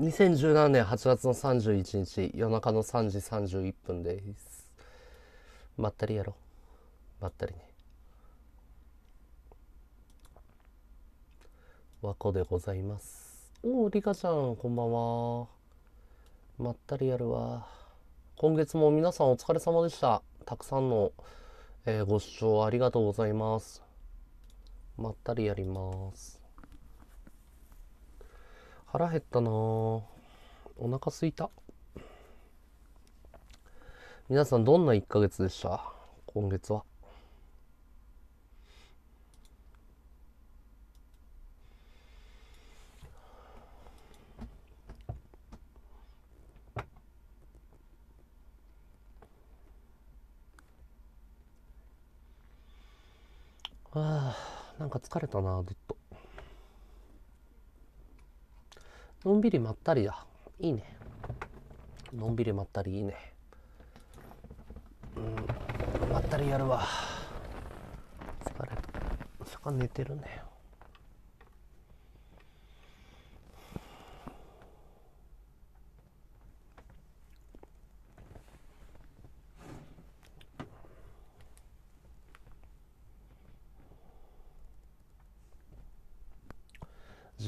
2017年8月の31日夜中の3時31分ですまったりやろまったりね和子でございますおおリカちゃんこんばんはまったりやるわ今月も皆さんお疲れ様でしたたくさんの、えー、ご視聴ありがとうございますまったりやります腹減ったなお腹すいた。皆さんどんな1ヶ月でした今月は。ああ、なんか疲れたな、ずっと。のんびりまったりだ。いいね。のんびりまったりいいね。うん、まったりやるわ。疲れた。そっ寝てるね。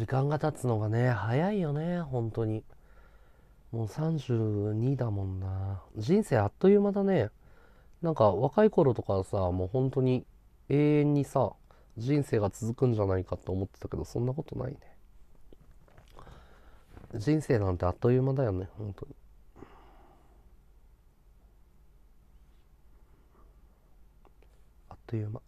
時間が経つのがね、早いよね、本当に。もう32だもんな。人生あっという間だね。なんか若い頃とかさ、もう本当に永遠にさ、人生が続くんじゃないかって思ってたけど、そんなことないね。人生なんてあっという間だよね、本当に。あっという間。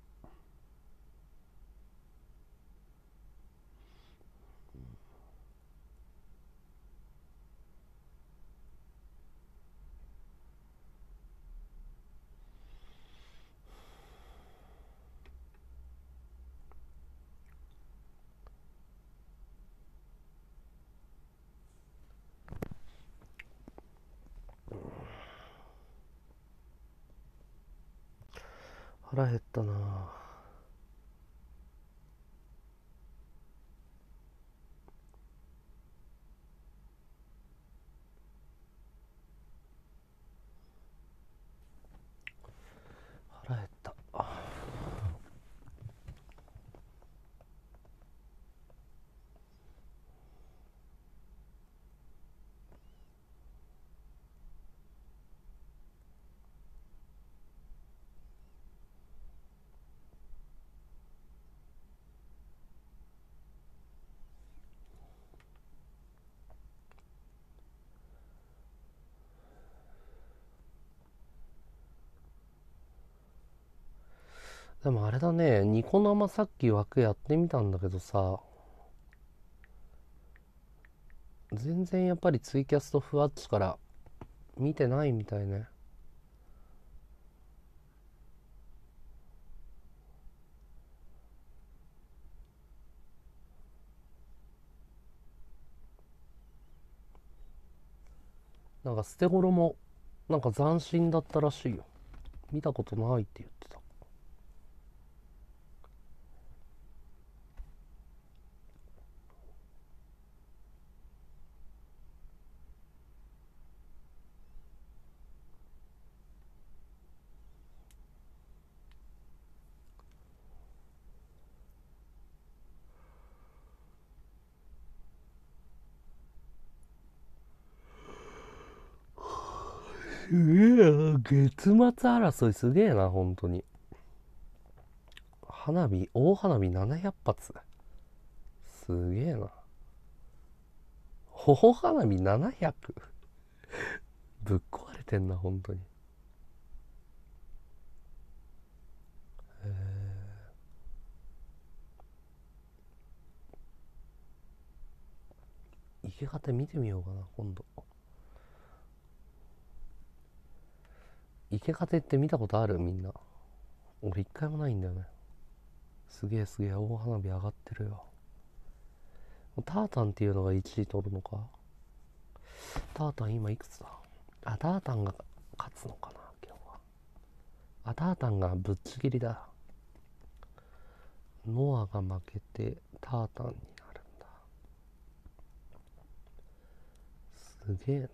腹減ったなでもあれだね、ニコ生さっき枠やってみたんだけどさ、全然やっぱりツイキャストふわっちから見てないみたいね。なんか捨て頃もなんか斬新だったらしいよ。見たことないって言ってた。末争いすげえな、本当に。花火、大花火700発。すげえな。頬花火 700? ぶっ壊れてんな、本当に。え行池方見てみようかな、今度。池風って見たことあるみんな俺一回もないんだよねすげえすげえ大花火上がってるよタータンっていうのが1位取るのかタータン今いくつだあタータンが勝つのかな今日はあタータンがぶっちぎりだノアが負けてタータンになるんだすげえな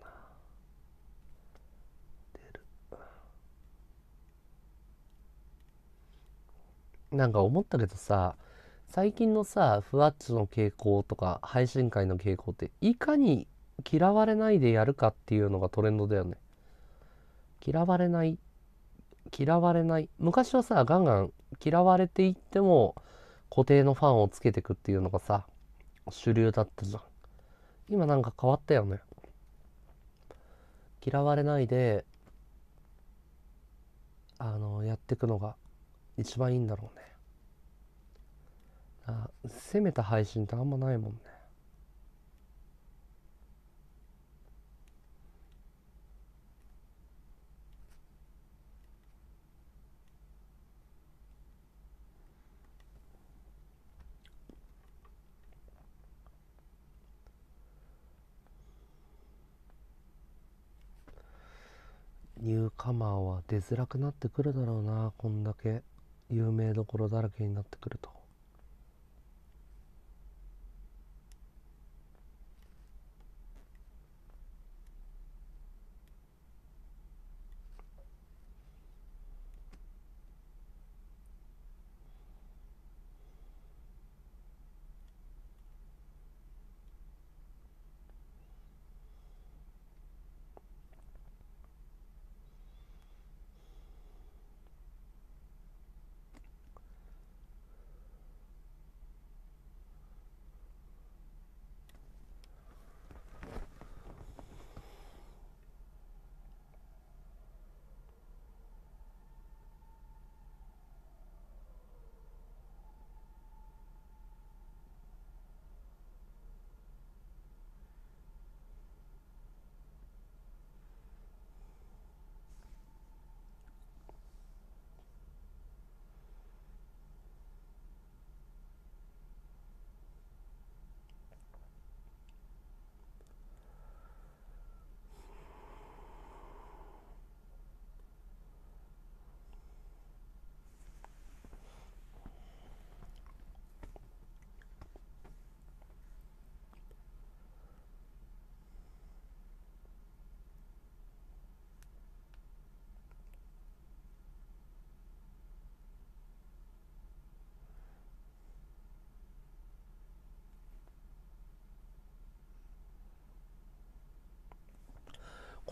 なんか思ったけどさ最近のさふわっちの傾向とか配信会の傾向っていかに嫌われないでやるかっていうのがトレンドだよね嫌われない嫌われない昔はさガンガン嫌われていっても固定のファンをつけてくっていうのがさ主流だったじゃん今なんか変わったよね嫌われないであのやってくのが一番いいんだろうねあ攻めた配信ってあんまないもんねニューカマーは出づらくなってくるだろうなこんだけ。有名どころだらけになってくると。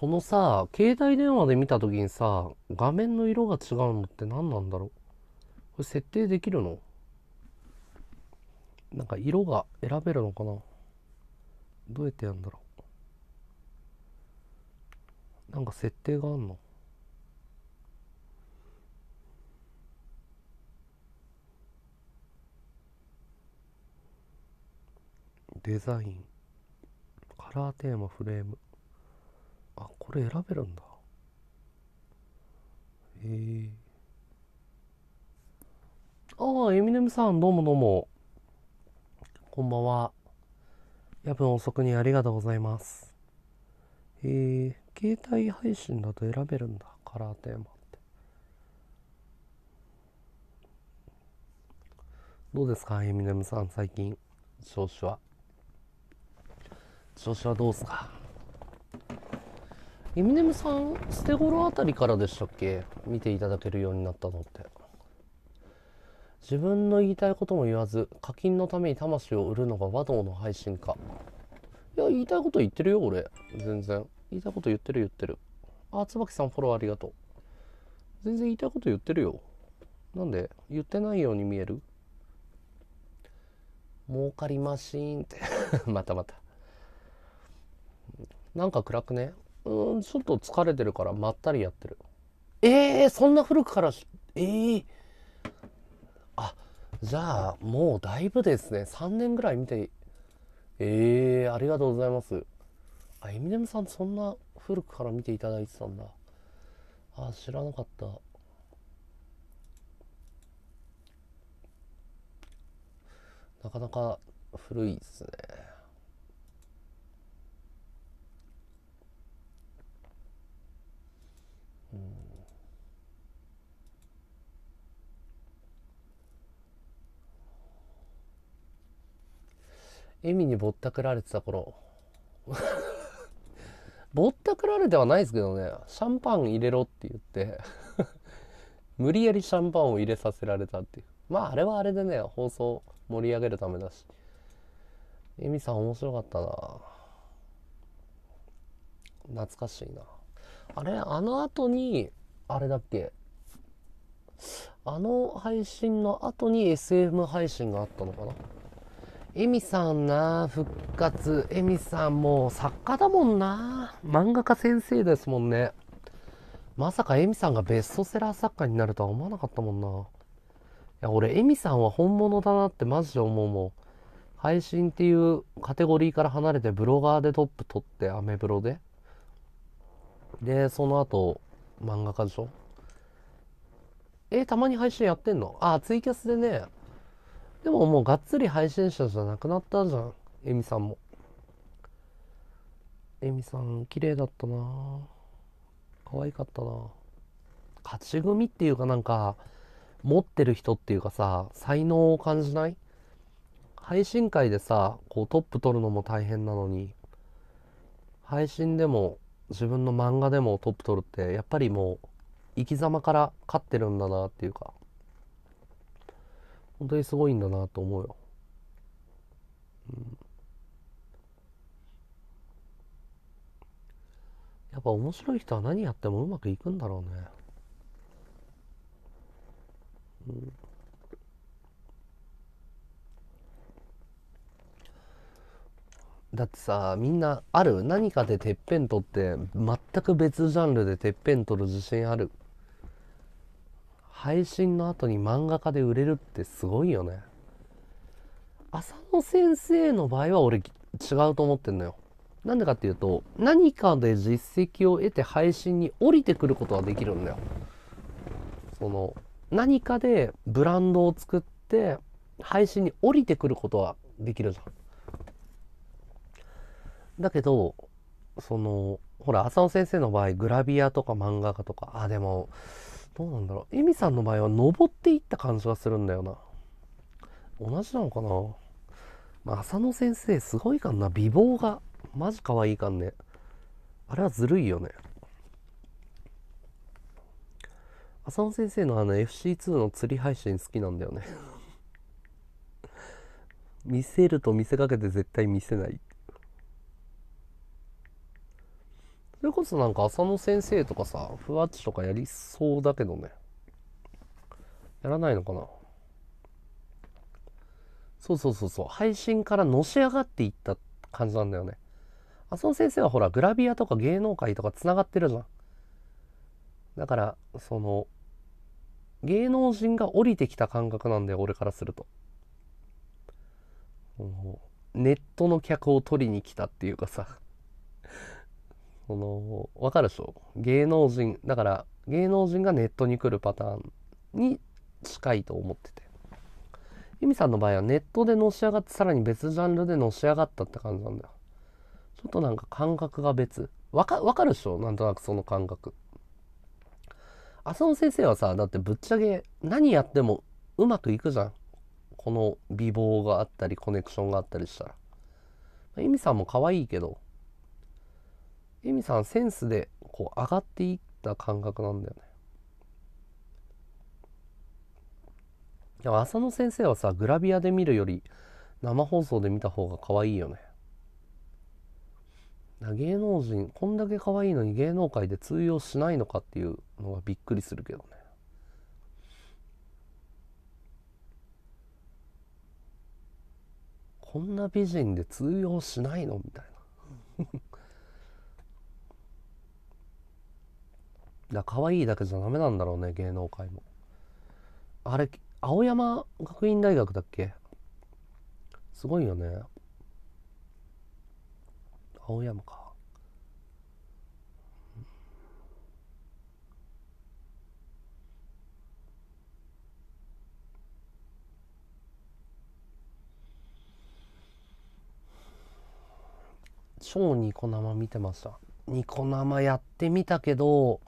このさ、携帯電話で見た時にさ、画面の色が違うのって何なんだろうこれ設定できるのなんか色が選べるのかなどうやってやるんだろうなんか設定があんのデザインカラーテーマフレームあこれ選べるんだええああエミネムさんどうもどうもこんばんは夜分遅くにありがとうございますえー、携帯配信だと選べるんだカラーテーマってどうですかエミネムさん最近調子は調子はどうですかエミネムさん捨て頃あたりからでしたっけ見ていただけるようになったのって自分の言いたいことも言わず課金のために魂を売るのが和道の配信かいや言いたいこと言ってるよ俺全然言いたいこと言ってる言ってるあ椿さんフォローありがとう全然言いたいこと言ってるよなんで言ってないように見える儲かりマシーンって またまたなんか暗くねうん、ちょっと疲れてるからまったりやってる。ええー、そんな古くからええー、あ、じゃあ、もうだいぶですね、3年ぐらい見て、ええー、ありがとうございます。あ、エミネムさんそんな古くから見ていただいてたんだ。あ、知らなかった。なかなか古いですね。エミにぼったくられてた頃ぼったくられてはないですけどねシャンパン入れろって言って無理やりシャンパンを入れさせられたっていうまああれはあれでね放送盛り上げるためだしエミさん面白かったな懐かしいなあれあの後にあれだっけあの配信の後に SM 配信があったのかなエミさんな、復活。エミさんもう作家だもんな。漫画家先生ですもんね。まさかエミさんがベストセラー作家になるとは思わなかったもんな。いや、俺、エミさんは本物だなってマジで思うもん。配信っていうカテゴリーから離れてブロガーでトップ取って、アメブロで。で、その後、漫画家でしょえー、たまに配信やってんのあ、ツイキャスでね、でももうがっつり配信者じゃなくなったじゃんエミさんもエミさん綺麗だったな可愛かったな勝ち組っていうかなんか持ってる人っていうかさ才能を感じない配信会でさこうトップ取るのも大変なのに配信でも自分の漫画でもトップ取るってやっぱりもう生き様から勝ってるんだなっていうか本当にすごいんだなと思うよ、うん、やっぱ面白い人は何やってもうまくいくんだろうね、うん、だってさみんなある何かでてっぺん取って全く別ジャンルでてっぺん取る自信ある配信の後に漫画家で売れるってすごいよね浅野先生の場合は俺違うと思ってんのよなんでかっていうと何かで実績を得て配信に降りてくることはできるんだよその何かでブランドを作って配信に降りてくることはできるじゃんだけどそのほら浅野先生の場合グラビアとか漫画家とかあでもどうなんだろうエミさんの場合は登っていった感じはするんだよな同じなのかな、まあ、浅野先生すごいかんな美貌がマジ可愛いかんねあれはずるいよね浅野先生のあの FC2 の釣り配信好きなんだよね見せると見せかけて絶対見せないそれこそなんか浅野先生とかさ、ふわっちとかやりそうだけどね。やらないのかなそうそうそうそう。配信からのし上がっていった感じなんだよね。浅野先生はほら、グラビアとか芸能界とか繋がってるじゃん。だから、その、芸能人が降りてきた感覚なんだよ、俺からすると。ネットの客を取りに来たっていうかさ。その分かるでしょ芸能人だから芸能人がネットに来るパターンに近いと思ってて由美さんの場合はネットでのし上がってさらに別ジャンルでのし上がったって感じなんだよちょっとなんか感覚が別わかかるでしょなんとなくその感覚浅野先生はさだってぶっちゃけ何やってもうまくいくじゃんこの美貌があったりコネクションがあったりしたら由美さんも可愛いけどエミさんセンスでこう上がっていった感覚なんだよね。浅野先生はさグラビアで見るより生放送で見た方が可愛いよね。芸能人こんだけ可愛いのに芸能界で通用しないのかっていうのがびっくりするけどね。こんな美人で通用しないのみたいな。だ可愛いだけじゃダメなんだろうね芸能界もあれ青山学院大学だっけすごいよね青山か超ニコ生見てましたニコ生やってみたけど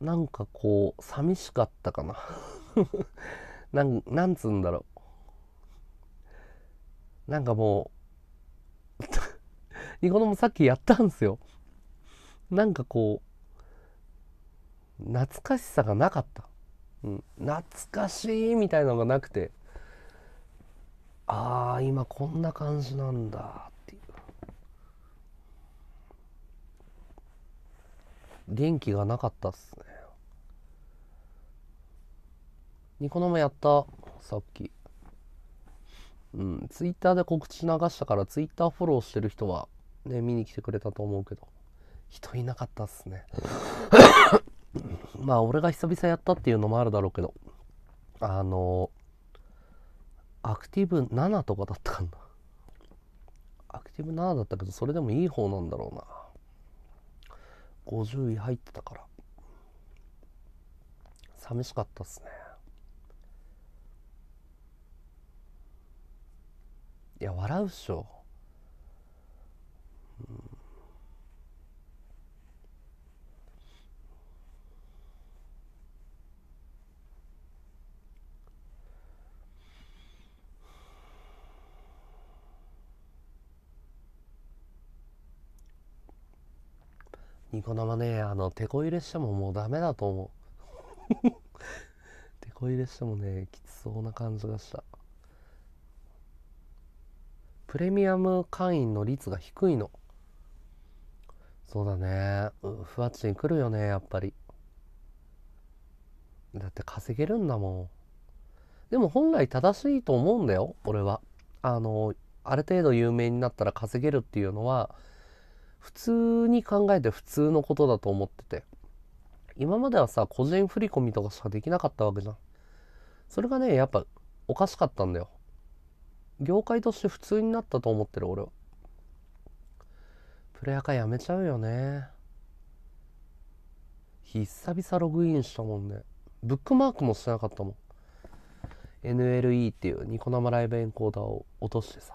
なんかこう寂しかったかな なんなんつうんだろうなんかもうニコもさっきやったんですよなんかこう懐かしさがなかった、うん、懐かしいみたいなのがなくてああ今こんな感じなんだっていう元気がなかったっすねニコ生やった、さっき。うん、ツイッターで告知流したから、ツイッターフォローしてる人は、ね、見に来てくれたと思うけど、人いなかったっすね。まあ、俺が久々やったっていうのもあるだろうけど、あの、アクティブ7とかだったかな。アクティブ7だったけど、それでもいい方なんだろうな。50位入ってたから。寂しかったっすね。いや笑うっしょ、うん、ニコ生ねあのテこ入れしてももうダメだと思う テこ入れしてもねきつそうな感じがしたプレミアム会員の率が低いのそうだねふわっちに来るよねやっぱりだって稼げるんだもんでも本来正しいと思うんだよ俺はあのある程度有名になったら稼げるっていうのは普通に考えて普通のことだと思ってて今まではさ個人振り込みとかしかできなかったわけじゃんそれがねやっぱおかしかったんだよ業界として普通になったと思ってる俺はプレアカやめちゃうよね久々ログインしたもんねブックマークもしてなかったもん NLE っていうニコ生ライブエンコーダーを落としてさ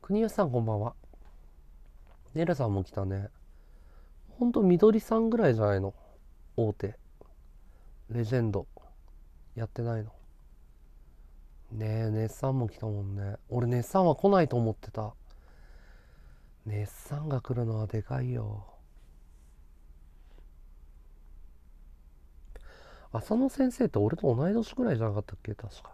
国吉さんこんばんはネルさんも来たねほんと緑さんぐらいじゃないの大手レジェンドやってないのねえ熱産も来たもんね俺熱産は来ないと思ってた熱産が来るのはでかいよ浅野先生って俺と同い年ぐらいじゃなかったっけ確か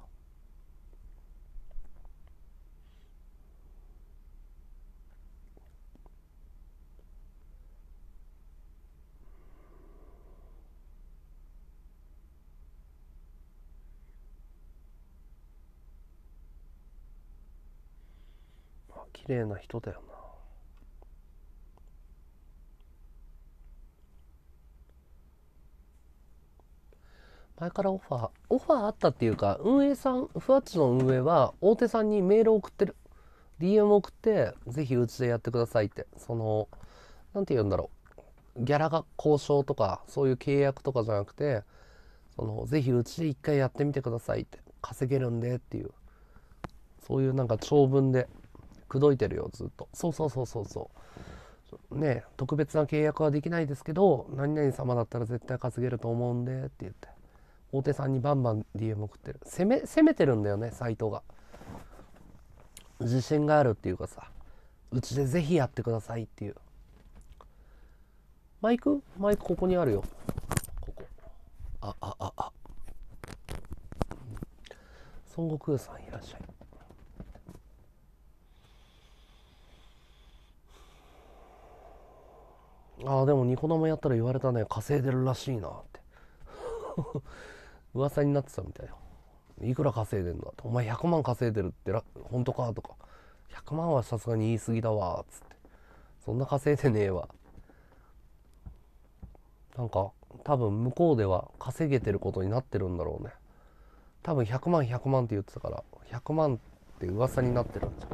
麗な人だよな前からオファーオファーあったっていうか運営さんふわっちの運営は大手さんにメール送ってる DM 送ってぜひうちでやってくださいってその何て言うんだろうギャラが交渉とかそういう契約とかじゃなくてそのぜひうちで一回やってみてくださいって稼げるんでっていうそういうなんか長文で口説いてるよずっとそうそうそうそうそうね特別な契約はできないですけど何々様だったら絶対稼げると思うんでって言って大手さんにバンバン DM 送ってる攻め攻めてるんだよねサイトが自信があるっていうかさうちでぜひやってくださいっていうマイクマイクここにあるよここああああ孫悟空さんいらっしゃいああ、でもニコ生やったら言われたね、稼いでるらしいなって。噂になってたみたいよ。いくら稼いでんだって。お前100万稼いでるってら、本当かとか。100万はさすがに言い過ぎだわ、つって。そんな稼いでねえわ。なんか、多分向こうでは稼げてることになってるんだろうね。多分100万100万って言ってたから、100万って噂になってるんじゃん。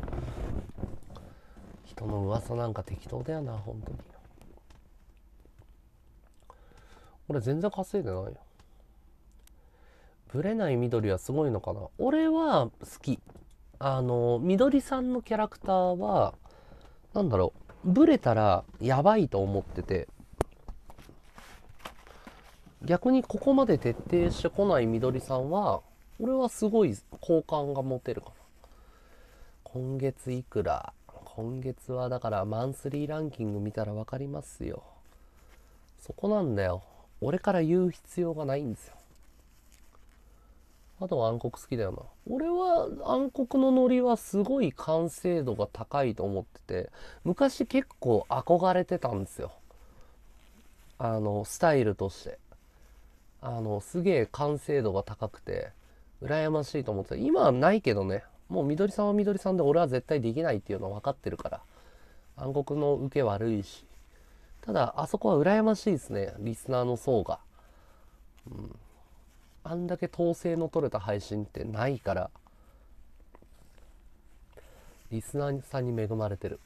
人の噂なんか適当だよな、本当に。俺全然稼いでないよ。ぶれない緑はすごいのかな俺は好き。あの、緑さんのキャラクターは、なんだろう、ぶれたらやばいと思ってて、逆にここまで徹底してこない緑さんは、俺はすごい好感が持てるかな。今月いくら今月はだからマンスリーランキング見たら分かりますよ。そこなんだよ。俺から言う必要がないんですよ。あとは暗黒好きだよな。俺は暗黒のノリはすごい完成度が高いと思ってて、昔結構憧れてたんですよ。あの、スタイルとして。あの、すげえ完成度が高くて、羨ましいと思ってた。今はないけどね。もうみどりさんはみどりさんで俺は絶対できないっていうの分かってるから。暗黒の受け悪いし。ただ、あそこは羨ましいですね。リスナーの層が。うん。あんだけ統制の取れた配信ってないから、リスナーさんに恵まれてる。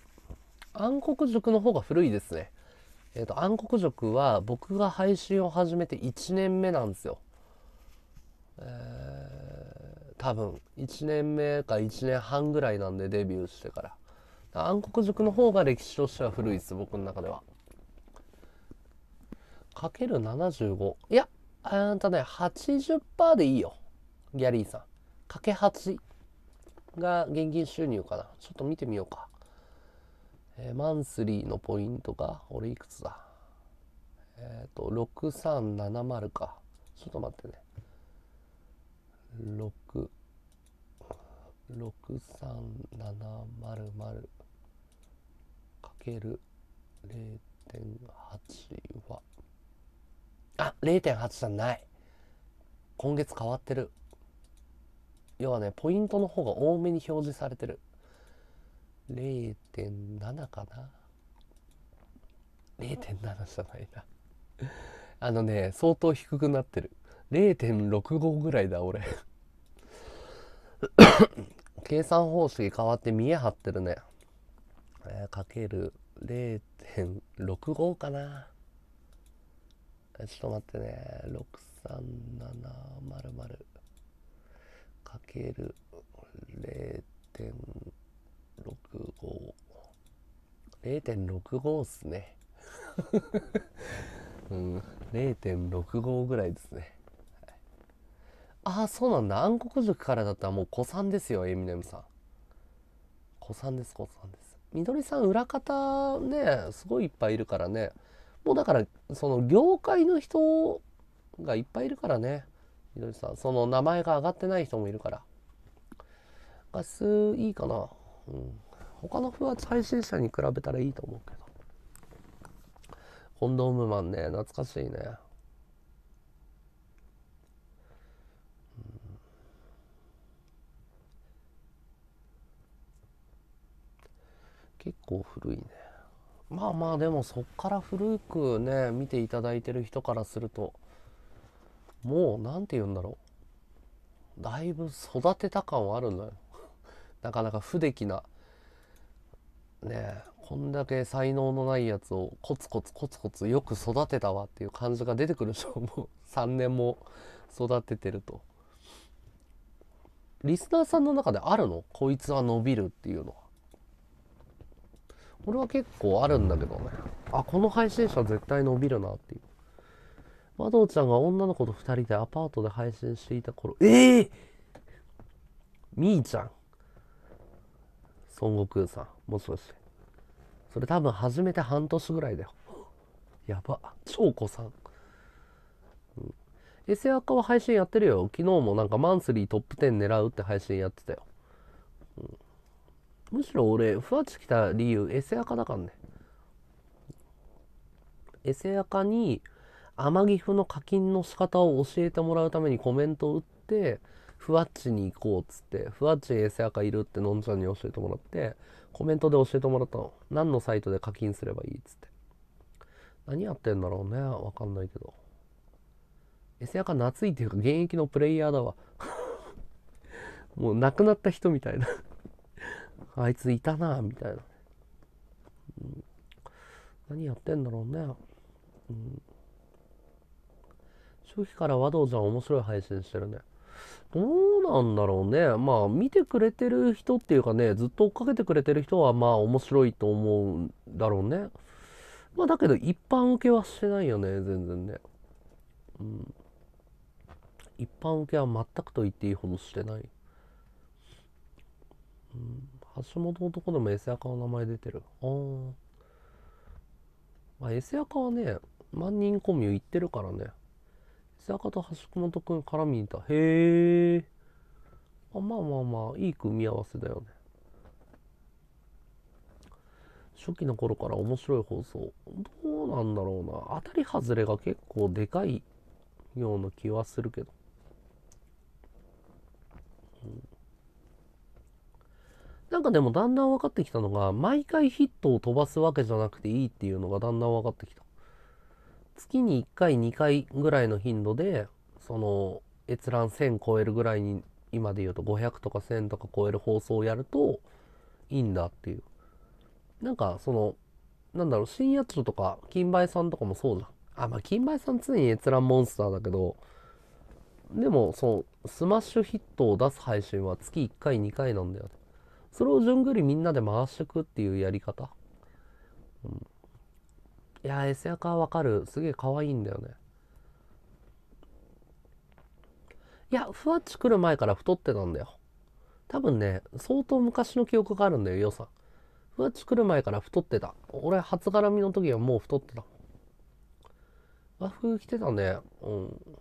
暗黒塾の方が古いですね。えっ、ー、と、暗黒塾は僕が配信を始めて1年目なんですよ。えー、多分、1年目か1年半ぐらいなんでデビューしてから。暗黒塾の方が歴史としては古いです、僕の中では。かける75。いや、あんとね、80%でいいよ。ギャリーさん。かけ8が現金収入かな。ちょっと見てみようか。えー、マンスリーのポイントが、俺いくつだえっ、ー、と、6370か。ちょっと待ってね。6、63700かける0.8はあ、0 8じゃない。今月変わってる。要はね、ポイントの方が多めに表示されてる。0.7かな ?0.7 じゃないなあのね、相当低くなってる。0.65ぐらいだ、俺 計算方式変わって見え張ってるね。えー、かける0.65かな。ちょっと待ってね63700かける0.65 0.65っすね うん0.65ぐらいですね、はい、ああそうなんだ暗黒塾からだったらもう古参ですよエミネムさん古参です古参ですみどりさん裏方ねすごいいっぱいいるからねだから、その業界の人がいっぱいいるからね。ひどさん。その名前が上がってない人もいるから。画数いいかな。うん。他の不発配信者に比べたらいいと思うけど。コンドームマンね、懐かしいね。結構古いね。まあまあでもそっから古くね見ていただいてる人からするともう何て言うんだろうだいぶ育てた感はあるんだよ なかなか不出来なねこんだけ才能のないやつをコツコツコツコツよく育てたわっていう感じが出てくるでしょもう3 年も育ててるとリスナーさんの中であるのこいつは伸びるっていうのはこれは結構あるんだけどね。あ、この配信者絶対伸びるなっていう。まどちゃんが女の子と二人でアパートで配信していた頃。ええー、みーちゃん。孫悟空さん。もしかし。それ多分初めて半年ぐらいだよ。やば。超子さん。うん。エセアカは配信やってるよ。昨日もなんかマンスリートップ10狙うって配信やってたよ。うん。むしろ俺ふわっち来た理由エセアカだからねエセアカに天ギフの課金の仕方を教えてもらうためにコメントを打ってふわっちに行こうっつってふわっちエセアカいるってのんちゃんに教えてもらってコメントで教えてもらったの何のサイトで課金すればいいっつって何やってんだろうねわかんないけどエセアカ懐いていうか現役のプレイヤーだわ もう亡くなった人みたいなあいついたな、みたいな、うん。何やってんだろうね。うん、初期から和道ちゃん面白い配信してるね。どうなんだろうね。まあ、見てくれてる人っていうかね、ずっと追っかけてくれてる人は、まあ、面白いと思うんだろうね。まあ、だけど、一般受けはしてないよね、全然ね。うん。一般受けは全くと言っていいほどしてない。うん橋本のとこでもエセアカの名前出てる。あー。まあ、エセアカはね、万人コミュ行ってるからね。エセアカと橋本くん絡みにいた。へえ。あまあまあまあ、いい組み合わせだよね。初期の頃から面白い放送。どうなんだろうな。当たり外れが結構でかいような気はするけど。うんなんかでもだんだん分かってきたのが、毎回ヒットを飛ばすわけじゃなくていいっていうのがだんだん分かってきた。月に1回、2回ぐらいの頻度で、その、閲覧1000超えるぐらいに、今で言うと500とか1000とか超える放送をやると、いいんだっていう。なんか、その、なんだろう、深夜通とか、金梅さんとかもそうじゃん。あ、まあ、金梅さん常に閲覧モンスターだけど、でも、そう、スマッシュヒットを出す配信は月1回、2回なんだよそれを順繰りみんなで回してくっていうやり方。うん、いやエ S アカわかる。すげえ可愛いんだよね。いや、ふわっち来る前から太ってたんだよ。多分ね、相当昔の記憶があるんだよ、よさ。ふわっち来る前から太ってた。俺、初絡みの時はもう太ってた。和風着てたね。うん。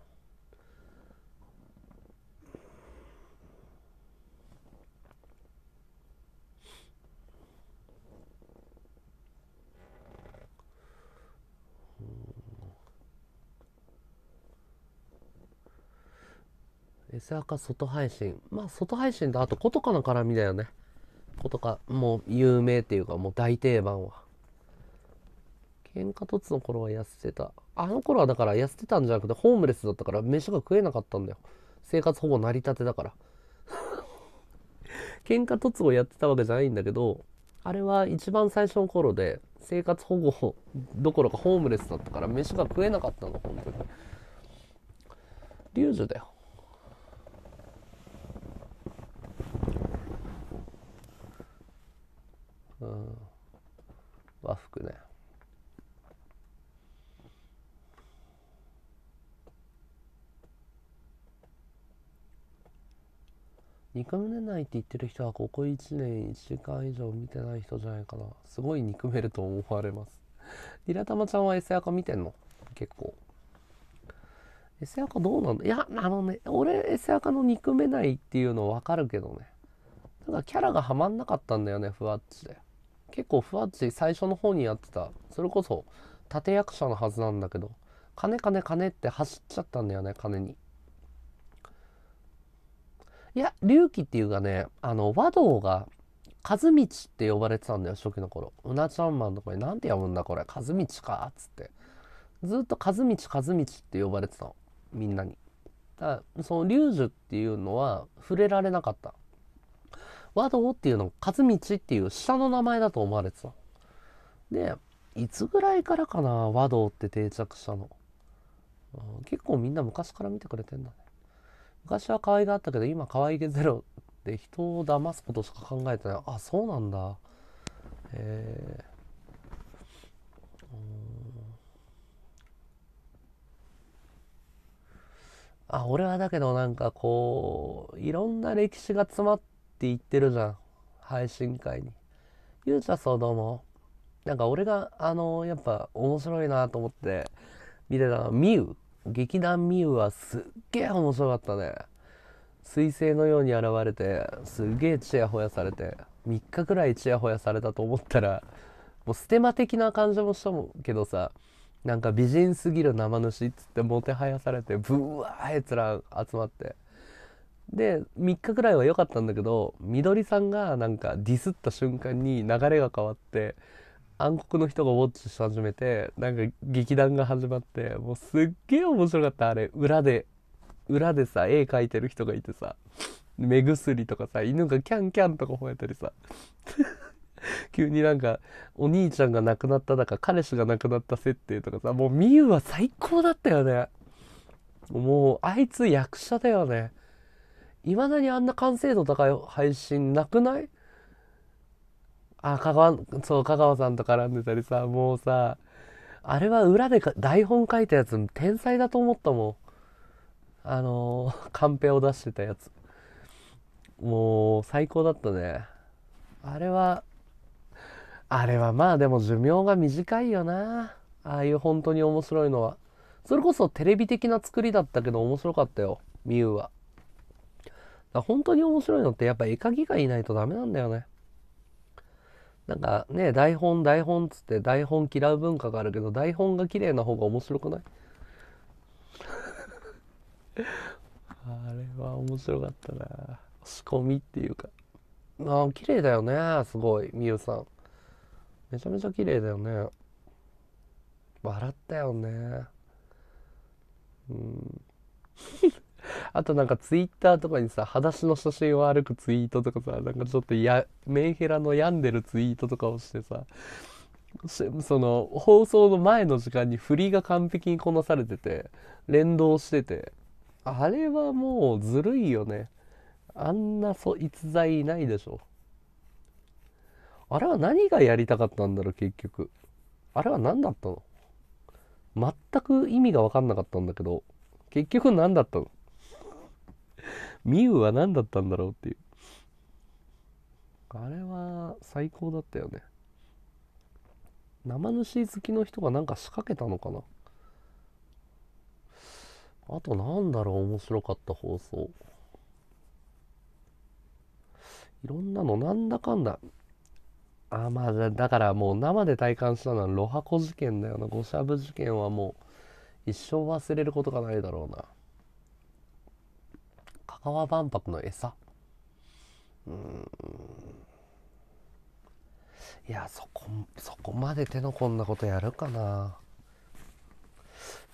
S ア外配信。まあ、外配信と、あと、ことかの絡みだよね。ことか、もう、有名っていうか、もう大定番は。喧嘩凸の頃は痩せてた。あの頃はだから痩せてたんじゃなくて、ホームレスだったから、飯が食えなかったんだよ。生活ほぼ成り立てだから。喧嘩凸をやってたわけじゃないんだけど、あれは一番最初の頃で、生活保護どころかホームレスだったから、飯が食えなかったの、本当に。リュージュだよ。うん、和服ね憎めないって言ってる人はここ1年1時間以上見てない人じゃないかなすごい憎めると思われますリラたまちゃんはエセアカ見てんの結構エセアカどうなのいやあのね俺エセアカの憎めないっていうの分かるけどねただキャラがはまんなかったんだよねふわっちで結構ふわっち最初の方にやってたそれこそ立役者のはずなんだけど金金金って走っちゃったんだよね金に。いや隆起っていうかねあの和道が和道って呼ばれてたんだよ初期の頃うなちゃんマンのこれなんて読むんだこれ和道かっつってずっと和道和道って呼ばれてたのみんなにだからその龍樹っていうのは触れられなかった和道っていうの和道っていう下の名前だと思われてた。で、いつぐらいからかな、和道って定着したの。結構みんな昔から見てくれてんだね。昔は可愛があったけど、今可愛げゼロで人を騙すことしか考えてない。あ、そうなんだ。えーあ俺はだけどなんかこういろんな歴史が詰まっ言ってるじゃん配信会にゆうちゃんそうどうもなんか俺があのやっぱ面白いなと思って見てたのミウ劇団ミウはすっげえ面白かったね彗星のように現れてすっげえチヤホヤされて3日くらいチヤホヤされたと思ったらもうステマ的な感じもしたもんけどさなんか美人すぎる生主っつってもてはやされてブワーいつら集まってで3日ぐらいは良かったんだけどみどりさんがなんかディスった瞬間に流れが変わって暗黒の人がウォッチし始めてなんか劇団が始まってもうすっげえ面白かったあれ裏で裏でさ絵描いてる人がいてさ目薬とかさ犬がキャンキャンとか吠えたりさ 急になんかお兄ちゃんが亡くなっただか彼氏が亡くなった設定とかさもうみゆは最高だったよねもうあいつ役者だよねいまだにあんな完成度高い配信なくないあ、香川、そう、香川さんと絡んでたりさ、もうさ、あれは裏で台本書いたやつ、天才だと思ったもん。あのー、カンペを出してたやつ。もう、最高だったね。あれは、あれはまあでも寿命が短いよな。ああいう本当に面白いのは。それこそテレビ的な作りだったけど面白かったよ、ミュウは。本当に面白いのってやっぱ絵描きがいないとダメなんだよね。なんかね台本台本っつって台本嫌う文化があるけど台本が綺麗な方が面白くない あれは面白かったな仕込みっていうかああ綺麗だよねすごいみゆさんめちゃめちゃ綺麗だよね笑ったよねうん あとなんかツイッターとかにさ、裸足の写真を歩くツイートとかさ、なんかちょっとや、メンヘラの病んでるツイートとかをしてさ、その、放送の前の時間に振りが完璧にこなされてて、連動してて、あれはもうずるいよね。あんなそ逸材いないでしょ。あれは何がやりたかったんだろう、結局。あれは何だったの全く意味が分かんなかったんだけど、結局何だったのミウは何だったんだろうっていう。あれは最高だったよね。生主好きの人がなんか仕掛けたのかなあとなんだろう面白かった放送。いろんなのなんだかんだ。あまあだからもう生で体感したのはロハコ事件だよな。ゴシャブ事件はもう一生忘れることがないだろうな。香川万博の餌うんいやそこそこまで手の込んだことやるかな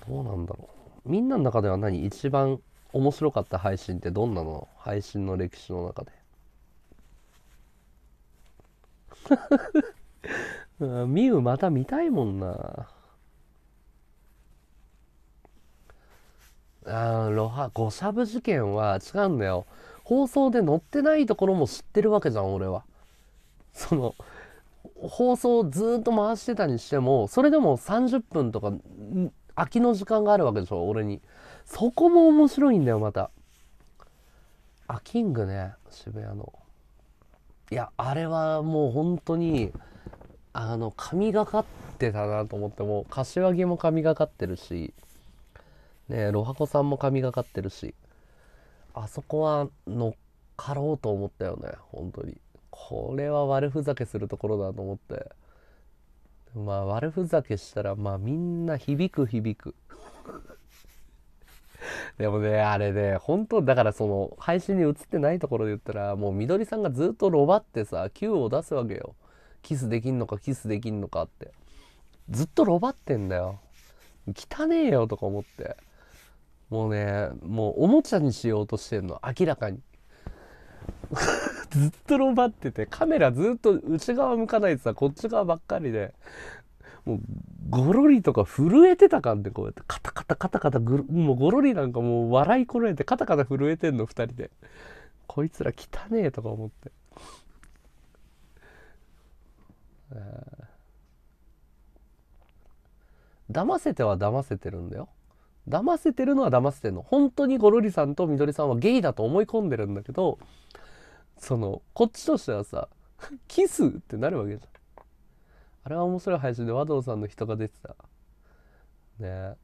どうなんだろうみんなの中では何一番面白かった配信ってどんなの配信の歴史の中でみウ また見たいもんなあロハ、ゴサブ事件は違うんだよ。放送で載ってないところも知ってるわけじゃん、俺は。その、放送をずっと回してたにしても、それでも30分とか、空きの時間があるわけでしょ、俺に。そこも面白いんだよ、また。あ、キングね、渋谷の。いや、あれはもう本当に、あの、神がかってたなと思って、もう、柏木も神がかってるし、ねロハコさんも神がかってるしあそこは乗っかろうと思ったよね本当にこれは悪ふざけするところだと思ってまあ悪ふざけしたらまあみんな響く響く でもねあれね本当だからその配信に映ってないところで言ったらもうみどりさんがずっとロバってさ Q を出すわけよキスできんのかキスできんのかってずっとロバってんだよ汚ねえよとか思って。もうね、もうおもちゃにしようとしてんの、明らかに。ずっとロバってて、カメラずっと内側向かないでさ、こっち側ばっかりで、もう、ゴロリとか震えてたかんで、こうやって、カタカタカタカタぐもうゴロリなんかもう笑いこらえて、カタカタ震えてんの、2人で。こいつら汚ねえとか思って。騙せては騙せてるんだよ。騙せてるのは騙せてるの本当にゴロリさんとみどりさんはゲイだと思い込んでるんだけどそのこっちとしてはさ キスってなるわけじゃんあれは面白い配信で和道さんの人が出てたね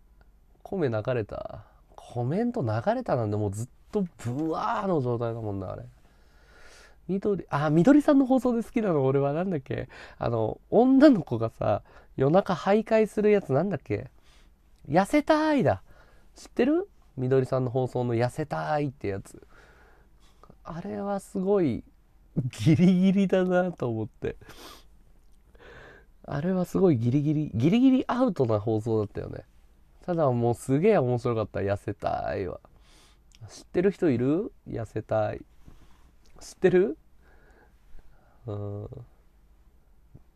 米流れたコメント流れたなんでもうずっとブワーの状態だもんなあれ緑あ緑さんの放送で好きなの俺は何だっけあの女の子がさ夜中徘徊するやつなんだっけ痩せたいだ知ってるみどりさんの放送の「痩せたい」ってやつあれはすごいギリギリだなと思ってあれはすごいギリギリギリギリアウトな放送だったよねただもうすげえ面白かった「痩せたい」は知ってる人いる痩せたい知ってるうん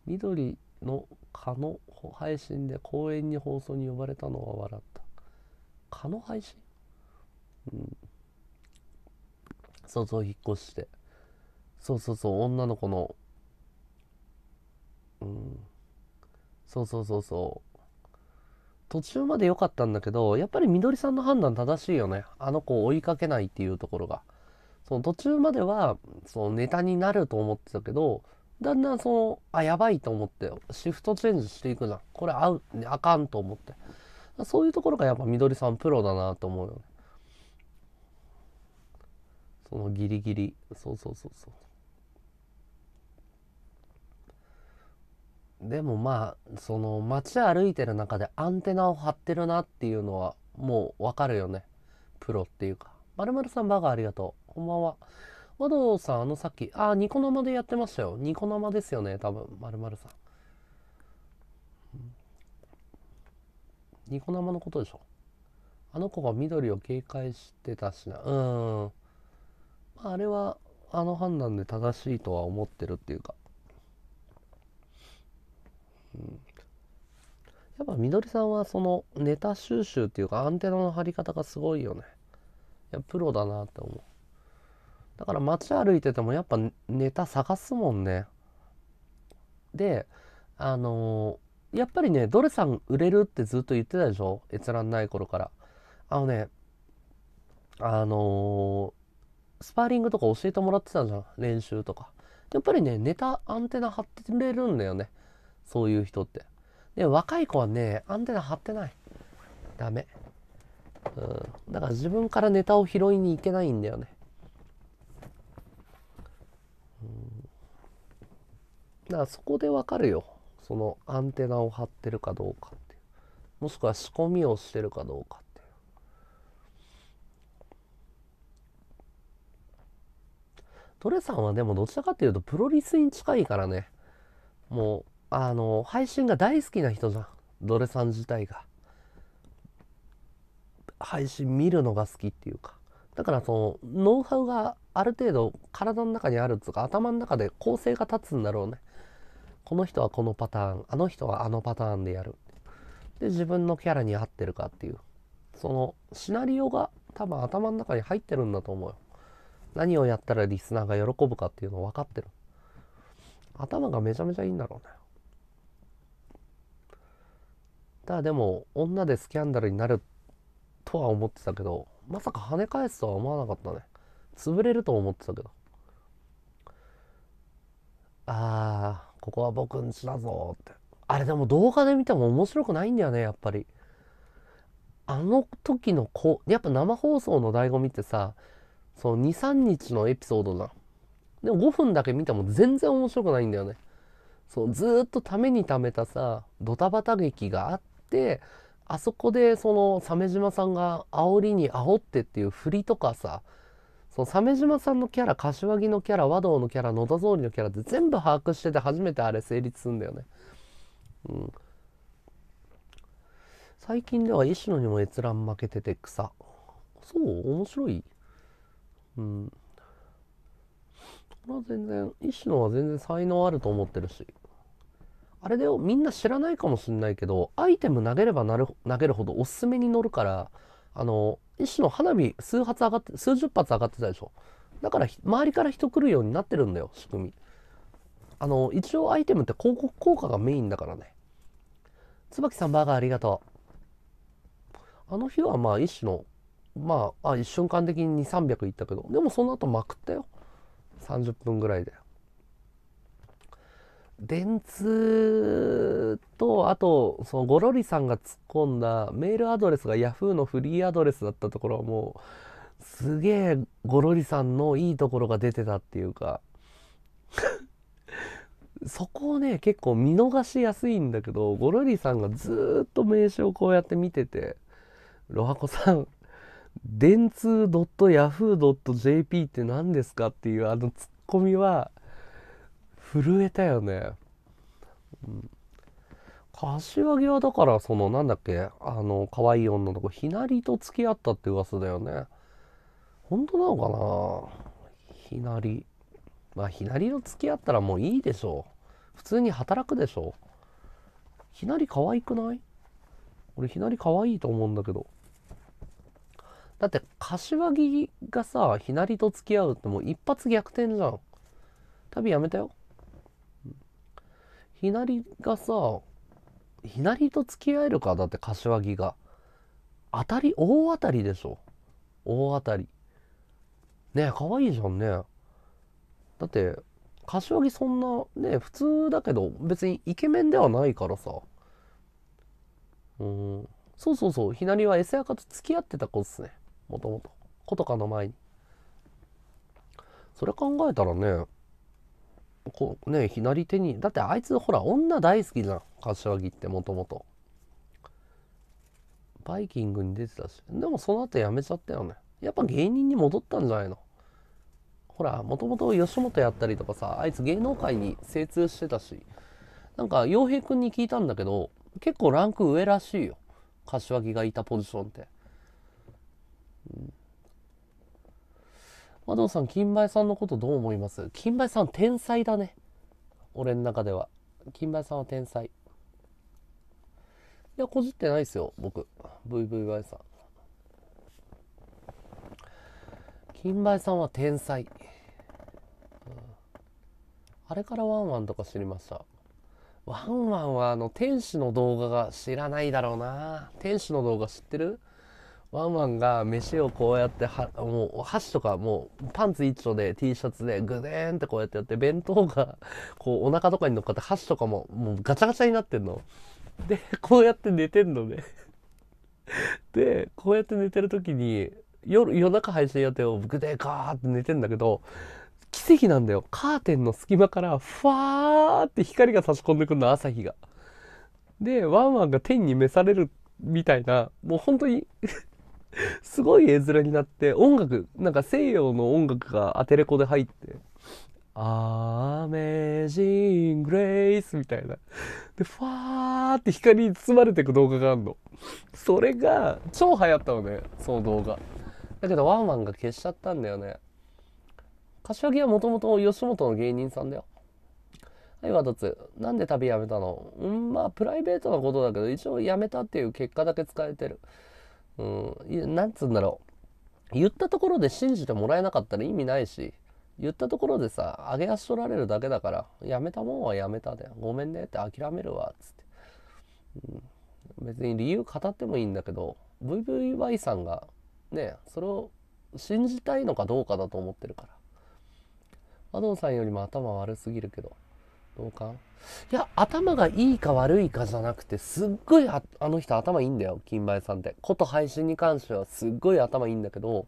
緑の蚊の配信で公園に放送に呼ばれたのは笑った蚊の配信うんそうそう引っ越してそうそうそう女の子のうんそうそうそうそう途中まで良かったんだけどやっぱりみどりさんの判断正しいよねあの子を追いかけないっていうところがその途中まではそのネタになると思ってたけどだんだんそのあやばいと思ってシフトチェンジしていくなこれ合うあかんと思ってそういうところがやっぱみどりさんプロだなと思うよね。そのギリギリ。そうそうそうそう。でもまあ、その街歩いてる中でアンテナを張ってるなっていうのはもうわかるよね。プロっていうか。まるまるさんバカありがとう。こんばんは。和道さん、あのさっき、あ、ニコ生でやってましたよ。ニコ生ですよね、多分、まるまるさん。ニコ生のことでしょあの子が緑を警戒してたしなうん、まあ、あれはあの判断で正しいとは思ってるっていうか、うん、やっぱ緑さんはそのネタ収集っていうかアンテナの張り方がすごいよねいやプロだなって思うだから街歩いててもやっぱネタ探すもんねであのやっぱりね、ドレさん売れるってずっと言ってたでしょ閲覧ない頃から。あのね、あのー、スパーリングとか教えてもらってたじゃん。練習とか。やっぱりね、ネタ、アンテナ張ってれるんだよね。そういう人って。で、若い子はね、アンテナ張ってない。ダメ。うん。だから自分からネタを拾いに行けないんだよね。うん。だからそこでわかるよ。そのアンテナを張ってるかどうかっていうもしくは仕込みをしてるかどうかっていうトレさんはでもどちらかっていうとプロリスに近いからねもうあの配信が大好きな人じゃんドレさん自体が配信見るのが好きっていうかだからそのノウハウがある程度体の中にあるっつうか頭の中で構成が立つんだろうねこの人はこのパターンあの人はあのパターンでやるで自分のキャラに合ってるかっていうそのシナリオが多分頭の中に入ってるんだと思うよ何をやったらリスナーが喜ぶかっていうの分かってる頭がめちゃめちゃいいんだろうねただでも女でスキャンダルになるとは思ってたけどまさか跳ね返すとは思わなかったね潰れると思ってたけどああここは僕んちだぞってあれでも動画で見ても面白くないんだよねやっぱりあの時のこやっぱ生放送の醍醐味ってさその23日のエピソードだでも5分だけ見ても全然面白くないんだよねそうずっとためにためたさドタバタ劇があってあそこでその鮫島さんが煽りに煽ってっていう振りとかさその鮫島さんのキャラ柏木のキャラ和道のキャラ野田総理のキャラって全部把握してて初めてあれ成立すんだよね。うん、最近では石野にも閲覧負けてて草。そう面白い。うん。これは全然、石野は全然才能あると思ってるし。あれだよ、みんな知らないかもしんないけど、アイテム投げればなる投げるほどおすすめに乗るから、あの一種の花火数発上がって数十発上がってたでしょだから周りから人来るようになってるんだよ仕組みあの一応アイテムって広告効果がメインだからね椿さんバーガーありがとうあの日はまあ一種のまああ一瞬間的に2300いったけどでもその後まくったよ30分ぐらいで電通と、あと、そのゴロリさんが突っ込んだメールアドレスが Yahoo のフリーアドレスだったところはもう、すげえゴロリさんのいいところが出てたっていうかそこをね、結構見逃しやすいんだけど、ゴロリさんがずっと名刺をこうやって見てて、ロハコさん、電通 .yahoo.jp って何ですかっていうあのツッコミは、震えたよね、うん、柏木はだからそのなんだっけあの可愛い女の子ひなりと付き合ったって噂だよね本当なのかなひなりまあひなりと付き合ったらもういいでしょう普通に働くでしょひなり可愛くない俺ひなり可愛いと思うんだけどだって柏木がさひなりと付き合うってもう一発逆転じゃん旅やめたよひなりがさひなりと付き合えるかだって柏木が当たり大当たりでしょ大当たりねえ可愛いじゃんねだって柏木そんなね普通だけど別にイケメンではないからさうんそうそうそうひなりはエセアカと付き合ってた子っすねもともと琴とかの前にそれ考えたらねこうね左手にだってあいつほら女大好きじゃん柏木ってもともとバイキングに出てたしでもその後やめちゃったよねやっぱ芸人に戻ったんじゃないのほらもともと吉本やったりとかさあいつ芸能界に精通してたしなんか洋平君に聞いたんだけど結構ランク上らしいよ柏木がいたポジションって、うん和さん、金梅さんのことどう思います金梅さん天才だね。俺の中では。金梅さんは天才。いや、こじってないですよ、僕。VVY さん。金梅さんは天才、あれからワンワンとか知りましたワンワンはあの天使の動画が知らないだろうな天使の動画知ってるワンワンが飯をこうやってはもう箸とかもうパンツ一丁で T シャツでグデーンってこうやってやって弁当がこうお腹とかに乗っかって箸とかももうガチャガチャになってんの。でこうやって寝てんのね。でこうやって寝てる時に夜夜中配信や定てよグデーガーって寝てんだけど奇跡なんだよカーテンの隙間からファーって光が差し込んでくるの朝日が。でワンワンが天に召されるみたいなもう本当にすごい絵面になって音楽なんか西洋の音楽がアテレコで入って「アメージング・レイス」みたいなでファーって光に包まれていく動画があるのそれが超流行ったのねその動画だけどワンワンが消しちゃったんだよね柏木はもともと吉本の芸人さんだよはい、ワトツ。なんで旅やめたのうん、まあ、プライベートなことだけど、一応やめたっていう結果だけ使えてる。うん、なんつうんだろう。言ったところで信じてもらえなかったら意味ないし、言ったところでさ、上げ足取られるだけだから、やめたもんはやめたで、ごめんねって諦めるわ、つって。うん、別に理由語ってもいいんだけど、VVY さんがね、それを信じたいのかどうかだと思ってるから。アドンさんよりも頭悪すぎるけど。うかいや、頭がいいか悪いかじゃなくて、すっごいあの人頭いいんだよ、金梅さんって。こと配信に関してはすっごい頭いいんだけど、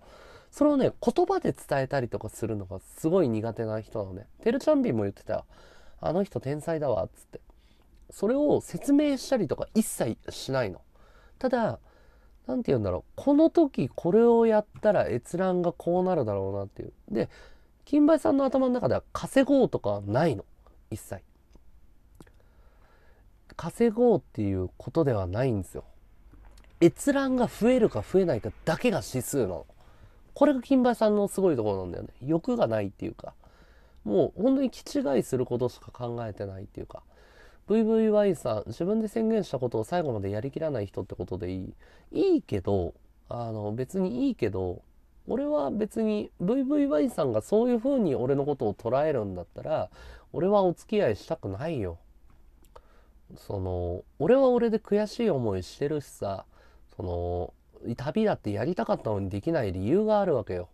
それをね、言葉で伝えたりとかするのがすごい苦手な人なのね。てるちゃんびんも言ってたよ。あの人天才だわ、つって。それを説明したりとか一切しないの。ただ、何て言うんだろう。この時これをやったら閲覧がこうなるだろうなっていう。で、金梅さんの頭の中では稼ごうとかはないの。一切稼ごうっていうことではないんですよ閲覧が増えるか増えないかだけが指数なのこれが金梅さんのすごいところなんだよね欲がないっていうかもう本当に気違いすることしか考えてないっていうか VVY さん自分で宣言したことを最後までやりきらない人ってことでいいいいけどあの別にいいけど俺は別に VVY さんがそういう風に俺のことを捉えるんだったら俺はお付き合いしたくないよその俺は俺で悔しい思いしてるしさその旅だってやりたかったのにできない理由があるわけよ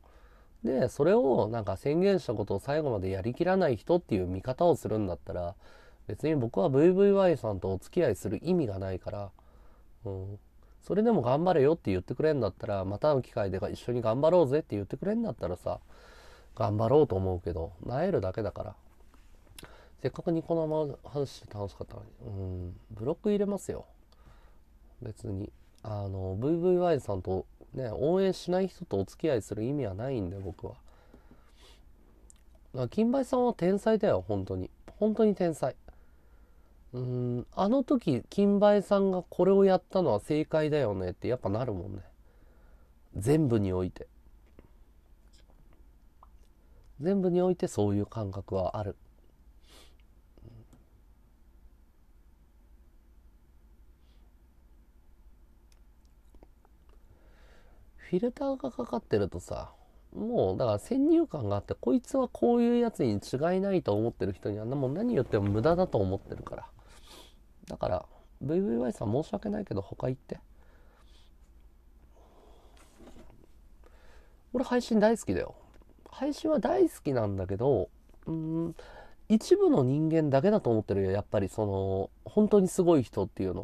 でそれをなんか宣言したことを最後までやりきらない人っていう見方をするんだったら別に僕は VVY さんとお付き合いする意味がないから、うん、それでも頑張れよって言ってくれんだったらまたの機会で一緒に頑張ろうぜって言ってくれんだったらさ頑張ろうと思うけどなえるだけだからせっかくニコ生外して楽しかったのに。うん、ブロック入れますよ。別に。あの、VVY さんとね、応援しない人とお付き合いする意味はないんで、僕は。金梅さんは天才だよ、本当に。本当に天才。うん、あの時、金梅さんがこれをやったのは正解だよねってやっぱなるもんね。全部において。全部においてそういう感覚はある。フィルターがかかってるとさ、もうだから先入観があって、こいつはこういうやつに違いないと思ってる人にはもう何言っても無駄だと思ってるから。だから、VVY さん申し訳ないけど他行って。俺配信大好きだよ。配信は大好きなんだけど、うん、一部の人間だけだと思ってるよ。やっぱりその、本当にすごい人っていうの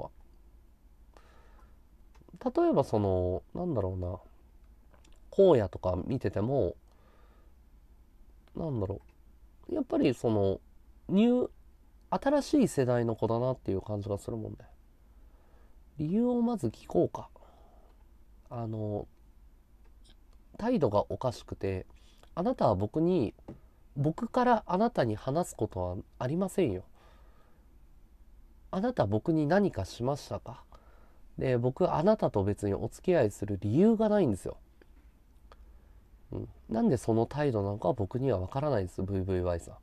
は。例えばその、なんだろうな。荒野とか見ててもなんだろうやっぱりそのニュー新しい世代の子だなっていう感じがするもんね理由をまず聞こうかあの態度がおかしくてあなたは僕に僕からあなたに話すことはありませんよあなた僕に何かしましたかで僕あなたと別にお付き合いする理由がないんですようん、なんでその態度なのか僕には分からないです VVY さん、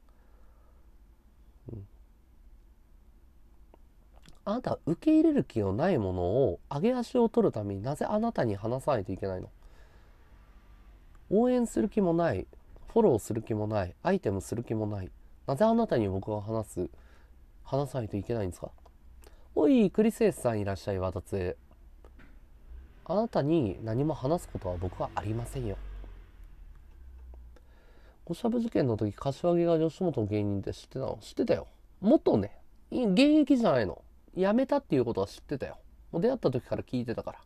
うん、あなた受け入れる気のないものを上げ足を取るためになぜあなたに話さないといけないの応援する気もないフォローする気もないアイテムする気もないなぜあなたに僕が話す話さないといけないんですかおいクリスエスさんいらっしゃいわたつえあなたに何も話すことは僕はありませんよおしゃべ事件の時柏木が吉本の芸人って知ってたの知ってたよ元ね現役じゃないの辞めたっていうことは知ってたよもう出会った時から聞いてたから、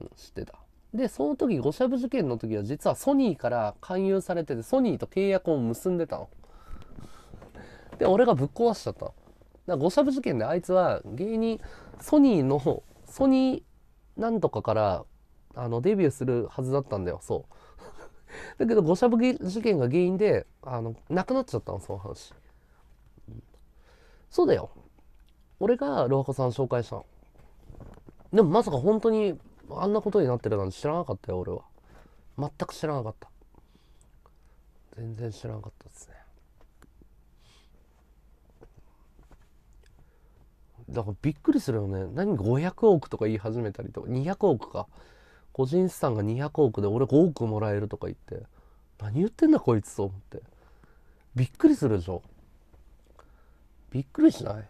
うん、知ってたでその時五社部事件の時は実はソニーから勧誘されててソニーと契約を結んでたので俺がぶっ壊しちゃったのだから五社部事件であいつは芸人ソニーのソニーなんとかからあのデビューするはずだったんだよそうだけど誤差部事件が原因であのなくなっちゃったのその話、そうだよ俺がロハコさん紹介したのでもまさか本当にあんなことになってるなんて知らなかったよ俺は全く知らなかった全然知らなかったですねだからびっくりするよね何500億とか言い始めたりとか200億か個人資産が200億で俺5億もらえるとか言って何言ってんだこいつと思ってびっくりするでしょびっくりしない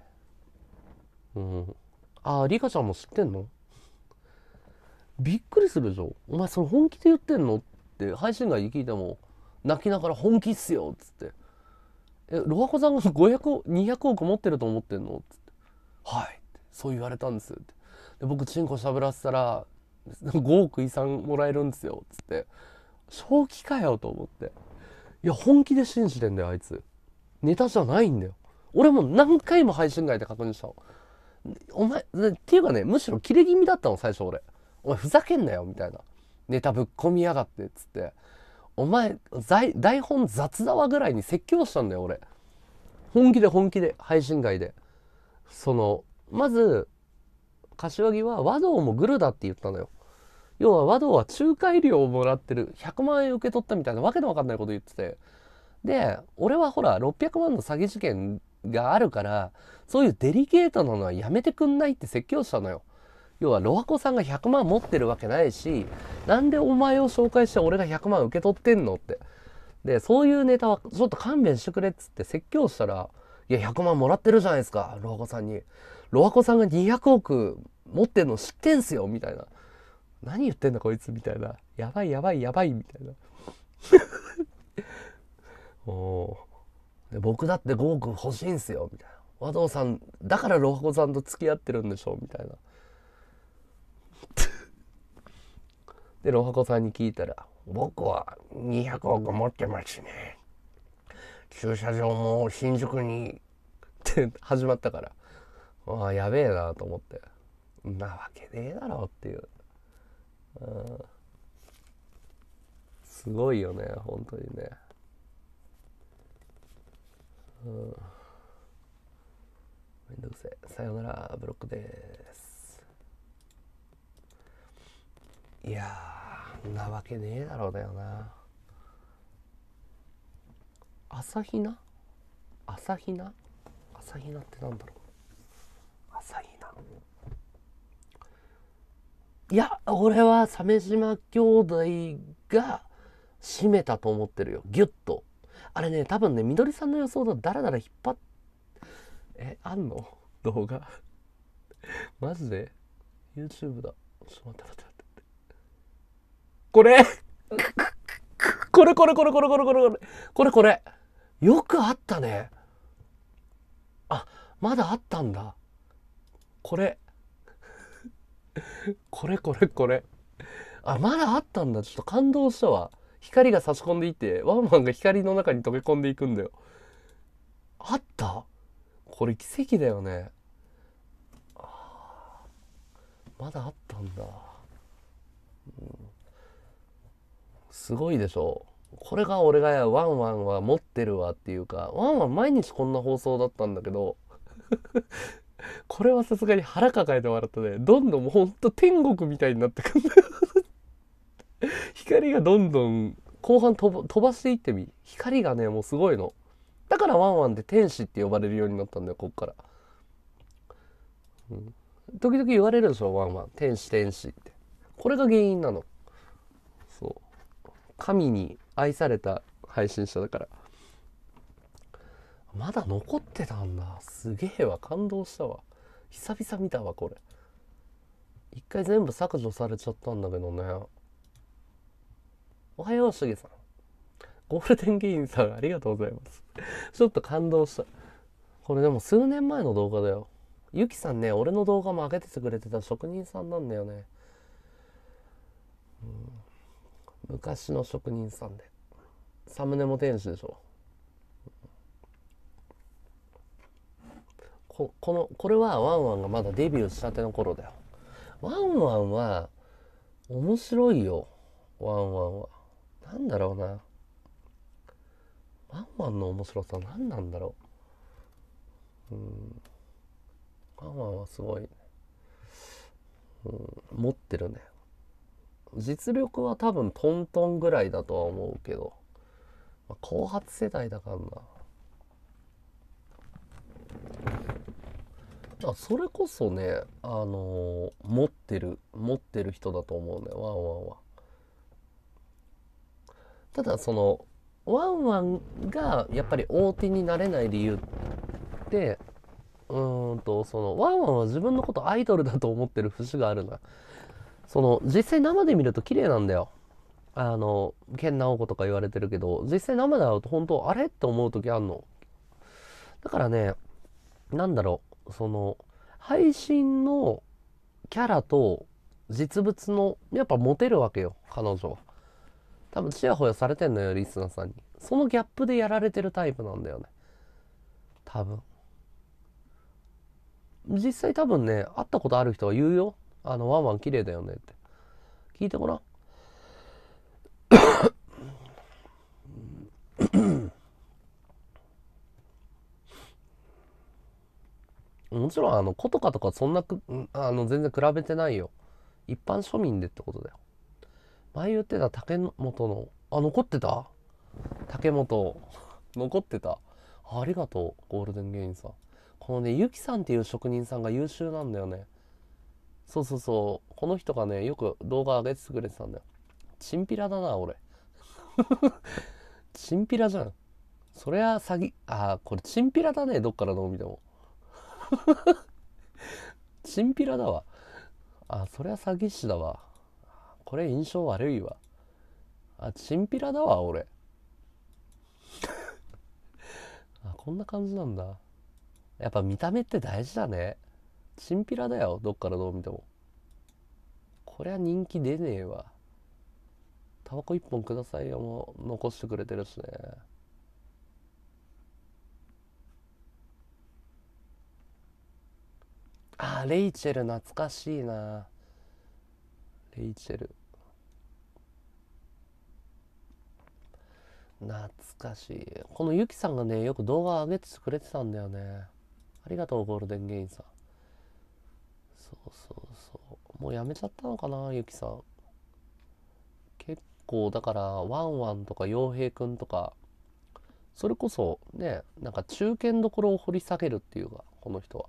うんああリカちゃんも知ってんのびっくりするでしょお前それ本気で言ってんのって配信外で聞いても泣きながら本気っすよっつってえロアコさんが500 200億持ってると思ってんの?」っつって「はい」そう言われたんですってで僕チンコしゃぶらせたら5億遺産もらえるんですよ」っつって正気かよと思っていや本気で信じてんだよあいつネタじゃないんだよ俺も何回も配信外で確認したのお前っていうかねむしろキレ気味だったの最初俺お前ふざけんなよみたいなネタぶっ込みやがってっつってお前台本雑だわぐらいに説教したんだよ俺本気で本気で配信外でそのまず柏木は和道もグルだって言ったのよ要は和道は仲介料をもらってる100万円受け取ったみたいなわけのわかんないこと言っててで俺はほら600万の詐欺事件があるからそういうデリケートなのはやめてくんないって説教したのよ要はロアコさんが100万持ってるわけないしなんでお前を紹介して俺が100万受け取ってんのってでそういうネタはちょっと勘弁してくれっつって説教したらいや100万もらってるじゃないですかロアコさんにロアコさんが200億持ってんの知ってんすよみたいな何言ってんだこいつみたいなやばいやばいやばいみたいな おで僕だって5億欲しいんすよみたいな和道さんだからハコさんと付き合ってるんでしょみたいな でハコさんに聞いたら「僕は200億持ってますね駐車場も新宿に」って始まったからああやべえなと思って「んなわけねえだろ」っていう。うんすごいよね本当にねうんめんどくせえさよならブロックですいやーなわけねえだろうだよな朝比奈朝比奈朝比奈ってなんだろう朝比奈いや俺は鮫島兄弟が締めたと思ってるよギュッとあれね多分ねみどりさんの予想だとダラダラ引っ張っえあんの動画 マジで YouTube だちょっと待って待って待ってこれ これこれこれこれこれこれこれこれこれよくあったねあまだあったんだこれ これこれこれ。あ、まだあったんだ。ちょっと感動したわ。光が差し込んでいて、ワンマンが光の中に溶け込んでいくんだよ。あったこれ奇跡だよね。まだあったんだ、うん、すごいでしょこれが俺がワンワンは持ってるわっていうかワンワン毎日こんな放送だったんだけどこれはさすがに腹抱えて笑ったね。どんどんもうほんと天国みたいになってくんだ光がどんどん後半飛ば飛ばしていってみ。光がね、もうすごいの。だからワンワンで天使って呼ばれるようになったんだよ、こっから。うん、時々言われるでしょ、ワンワン。天使天使って。これが原因なの。そう。神に愛された配信者だから。まだ残ってたんだすげえわ感動したわ久々見たわこれ一回全部削除されちゃったんだけどねおはようしげさんゴールデン議員さんありがとうございますちょっと感動したこれでも数年前の動画だよゆきさんね俺の動画も上げててくれてた職人さんなんだよね、うん、昔の職人さんでサムネも天使でしょここのこれはワンワンがまだデビューしたての頃だよワンワンは面白いよワンワンは何だろうなワンワンの面白さ何なんだろううんワンワンはすごい、ね、うん、持ってるね実力は多分トントンぐらいだとは思うけど、ま後発世代だからなあそれこそねあのー、持ってる持ってる人だと思うんだよワンワンは。ただそのワンワンがやっぱり大手になれない理由ってうんとそのワンワンは自分のことアイドルだと思ってる節があるな。その実際生で見ると綺麗なんだよ。あのナ直子とか言われてるけど実際生で会うと本当あれって思う時あんの。だからねなんだろうその配信のキャラと実物のやっぱモテるわけよ彼女は多分ちやほやされてんのよリスナーさんにそのギャップでやられてるタイプなんだよね多分実際多分ね会ったことある人は言うよあのワンワン綺麗だよねって聞いてごらんうんもちろんあの子とかとかそんなあの全然比べてないよ一般庶民でってことだよ前言ってた竹本のあ残ってた竹本残ってたありがとうゴールデンゲインさんこのねゆきさんっていう職人さんが優秀なんだよねそうそうそうこの人がねよく動画上げてくれてたんだよチンピラだな俺 チンピラじゃんそりゃ詐欺あこれチンピラだねどっからどう見ても チンピラだわ。あ、そりゃ詐欺師だわ。これ印象悪いわ。あ、チンピラだわ、俺。あ、こんな感じなんだ。やっぱ見た目って大事だね。チンピラだよ、どっからどう見ても。こりゃ人気出ねえわ。タバコ一本くださいよ、もう残してくれてるしね。あレイチェル懐かしいなレイチェル懐かしいこのユキさんがねよく動画上げてくれてたんだよねありがとうゴールデンゲインさんそうそうそうもうやめちゃったのかなユキさん結構だからワンワンとか洋平くんとかそれこそねなんか中堅どころを掘り下げるっていうかこの人は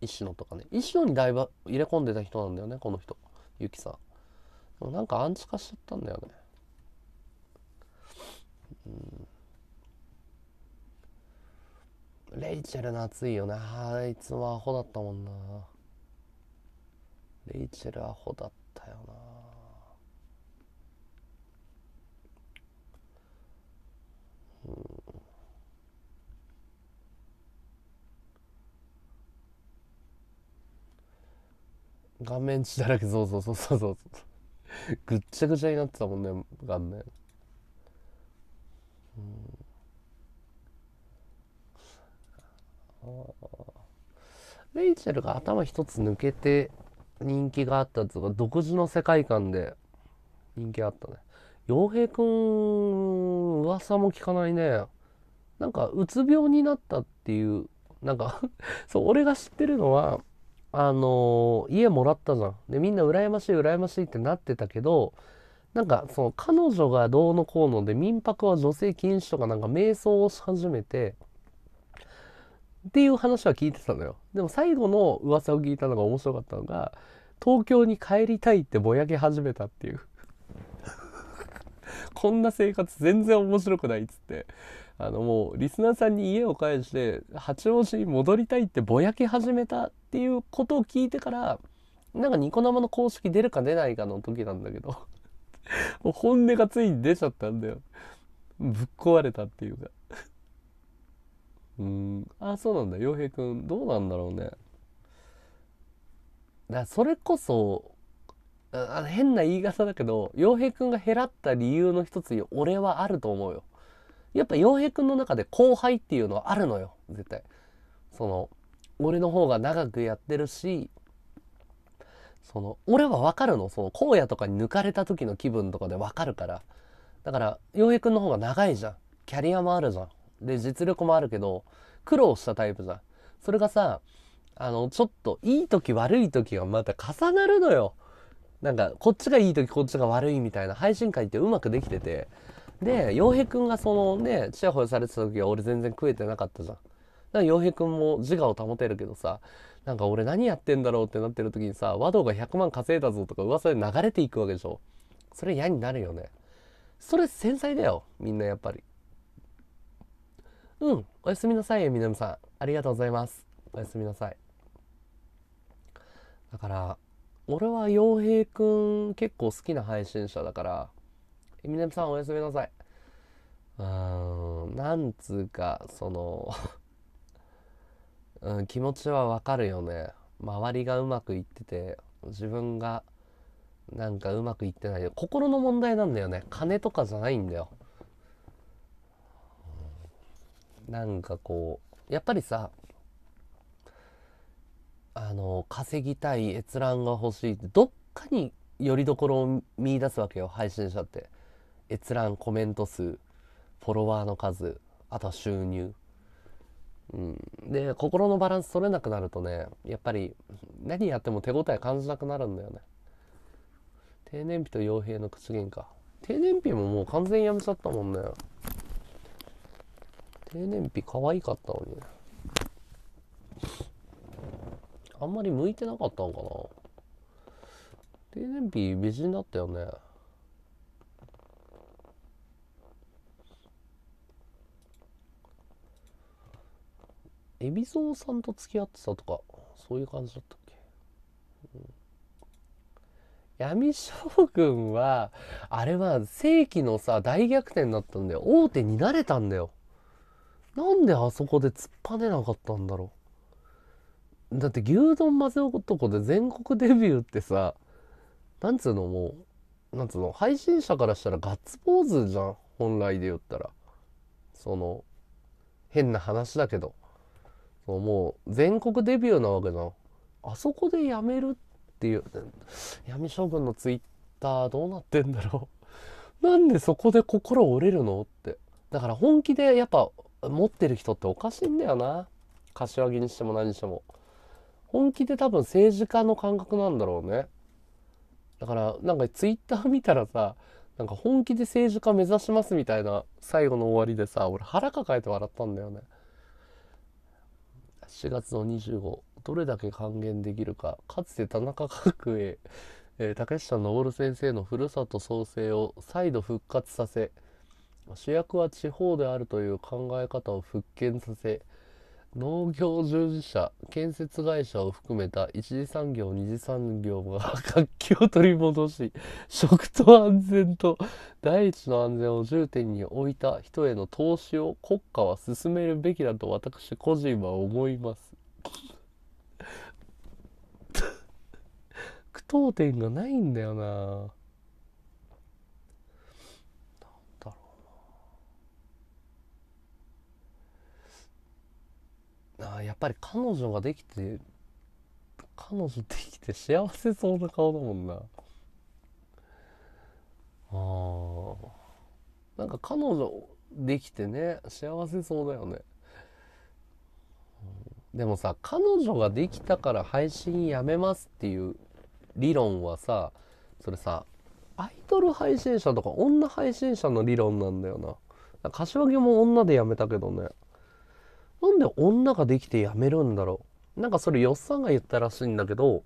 石野とかね石野にだいぶ入れ込んでた人なんだよねこの人ゆきさんでもなんかアンチ化しちゃったんだよねうんレイチェルの熱いよなあいつもアホだったもんなレイチェルアホだったよな顔面血だらけそうそうそうそうそうぐっちゃぐちゃになってたもんね顔面うんレイチェルが頭一つ抜けて人気があったというか独自の世界観で人気あったね洋平くん噂も聞かないねなんかうつ病になったっていうなんか そう俺が知ってるのはあの家もらったじゃん。で、みんな羨ましい羨ましいってなってたけど、なんかその彼女がどうのこうので民泊は女性禁止とかなんか瞑想をし始めて、っていう話は聞いてたのよ。でも最後の噂を聞いたのが面白かったのが、東京に帰りたいってぼやけ始めたっていう。こんな生活全然面白くないっつって。あのもうリスナーさんに家を返して八王子に戻りたいってぼやき始めたっていうことを聞いてからなんかニコ生の公式出るか出ないかの時なんだけど もう本音がついに出ちゃったんだよぶっ壊れたっていうかうんあそうなんだ洋平くんどうなんだろうねだそれこそあ変な言い方だけど洋平くんが減らった理由の一つに俺はあると思うよやっぱ洋平くんの中で後輩っていうのはあるのよ絶対その俺の方が長くやってるしその俺は分かるのその荒野とかに抜かれた時の気分とかで分かるからだから洋平くんの方が長いじゃんキャリアもあるじゃんで実力もあるけど苦労したタイプじゃんそれがさあのちょっといい時悪い時がまた重なるのよなんかこっちがいい時こっちが悪いみたいな配信会ってうまくできててで洋平君がそのねちやほやされてた時は俺全然食えてなかったじゃん。だから洋平君も自我を保てるけどさなんか俺何やってんだろうってなってる時にさ和道が100万稼いだぞとか噂で流れていくわけでしょ。それ嫌になるよね。それ繊細だよみんなやっぱり。うん。おやすみなさい、みなみさん。ありがとうございます。おやすみなさい。だから、俺は洋平くん結構好きな配信者だから、エミネムさんおやすみなさい。うーん、なんつうか、その うん、気持ちはわかるよね。周りがうまくいってて、自分がなんかうまくいってない。心の問題なんだよね。金とかじゃないんだよ。なんかこう、やっぱりさ、あの、稼ぎたい、閲覧が欲しいって、どっかによりどころを見出すわけよ、配信者って。閲覧コメント数フォロワーの数あとは収入、うん、で心のバランス取れなくなるとねやっぱり何やっても手応え感じなくなるんだよね低燃費と傭兵の口喧嘩低燃費ももう完全やめちゃったもんね低燃費可愛かったのにねあんまり向いてなかったのかな低燃費美人だったよね海老蔵さんと付き合ってたとか、そういう感じだったっけ、うん、闇将軍は、あれは世紀のさ、大逆転だったんだよ。大手になれたんだよ。なんであそこで突っぱねなかったんだろう。だって牛丼混ぜ男で全国デビューってさ、なんつうのもう、なんつうの、配信者からしたらガッツポーズじゃん。本来で言ったら。その、変な話だけど。そうもう全国デビューなわけなあそこでやめるっていう闇将軍のツイッターどうなってんだろうなんでそこで心折れるのってだから本気でやっぱ持ってる人っておかしいんだよな柏木にしても何しても本気で多分政治家の感覚なんだろうねだからなんかツイッター見たらさなんか本気で政治家目指しますみたいな最後の終わりでさ俺腹抱えて笑ったんだよね4月の25どれだけ還元できるかかつて田中角栄、えー、竹下登先生のふるさと創生を再度復活させ主役は地方であるという考え方を復権させ農業従事者建設会社を含めた一次産業二次産業が活気を取り戻し食と安全と第一の安全を重点に置いた人への投資を国家は進めるべきだと私個人は思います。句読点がないんだよなあやっぱり彼女ができて彼女できて幸せそうな顔だもんなあーなんか彼女できてね幸せそうだよねでもさ彼女ができたから配信やめますっていう理論はさそれさアイドル配信者とか女配信者の理論なんだよな柏木も女でやめたけどねなんで女ができて辞めるんだろうなんかそれよっさんが言ったらしいんだけど、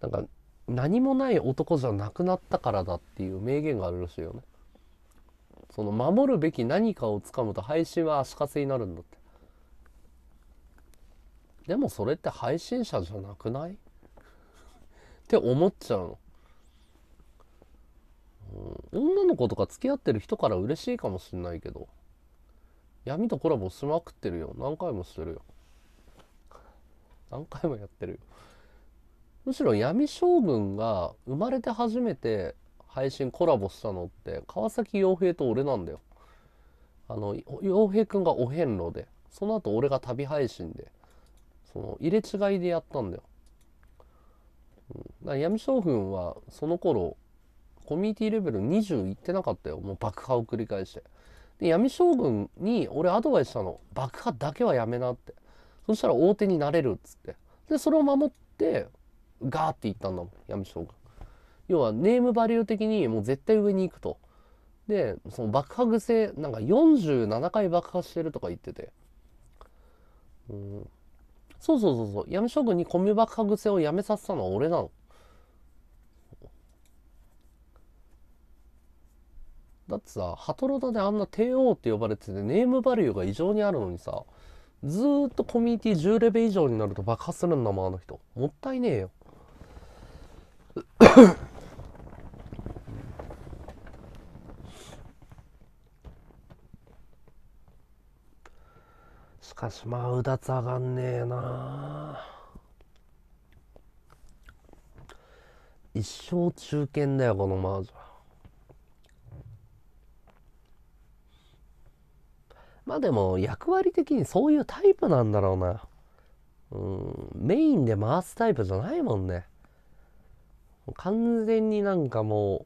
なんか何もない男じゃなくなったからだっていう名言があるらしいよね。その守るべき何かをつかむと配信は足かせになるんだって。でもそれって配信者じゃなくないって思っちゃうの。女の子とか付き合ってる人から嬉しいかもしんないけど。闇とコラボしまくってるよ何回もしてるよ何回もやってるよむしろ闇将軍が生まれて初めて配信コラボしたのって川崎洋平と俺なんだよあの洋平くんがお遍路でその後俺が旅配信でその入れ違いでやったんだよ、うん、だ闇将軍はその頃コミュニティレベル20いってなかったよもう爆破を繰り返してで闇将軍に俺アドバイスしたの爆破だけはやめなってそしたら大手になれるっつってでそれを守ってガーっていったんだもん闇将軍要はネームバリュー的にもう絶対上に行くとでその爆破癖なんか47回爆破してるとか言っててうんそうそうそうそう闇将軍に米爆破癖をやめさせたのは俺なのだってさハトロダであんな帝王って呼ばれててネームバリューが異常にあるのにさずーっとコミュニティ10レベル以上になると爆発するんだもんあの人もったいねえよ しかしまあうだつ上がんねえな一生中堅だよこのマージャンまあでも役割的にそういうタイプなんだろうな。うん、メインで回すタイプじゃないもんね。完全になんかも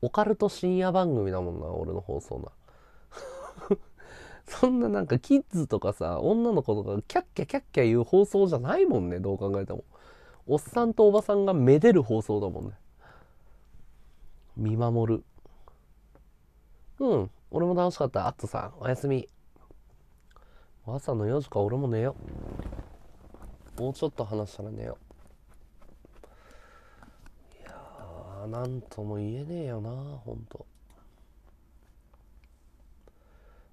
う、オカルト深夜番組だもんな、俺の放送な。そんななんかキッズとかさ、女の子とかキャッキャキャッキャ言う放送じゃないもんね、どう考えても。おっさんとおばさんがめでる放送だもんね。見守る。うん、俺も楽しかった。アットさん、おやすみ。朝の4時か俺も寝よもうちょっと話したら寝よいやーとも言えねえよなほんと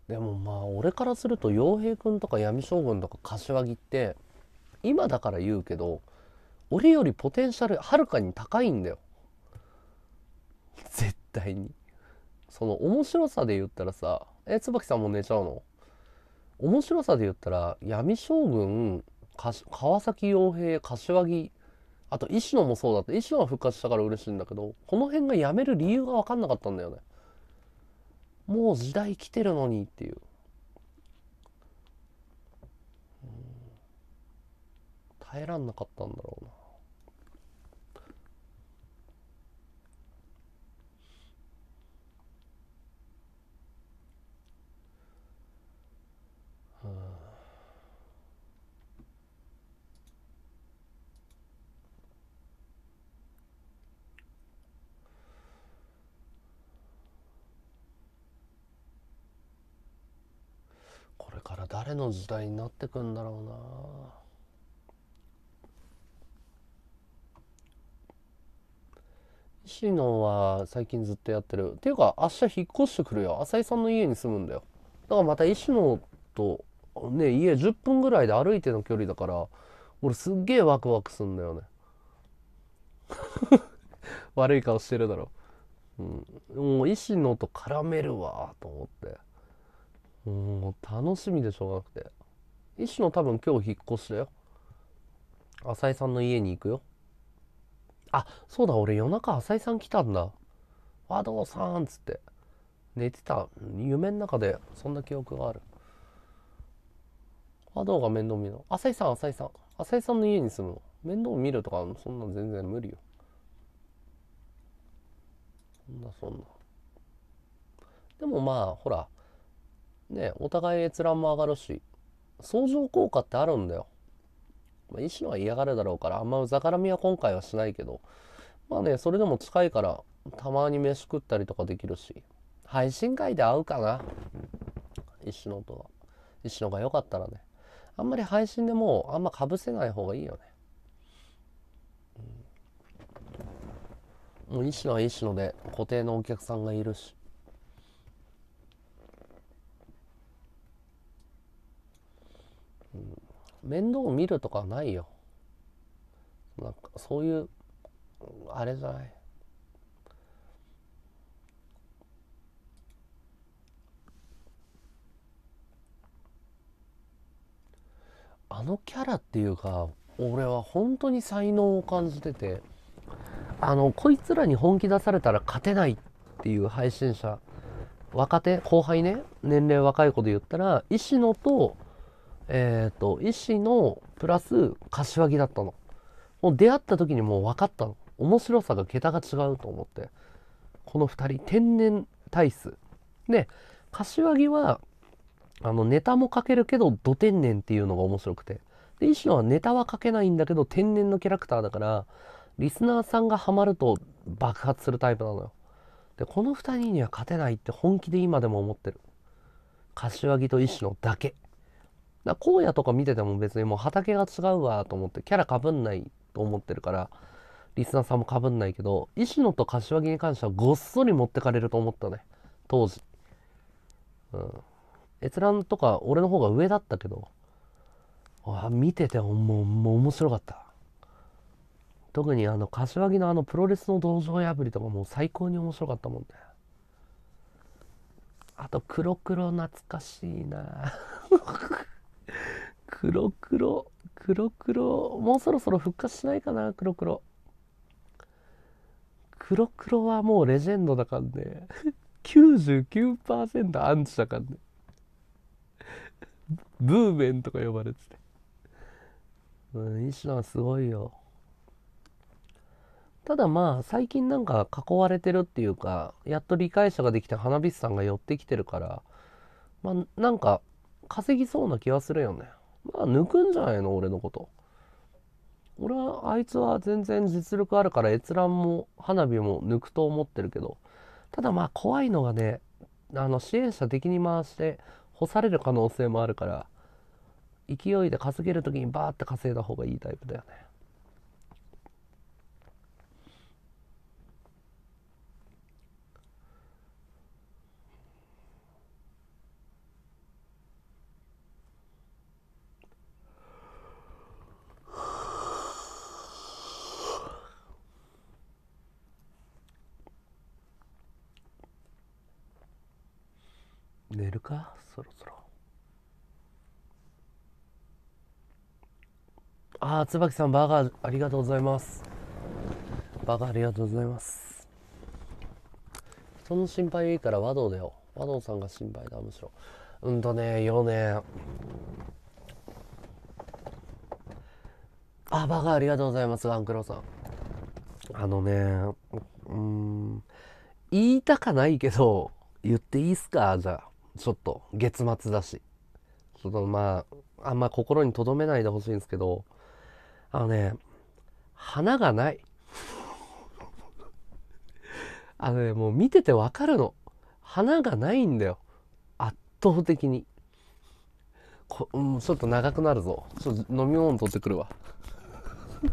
でもまあ俺からすると傭兵くんとか闇将軍とか柏木って今だから言うけど俺よりポテンシャルはるかに高いんだよ絶対にその面白さで言ったらさえ椿さんも寝ちゃうの面白さで言ったら闇将軍川崎洋平柏木あと石野もそうだって石野は復活したから嬉しいんだけどこの辺が辞める理由が分かんなかったんだよねもう時代来てるのにっていう耐えらんなかったんだろうなこれから誰の時代になってくんだろうな石野は最近ずっとやってるっていうか明日引っ越してくるよ浅井さんの家に住むんだよだからまた石野とね家10分ぐらいで歩いての距離だから俺すっげえワクワクすんだよね 悪い顔してるだろ、うん、もう石野と絡めるわと思ってもう楽しみでしょうがなくて。一種の多分今日引っ越しだよ。浅井さんの家に行くよ。あ、そうだ、俺夜中浅井さん来たんだ。和道さんっつって。寝てた。夢の中で、そんな記憶がある。和道が面倒見るの。浅井さん、浅井さん。浅井さんの家に住むの。面倒見るとか、そんな全然無理よ。そんな、そんな。でもまあ、ほら、ね、お互い閲覧も上がるし、相乗効果ってあるんだよ。まあ、医師は嫌がるだろうから、あんまうざからみは今回はしないけど、まあね、それでも近いから、たまに飯食ったりとかできるし、配信会で会うかな。石野とは。石野が良かったらね。あんまり配信でもう、あんまかぶせない方がいいよね。もう石野は石野で固定のお客さんがいるし。面倒を見るとかないよなんかそういうあれじゃないあのキャラっていうか俺は本当に才能を感じててあのこいつらに本気出されたら勝てないっていう配信者若手後輩ね年齢若い子で言ったら石野とえっ、ー、と、石のプラス柏木だったの。もう出会った時にもう分かったの。面白さが桁が違うと思って。この2人、天然体質。で、柏木は、あの、ネタも書けるけど、土天然っていうのが面白くて。で、石野はネタは書けないんだけど、天然のキャラクターだから、リスナーさんがハマると爆発するタイプなのよ。で、この2人には勝てないって本気で今でも思ってる。柏木と石野だけ。だ荒野とか見てても別にもう畑が違うわと思ってキャラかぶんないと思ってるからリスナーさんもかぶんないけど石野と柏木に関してはごっそり持ってかれると思ったね当時うん閲覧とか俺の方が上だったけどあ見ててもうもう面白かった特にあの柏木のあのプロレスの道場破りとかもう最高に面白かったもんねあと黒黒懐かしいな黒黒黒黒もうそろそろ復活しないかな黒黒黒黒はもうレジェンドだからね99% アンチだからねブーメンとか呼ばれててうん石野はすごいよただまあ最近なんか囲われてるっていうかやっと理解者ができて花火師さんが寄ってきてるからまあなんか稼ぎそうな気はするよねまあ抜くんじゃないの俺のこと。俺はあいつは全然実力あるから閲覧も花火も抜くと思ってるけどただまあ怖いのがねあの支援者敵に回して干される可能性もあるから勢いで稼げる時にバーって稼いだ方がいいタイプだよね。ああ、椿さん、バーガーありがとうございます。バーガーありがとうございます。人の心配いいから和道だよ。和道さんが心配だ、むしろ。うんとね、よね。あ、バーガーありがとうございます、ワンクロさん。あのね、うん、言いたかないけど、言っていいっすかじゃあ、ちょっと、月末だし。ちょっとまあ、あんま心に留めないでほしいんですけど、あのね花がない あのねもう見ててわかるの花がないんだよ圧倒的にこ、うん、ちょっと長くなるぞちょっと飲み物取ってくるわ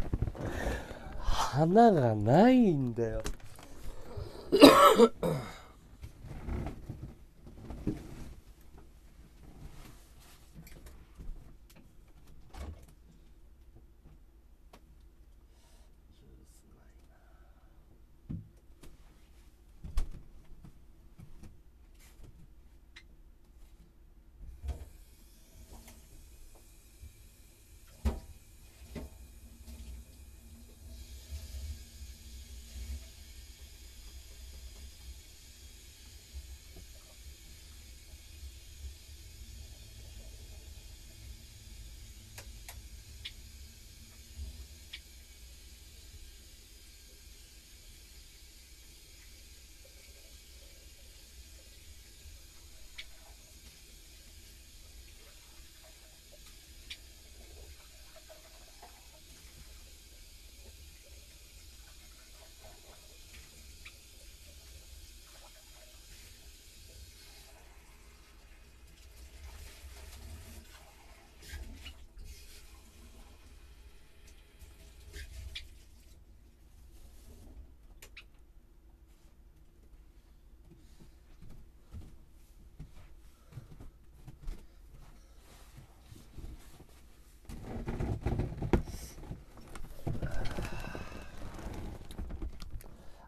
花がないんだよ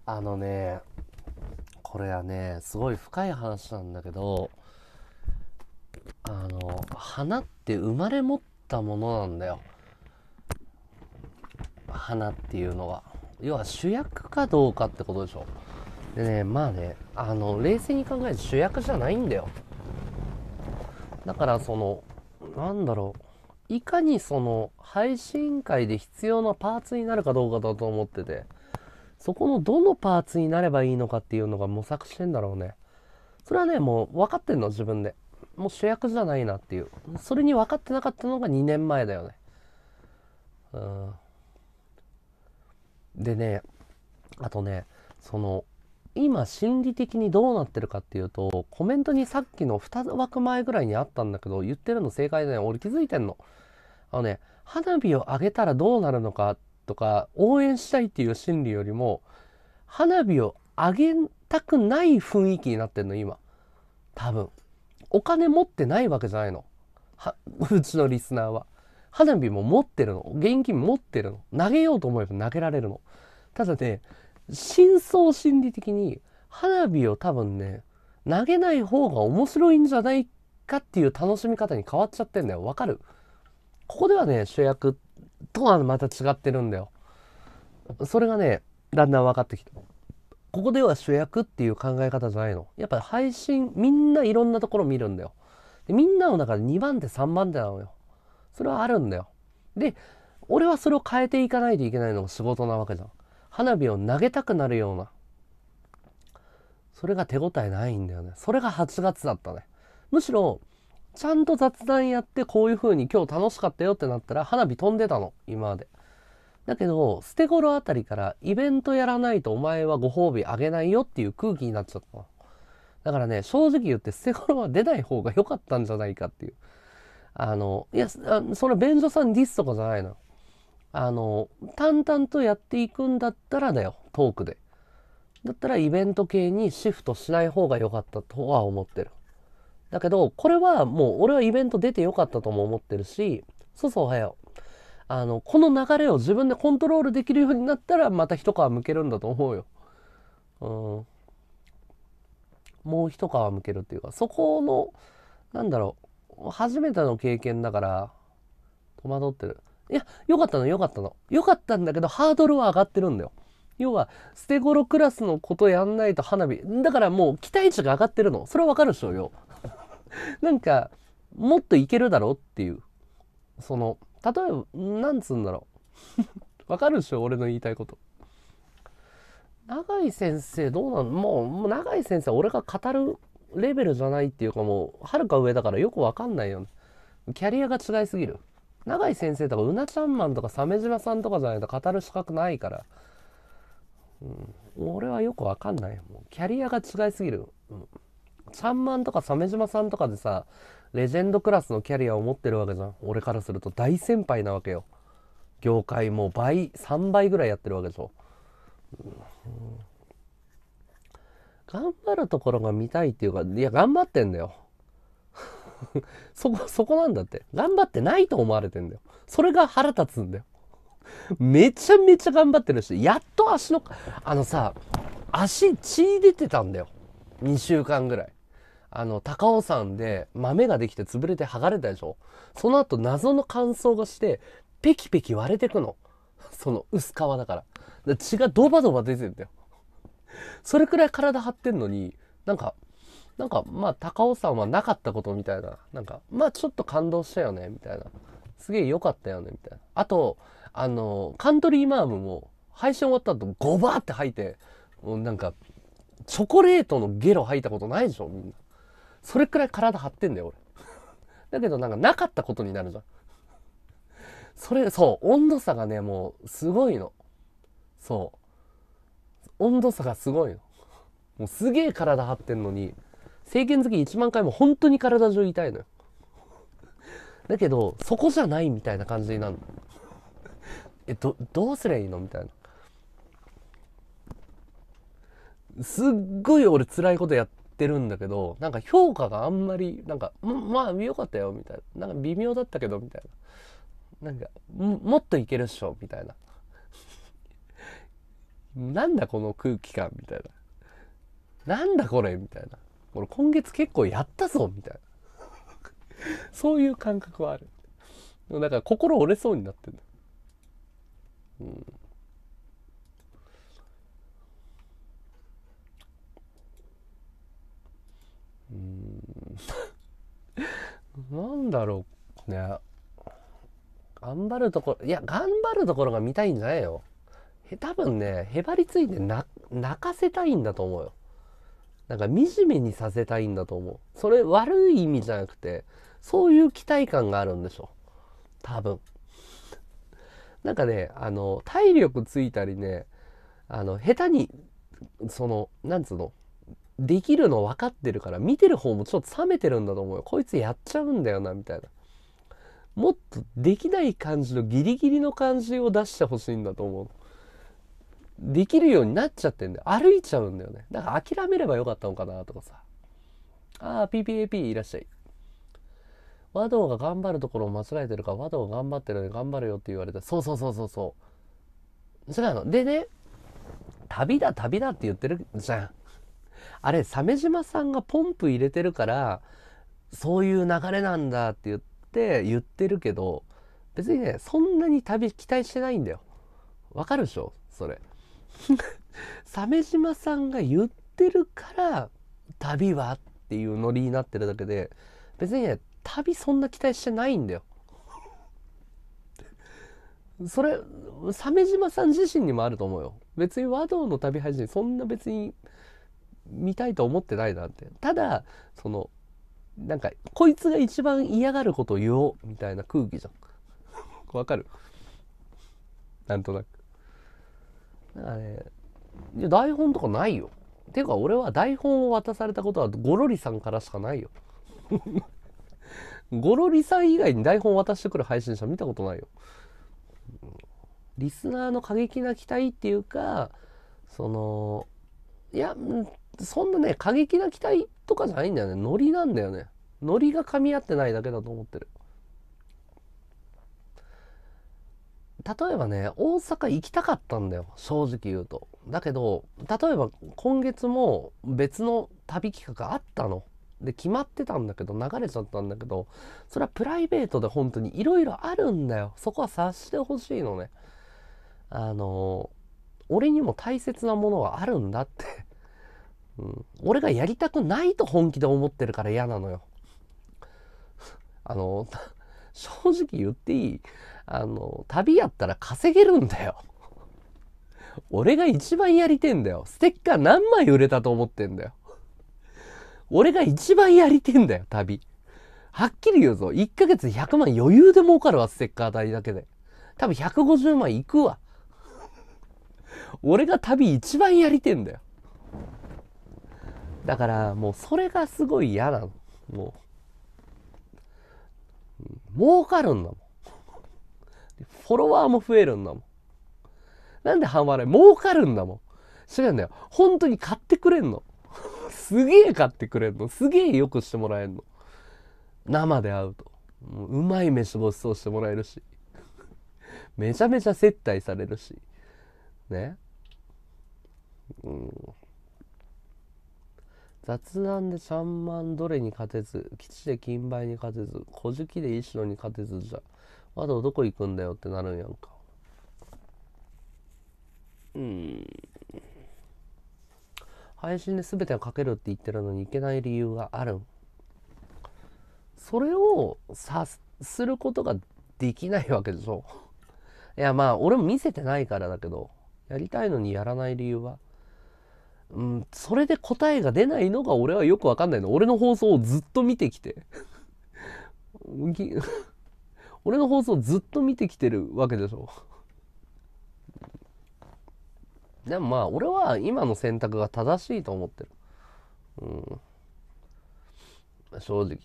あのね、これはね、すごい深い話なんだけど、あの、花って生まれ持ったものなんだよ。花っていうのは。要は主役かどうかってことでしょ。でね、まあね、あの、冷静に考えて主役じゃないんだよ。だからその、なんだろう。いかにその配信会で必要なパーツになるかどうかだと思ってて。そこのどのパーツになればいいのかっていうのが模索してんだろうね。それはね、もう分かってんの、自分で。もう主役じゃないなっていう。それに分かってなかったのが2年前だよね。うん。でね、あとね、その、今心理的にどうなってるかっていうと、コメントにさっきの2枠前ぐらいにあったんだけど、言ってるの正解だよ、ね。俺気づいてんの。あのね、花火を上げたらどうなるのかっとか応援したいっていう心理よりも花火を上げたくない雰囲気になってんの今多分お金持ってないわけじゃないのはうちのリスナーは花火も持ってるの現金持ってるの投げようと思えば投げられるのただね深層心理的に花火を多分ね投げない方が面白いんじゃないかっていう楽しみ方に変わっちゃってんだよわかるここではね主役とはまた違ってるんだよ。それがね、だんだん分かってきた。ここでは主役っていう考え方じゃないの。やっぱ配信、みんないろんなところ見るんだよ。でみんなの中で2番手、3番手なのよ。それはあるんだよ。で、俺はそれを変えていかないといけないのが仕事なわけじゃん。花火を投げたくなるような。それが手応えないんだよね。それが8月だったね。むしろ、ちゃんと雑談やってこういう風に今日楽しかったよってなったら花火飛んでたの、今まで。だけど、捨て頃あたりからイベントやらないとお前はご褒美あげないよっていう空気になっちゃったの。だからね、正直言って捨て頃は出ない方が良かったんじゃないかっていう。あの、いや、それ便所さんディスとかじゃないの。あの、淡々とやっていくんだったらだよ、トークで。だったらイベント系にシフトしない方が良かったとは思ってる。だけど、これはもう俺はイベント出てよかったとも思ってるし、そうそうおはよう。あの、この流れを自分でコントロールできるようになったら、また一皮むけるんだと思うよ。うん。もう一皮むけるっていうか、そこの、なんだろう、初めての経験だから、戸惑ってる。いや、良かったの、良かったの。良かったんだけど、ハードルは上がってるんだよ。要は、捨て頃クラスのことやんないと花火。だからもう期待値が上がってるの。それはわかるでしょ、うよ。なんか、もっといけるだろうっていう。その、例えば、なんつうんだろう。わかるでしょ俺の言いたいこと。永井先生どうなのもう、もう永井先生俺が語るレベルじゃないっていうかもう、はるか上だからよくわかんないよ、ね。キャリアが違いすぎる。永井先生とか、うなちゃんマンとか、鮫島さんとかじゃないと語る資格ないから。うん、俺はよくわかんない。もうキャリアが違いすぎる。うん3万とか鮫島さんとかでさ、レジェンドクラスのキャリアを持ってるわけじゃん。俺からすると大先輩なわけよ。業界もう倍、3倍ぐらいやってるわけでしょ。うん頑張るところが見たいっていうか、いや、頑張ってんだよ。そこ、そこなんだって。頑張ってないと思われてんだよ。それが腹立つんだよ。めちゃめちゃ頑張ってるし、やっと足の、あのさ、足血出てたんだよ。2週間ぐらい。あの、高尾山で豆ができて潰れて剥がれたでしょその後謎の乾燥がして、ペキペキ割れてくの。その薄皮だから。血がドバドバ出てんだよ。それくらい体張ってんのに、なんか、なんか、まあ、高尾山はなかったことみたいな。なんか、まあ、ちょっと感動したよね、みたいな。すげえ良かったよね、みたいな。あと、あの、カントリーマームも、配信終わった後、ゴバーって吐いて、もうなんか、チョコレートのゲロ吐いたことないでしょ、みんな。それくらい体張ってんだよ、俺。だけどなんかなかったことになるじゃん。それ、そう、温度差がね、もうすごいの。そう。温度差がすごいの。もうすげえ体張ってんのに、制限月き1万回も本当に体中痛いのよ。だけど、そこじゃないみたいな感じになるの。え、ど、どうすりゃいいのみたいな。すっごい俺辛いことやっってるんだけどなんか評価があんまりなんか「まあ良かったよ」みたいななんか微妙だったけどみたいななんかもっといけるっしょみたいな なんだこの空気感みたいななんだこれみたいな俺今月結構やったぞみたいな そういう感覚はあるだから心折れそうになってるうんだろうね。頑張るところ、いや、頑張るところが見たいんじゃないよ。多分ね、へばりついて泣かせたいんだと思うよ。なんか惨めにさせたいんだと思う。それ悪い意味じゃなくて、そういう期待感があるんでしょ。多分。なんかね、あの、体力ついたりね、あの、下手に、その、なんつうの、できるの分かってるから見てる方もちょっと冷めてるんだと思うよこいつやっちゃうんだよなみたいなもっとできない感じのギリギリの感じを出してほしいんだと思うできるようになっちゃってんだよ歩いちゃうんだよねだから諦めればよかったのかなとかさああ PPAP いらっしゃい和道が頑張るところを間違えてるから和道が頑張ってるので頑張るよって言われたそうそうそうそうそうそうのでね旅だ旅だって言ってるじゃんあれ鮫島さんがポンプ入れてるからそういう流れなんだって言って言ってるけど別にねそんなに旅期待してないんだよわかるでしょそれ 鮫島さんが言ってるから旅はっていうノリになってるだけで別にね旅そんな期待してないんだよそれ鮫島さん自身にもあると思うよ別に和道の旅配信そんな別に見たいと思ってないなってただそのなんかこいつが一番嫌がることを言おうみたいな空気じゃん わかるなんとなくだからね台本とかないよていうか俺は台本を渡されたことはゴロリさんからしかないよ ゴロリさん以外に台本渡してくる配信者見たことないよリスナーの過激な期待っていうかそのいやそんなね、過激な期待とかじゃないんだよね。ノリなんだよね。ノリが噛み合ってないだけだと思ってる。例えばね、大阪行きたかったんだよ。正直言うと。だけど、例えば今月も別の旅企画があったの。で、決まってたんだけど、流れちゃったんだけど、それはプライベートで本当にいろいろあるんだよ。そこは察してほしいのね。あの、俺にも大切なものはあるんだってうん、俺がやりたくないと本気で思ってるから嫌なのよ。あの、正直言っていいあの、旅やったら稼げるんだよ。俺が一番やりてんだよ。ステッカー何枚売れたと思ってんだよ。俺が一番やりてんだよ、旅。はっきり言うぞ。1ヶ月100万余裕で儲かるわ、ステッカー代だけで。多分150万いくわ。俺が旅一番やりてんだよ。だからもうそれがすごい嫌なの。もう。儲かるんだもん。フォロワーも増えるんだもん。なんで半笑い儲かるんだもん。そうなんだよ。本当に買ってくれんの。すげえ買ってくれんの。すげえよくしてもらえんの。生で会うと。ううまい飯ごちそうしてもらえるし。めちゃめちゃ接待されるし。ね。うん。雑談で三万どれに勝てず吉で金梅に勝てず小敷で石野に勝てずじゃあとどこ行くんだよってなるんやんかうん配信で全てをかけるって言ってるのにいけない理由があるそれをさすることができないわけでしょいやまあ俺も見せてないからだけどやりたいのにやらない理由はうん、それで答えが出ないのが俺はよくわかんないの。俺の放送をずっと見てきて。俺の放送ずっと見てきてるわけでしょ。でもまあ、俺は今の選択が正しいと思ってる。うん。正直。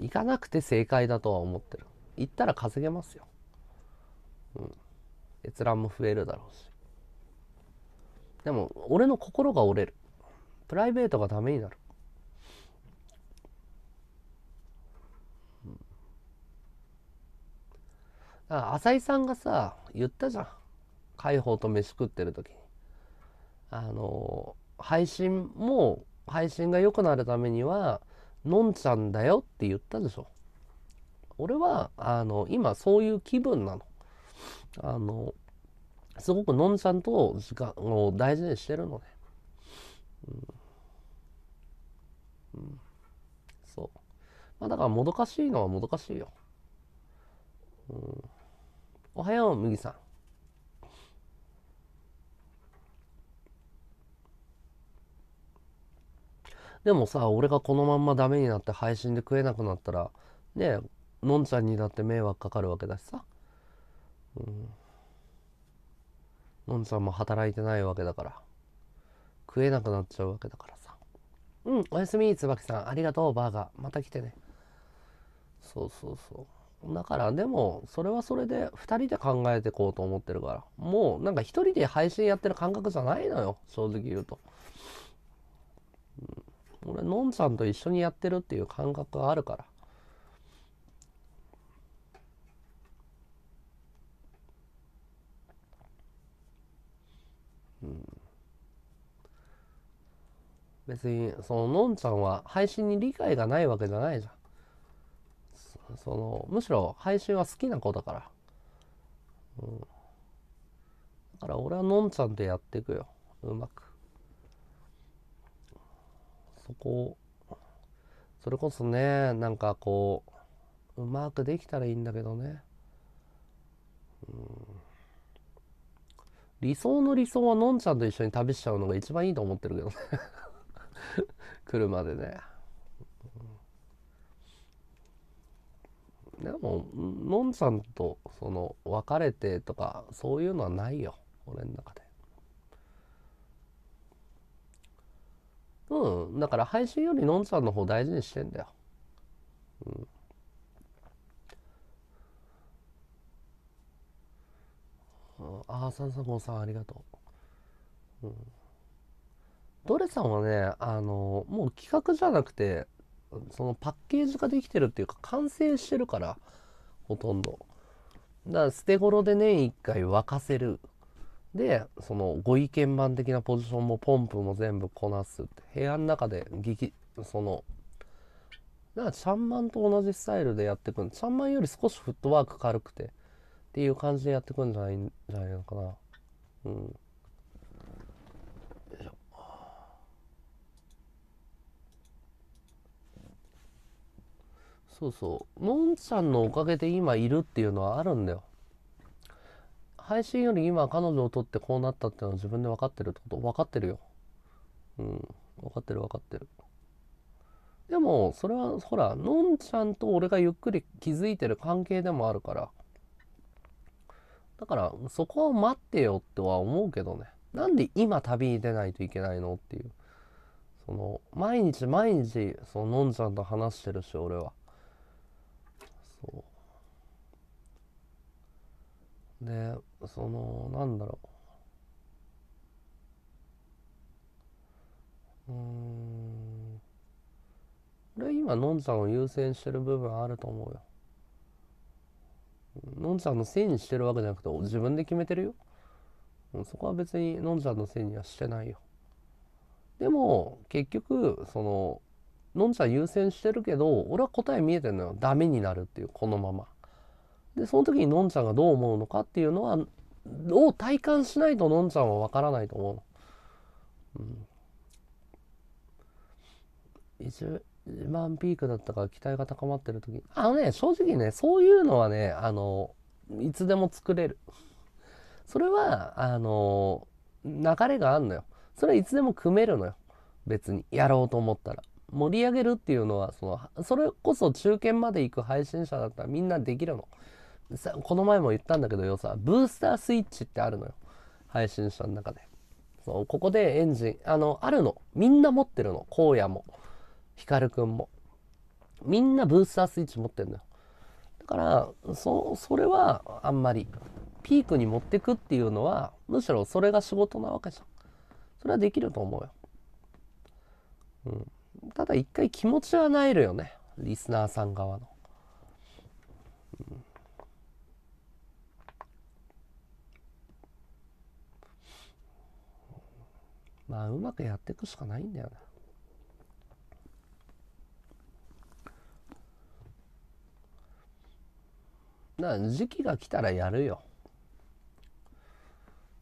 行かなくて正解だとは思ってる。行ったら稼げますよ。うん。閲覧も増えるだろうし。でも俺の心が折れるプライベートがダメになるだから浅井さんがさ言ったじゃん解放と飯食ってる時にあの配信も配信が良くなるためにはのんちゃんだよって言ったでしょ俺はあの今そういう気分なのあのすごくのんちゃんと時間を大事にしてるのね。うん、うん、そう。まあだからもどかしいのはもどかしいよ。うん、おはよう、麦さん。でもさ、俺がこのまんまダメになって配信で食えなくなったら、ねのんちゃんにだって迷惑かかるわけだしさ。うんのんさんも働いてないわけだから。食えなくなっちゃうわけだからさ。うん、おやすみ、椿さん。ありがとう、バーガー。また来てね。そうそうそう。だから、でも、それはそれで2人で考えてこうと思ってるから。もう、なんか1人で配信やってる感覚じゃないのよ。正直言うと。うん、俺、のんちゃんと一緒にやってるっていう感覚があるから。別にそののんちゃんは配信に理解がないわけじゃないじゃんそのむしろ配信は好きな子だから、うん、だから俺はのんちゃんでやっていくようまくそこをそれこそねなんかこううまくできたらいいんだけどね、うん、理想の理想はのんちゃんと一緒に旅しちゃうのが一番いいと思ってるけどね 車でねでものんさんとその別れてとかそういうのはないよ俺の中でうんだから配信よりのんさんの方大事にしてんだようんああん、さ5さんありがとううんドレさんはね、あの、もう企画じゃなくて、そのパッケージができてるっていうか、完成してるから、ほとんど。だから、捨て頃で年、1一回沸かせる。で、その、ご意見番的なポジションもポンプも全部こなすって。部屋の中で、激、その、だから、シャンマンと同じスタイルでやってくん。シャンマンより少しフットワーク軽くて、っていう感じでやってくんじゃないんじゃないのかな。うん。そうそうのんちゃんのおかげで今いるっていうのはあるんだよ配信より今彼女を取ってこうなったっていうのは自分で分かってるってこと分かってるようん分かってる分かってるでもそれはほらのんちゃんと俺がゆっくり気づいてる関係でもあるからだからそこは待ってよっては思うけどねなんで今旅に出ないといけないのっていうその毎日毎日そののんちゃんと話してるし俺はそうでそのなんだろううん俺今のんちゃんを優先してる部分あると思うよのんちゃんのせいにしてるわけじゃなくて自分で決めてるよそこは別にのんちゃんのせいにはしてないよでも結局そののんちゃん優先してるけど俺は答え見えてんのよダメになるっていうこのままでその時にのんちゃんがどう思うのかっていうのはを体感しないとのんちゃんは分からないと思うの、うん、一番ピークだったから期待が高まってる時あのね正直ねそういうのはねあのいつでも作れるそれはあの流れがあんのよそれはいつでも組めるのよ別にやろうと思ったら盛り上げるっていうのはそのそれこそ中堅まで行く配信者だったらみんなできるのさこの前も言ったんだけどよさブースタースイッチってあるのよ配信者の中でそうここでエンジンあのあるのみんな持ってるの荒野も光くんもみんなブースタースイッチ持ってんのよだからそそれはあんまりピークに持ってくっていうのはむしろそれが仕事なわけじゃんそれはできると思うようんただ一回気持ちは萎えるよねリスナーさん側の。うんまあうまくやっていくしかないんだよな、ね。な時期が来たらやるよ。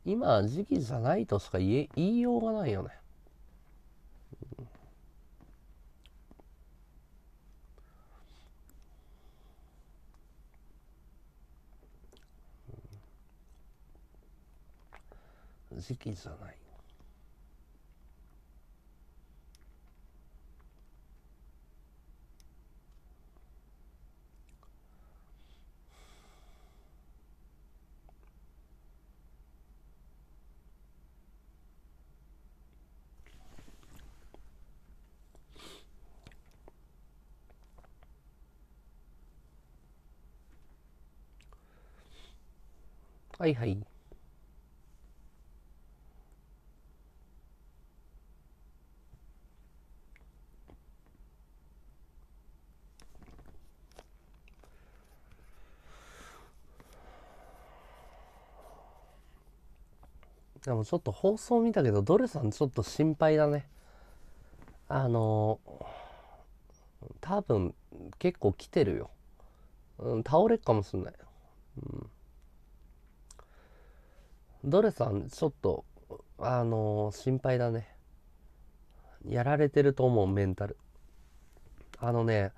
今時期じゃないとしか言いようがないよね。時期じゃない。はいはい。でもちょっと放送見たけど、ドルさんちょっと心配だね。あのー、多分結構来てるよ。うん、倒れっかもしんない。うん。ドルさんちょっと、あのー、心配だね。やられてると思う、メンタル。あのね、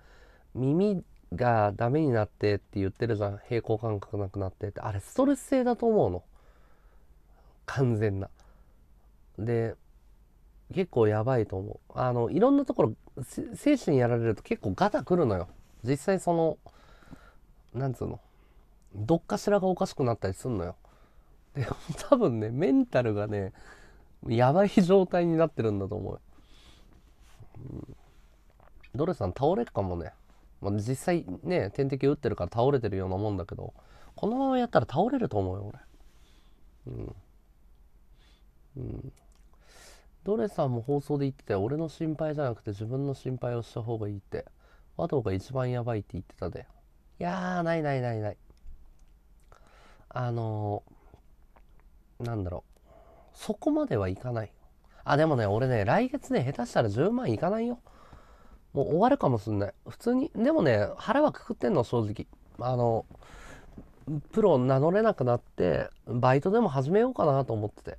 耳がダメになってって言ってるじゃん。平衡感覚なくなってって。あれ、ストレス性だと思うの。完全な。で結構やばいと思うあのいろんなところ精神やられると結構ガタくるのよ実際そのなんつうのどっかしらがおかしくなったりすんのよで 多分ねメンタルがねやばい状態になってるんだと思ううん、ドレさん倒れるかもね、まあ、実際ね点滴打ってるから倒れてるようなもんだけどこのままやったら倒れると思うよ俺うんドレさんも放送で言ってて、俺の心配じゃなくて自分の心配をした方がいいって。和道が一番やばいって言ってたで。いやー、ないないないない。あのー、なんだろう。そこまではいかない。あ、でもね、俺ね、来月ね、下手したら10万いかないよ。もう終わるかもしんない。普通に。でもね、腹はくくってんの、正直。あの、プロ名乗れなくなって、バイトでも始めようかなと思ってて。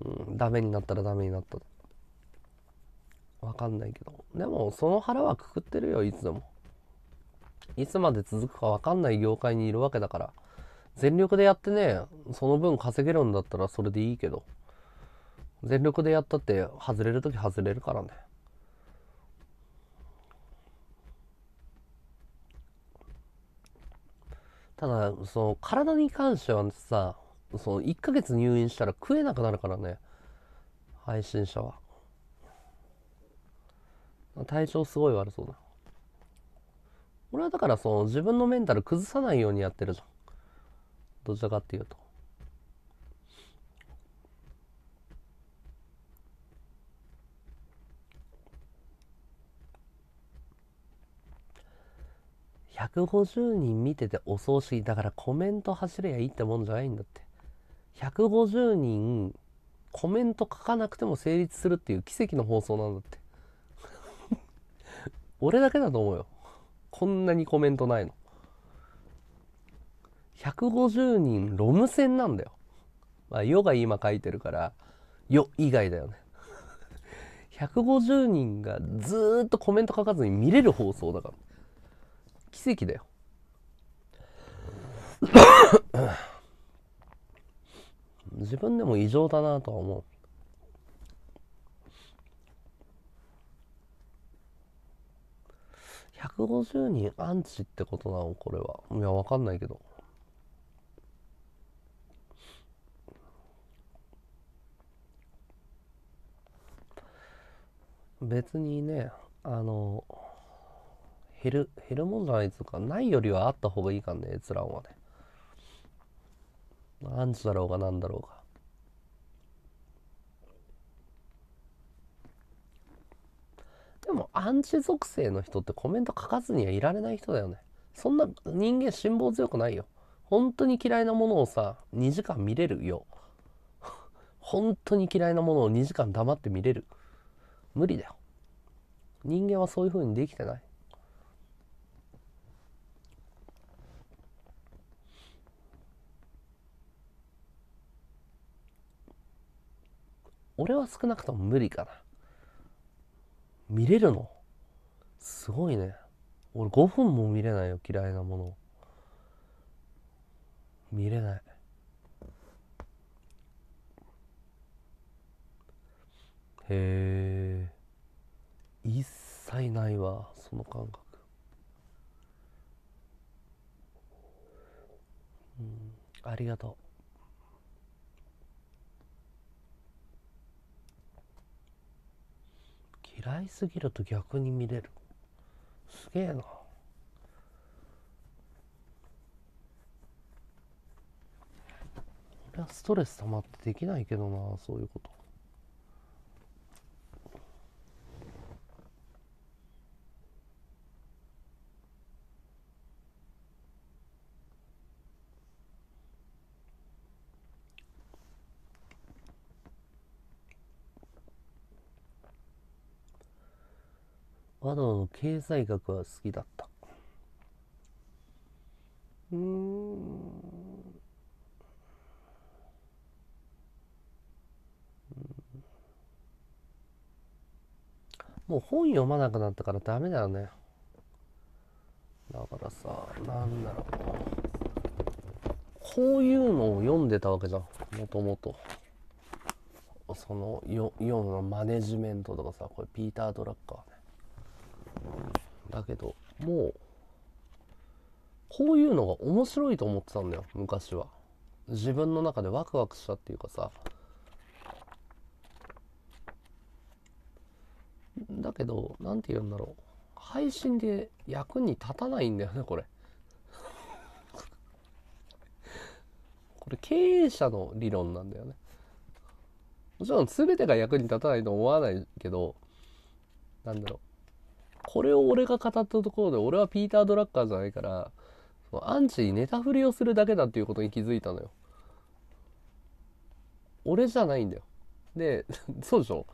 うん、ダメになったらダメになったわかんないけどでもその腹はくくってるよいつでもいつまで続くかわかんない業界にいるわけだから全力でやってねその分稼げるんだったらそれでいいけど全力でやったって外れる時外れるからねただその体に関してはさその1ヶ月入院したら食えなくなるからね配信者は体調すごい悪そうだ俺はだからその自分のメンタル崩さないようにやってるじゃんどちらかっていうと150人見ててお葬式だからコメント走れやいいってもんじゃないんだって150人コメント書かなくても成立するっていう奇跡の放送なんだって 俺だけだと思うよこんなにコメントないの150人ロム線なんだよまあ「世が今書いてるから「よ」以外だよね150人 がずっとコメント書かずに見れる放送だから奇跡だよ自分でも異常だなとは思う。150人アンチってことなのこれは。いや、わかんないけど。別にね、あの、減る、減るもんじゃないっつうか、ないよりはあった方がいいかんね、閲覧はね。アンチだろうがなんだろうが。でもアンチ属性の人ってコメント書かずにはいられない人だよね。そんな人間辛抱強くないよ。本当に嫌いなものをさ、2時間見れるよ。本当に嫌いなものを2時間黙って見れる。無理だよ。人間はそういう風にできてない。俺は少なくとも無理かな。見れるのすごいね。俺5分も見れないよ、嫌いなもの見れない。へえ。一切ないわ、その感覚。うん、ありがとう。嫌いすぎると逆に見れるすげえな俺はストレス溜まってできないけどなそういうこと華の経済学は好きだったうんもう本読まなくなったからダメだよねだからさなんだろうこういうのを読んでたわけじゃんもともとその世のマネジメントとかさこれピーター・ドラッカーだけど、もう、こういうのが面白いと思ってたんだよ、昔は。自分の中でワクワクしたっていうかさ。だけど、なんて言うんだろう。配信で役に立たないんだよね、これ。これ経営者の理論なんだよね。もちろん全てが役に立たないと思わないけど、なんだろう。これを俺が語ったところで、俺はピーター・ドラッカーじゃないから、アンチにネタ振りをするだけだっていうことに気づいたのよ。俺じゃないんだよ。で、そうでしょ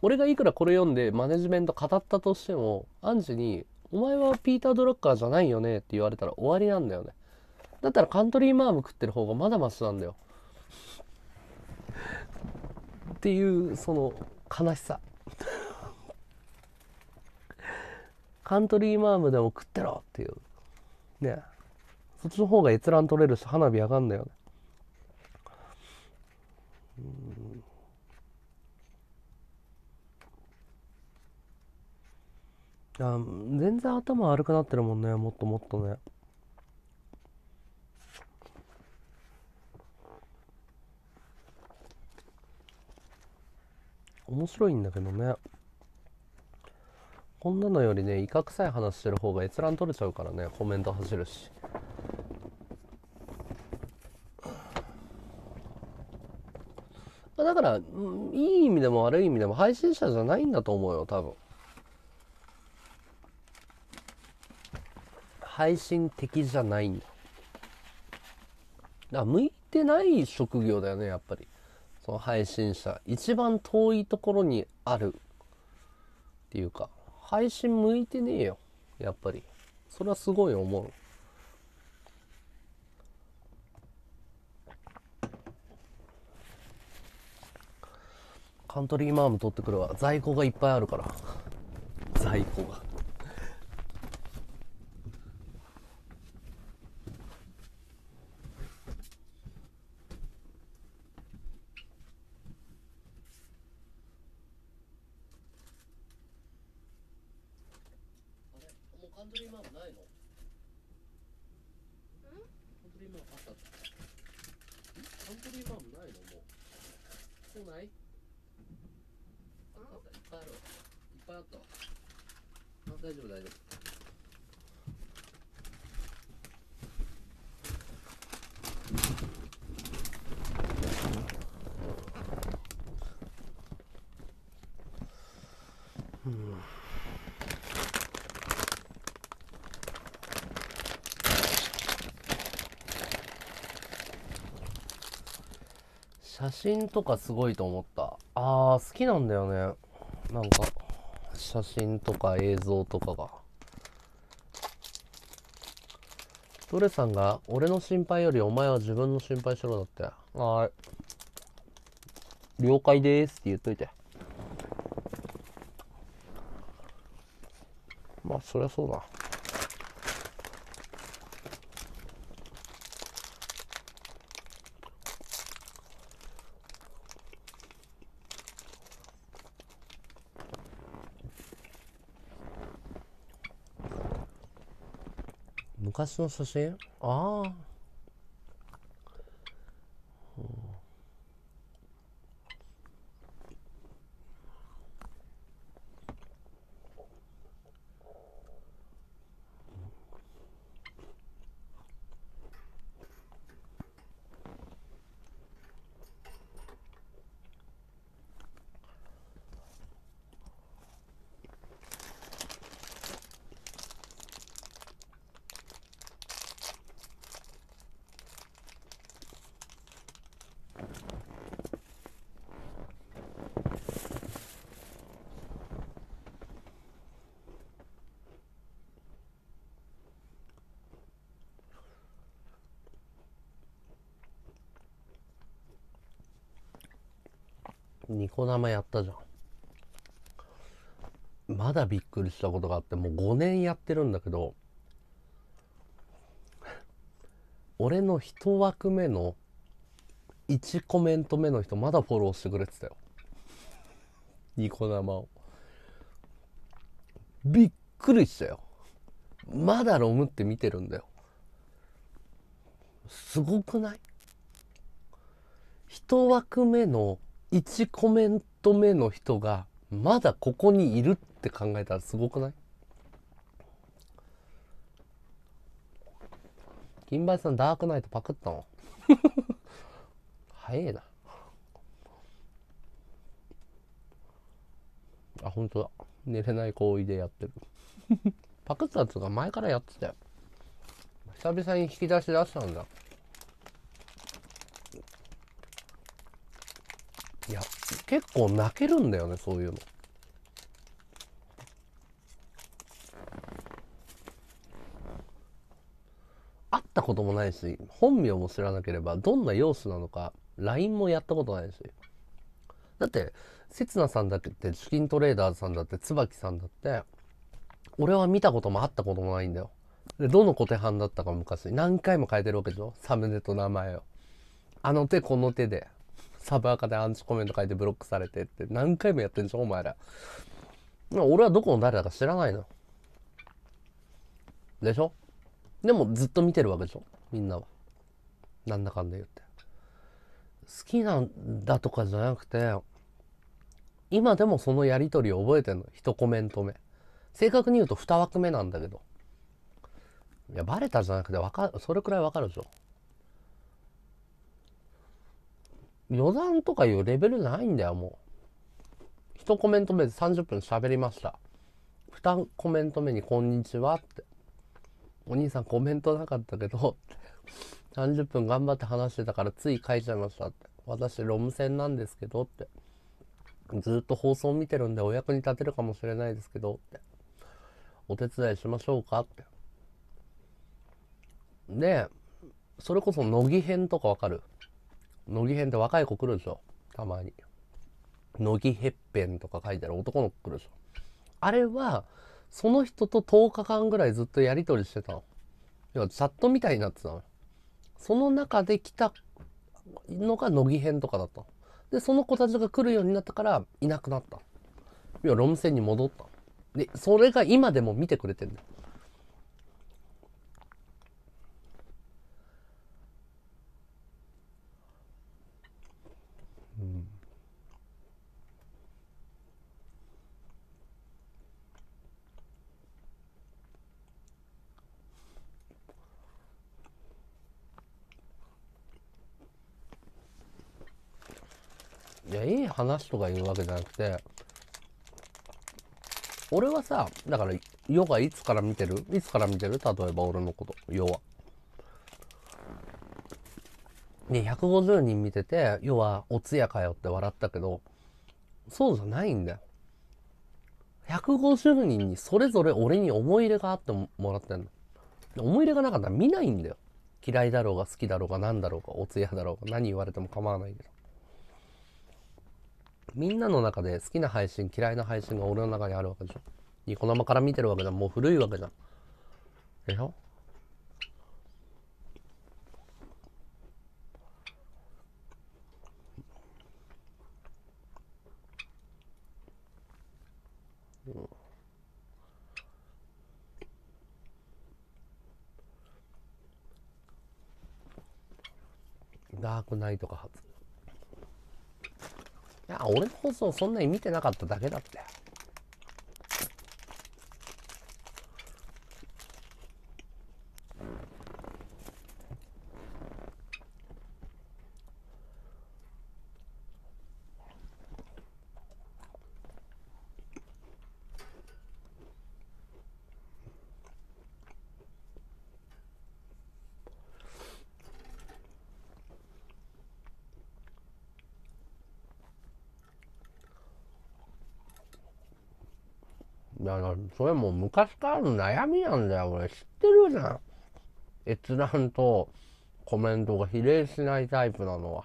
俺がいくらこれ読んでマネジメント語ったとしても、アンチに、お前はピーター・ドラッカーじゃないよねって言われたら終わりなんだよね。だったらカントリーマーム食ってる方がまだマシなんだよ。っていう、その、悲しさ。カントリーマームでも食ってろっていう。ねそっちの方が閲覧取れるし、花火上がんだよね。うんあ全然頭悪くなってるもんねもっともっとね面白いんだけどねこんなのよりね、威嚇さい話してる方が閲覧取れちゃうからね、コメント走るし。だから、いい意味でも悪い意味でも配信者じゃないんだと思うよ、多分。配信的じゃないんだ。だ向いてない職業だよね、やっぱり。その配信者。一番遠いところにあるっていうか。配信向いてねえよ。やっぱり。それはすごい思う。カントリーマーム取ってくるわ。在庫がいっぱいあるから。在庫が。とかすごいと思った。あー、好きなんだよね。なんか、写真とか映像とかが。トレさんが、俺の心配よりお前は自分の心配しろだって。はい。了解ですって言っといて。まあ、そりゃそうだ。classe não sou assim. Oh! ニコ生やったじゃん。まだびっくりしたことがあって、もう5年やってるんだけど、俺の1枠目の1コメント目の人、まだフォローしてくれてたよ。ニコ生を。びっくりしたよ。まだロムって見てるんだよ。すごくない ?1 枠目の1コメント目の人がまだここにいるって考えたらすごくない金八さんダークナイトパクったの 早えなあ本当だ寝れない行為でやってる パクったやつが前からやってたよ久々に引き出し出したんだいや、結構泣けるんだよね、そういうの。会ったこともないし、本名も知らなければ、どんな様子なのか、LINE もやったことないし。だって、せつなさんだって、チキントレーダーさんだって、椿さんだって、俺は見たことも会ったこともないんだよ。で、どの小手半だったか昔、何回も変えてるわけでしょサムネと名前を。あの手この手で、サブアカでアンチコメント書いてブロックされてって何回もやってんじゃん、お前ら。俺はどこの誰だか知らないの。でしょでもずっと見てるわけでしょみんなは。なんだかんだ言って。好きなんだとかじゃなくて、今でもそのやり取りを覚えてんの。1コメント目。正確に言うと2枠目なんだけど。いや、バレたじゃなくて、わか、それくらいわかるでしょ余談とかいうレベルないんだよ、もう。一コメント目で30分喋りました。二コメント目にこんにちはって。お兄さんコメントなかったけど、30分頑張って話してたからつい書いちゃいましたって。私、ロム線なんですけどって。ずっと放送見てるんでお役に立てるかもしれないですけどって。お手伝いしましょうかって。で、それこそ乃木編とかわかる乃木編って若い子来るんですよ。たまに。乃木へっぺんとか書いてある男の子来るんですよ。あれは、その人と10日間ぐらいずっとやり取りしてたの。要はチャットみたいになってたの。その中で来たのが乃木編とかだった。で、その子たちが来るようになったから、いなくなった。要は論戦に戻った。で、それが今でも見てくれてんだよ。いやいい話とか言うわけじゃなくて俺はさだから世がいつから見てるいつから見てる例えば俺のこと世は。ね、150人見てて要はお通夜かよって笑ったけどそうじゃないんだよ。150人にそれぞれ俺に思い入れがあってもらってんの。思い入れがなかったら見ないんだよ。嫌いだろうが好きだろうが何だろうがお通夜だろうが何言われても構わないけど。みんなの中で好きな配信、嫌いな配信が俺の中にあるわけでしょ。ニコ生から見てるわけじゃん。もう古いわけじゃん。でしょダークナイトが発俺の放送そんなに見てなかっただけだったよ。それも昔からの悩みなんだよ。俺知ってるじゃん。閲覧とコメントが比例しないタイプなのは。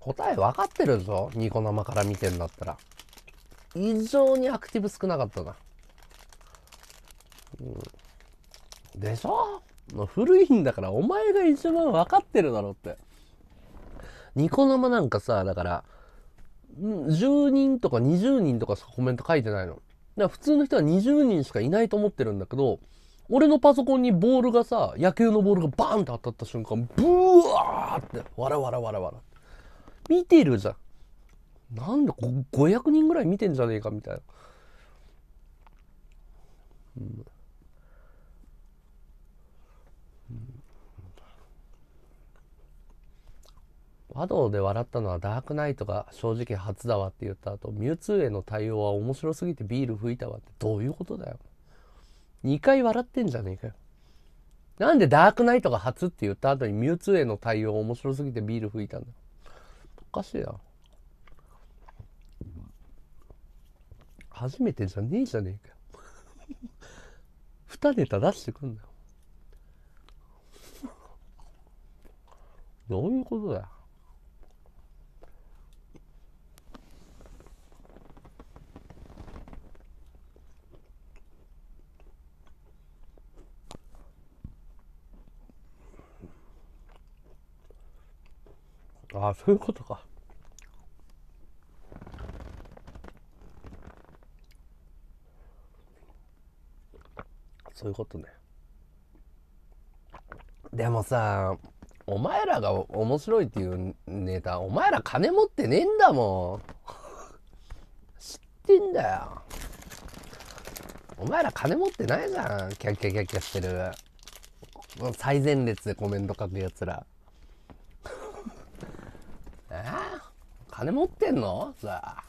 答え分かってるぞ。ニコ生から見てんだったら。異常にアクティブ少なかったな。うん、でしょ古いんだからお前が一番分かってるだろって。ニコ生なんかさ、だから、10人とか20人とかしかコメント書いてないの。だから普通の人は20人しかいないと思ってるんだけど、俺のパソコンにボールがさ、野球のボールがバーンって当たった瞬間、ブワーって、わらわらわらわら。見てるじゃん。なんだ、500人ぐらい見てんじゃねえかみたいな。うんワドで笑ったのはダークナイトが正直初だわって言った後、ミュウツーへの対応は面白すぎてビール吹いたわってどういうことだよ。二回笑ってんじゃねえかよ。なんでダークナイトが初って言った後にミュウツーへの対応面白すぎてビール吹いたんだおかしいな。初めてじゃねえじゃねえかよ。2ネタ出してくんだよ。どういうことだよ。ああそういうことかそういうことねでもさお前らが面白いっていうネタお前ら金持ってねえんだもん知ってんだよお前ら金持ってないじゃんキャッキャキャッキャしてる最前列でコメント書くやつら金持ってんのさあ。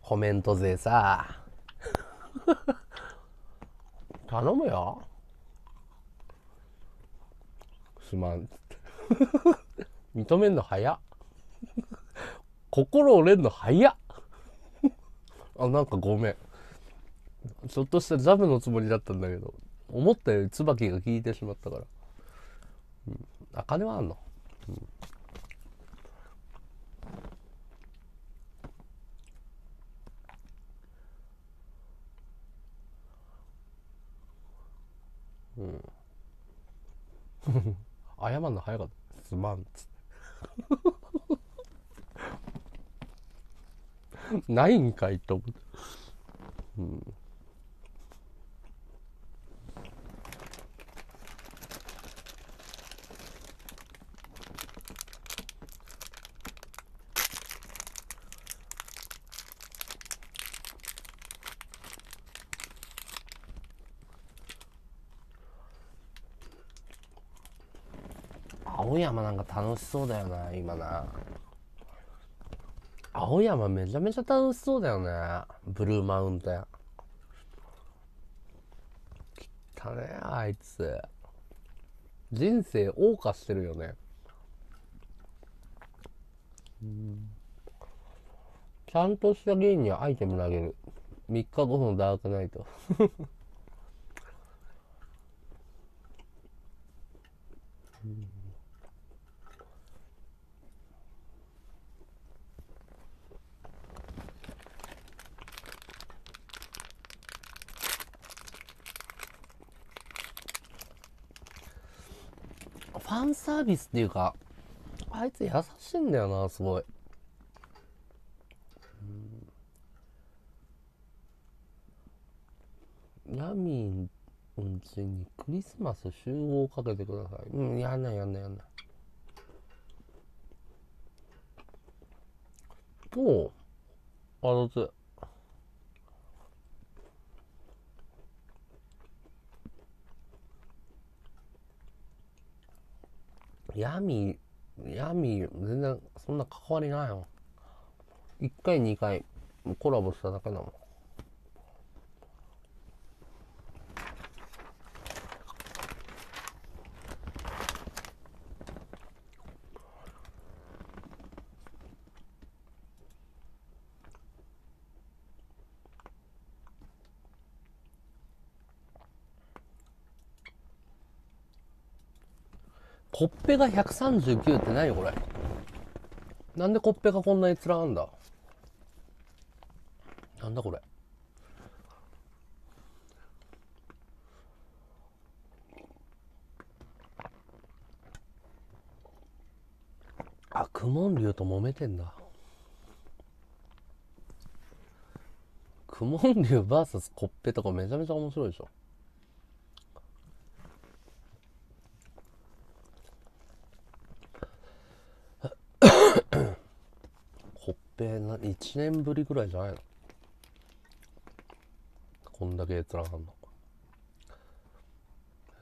コメント勢さ。頼むよ。すまん。認めんの早心折れんの早っ。あ、なんかごめん。ちょっとしたザブのつもりだったんだけど、思ったより椿が効いてしまったから。うん、あ、金はあんの、うんうん謝るの早かったすまんっつって ないんかいと思ってうん青山なんか楽しそうだよな、今な。青山めちゃめちゃ楽しそうだよね。ブルーマウンテン。たねあいつ。人生謳歌してるよね。ちゃんとした芸人にはアイテム投げる。3日後のダークナイト。ービスっていうか、あいつ優しいんだよな、すごい。ヤミーんちにクリスマス集合をかけてください。うん、やんないやんないやんない。と、あのつ、闇、闇、全然、そんな関わりないよ。1回、2回、コラボしただけだもん。コッペが139って何これなんでコッペがこんなに面なんだなんだこれあ、クモン竜と揉めてんだ。クモン竜 VS コッペとかめちゃめちゃ面白いでしょ。な、1年ぶりぐらいじゃないのこんだけ閲覧あんの。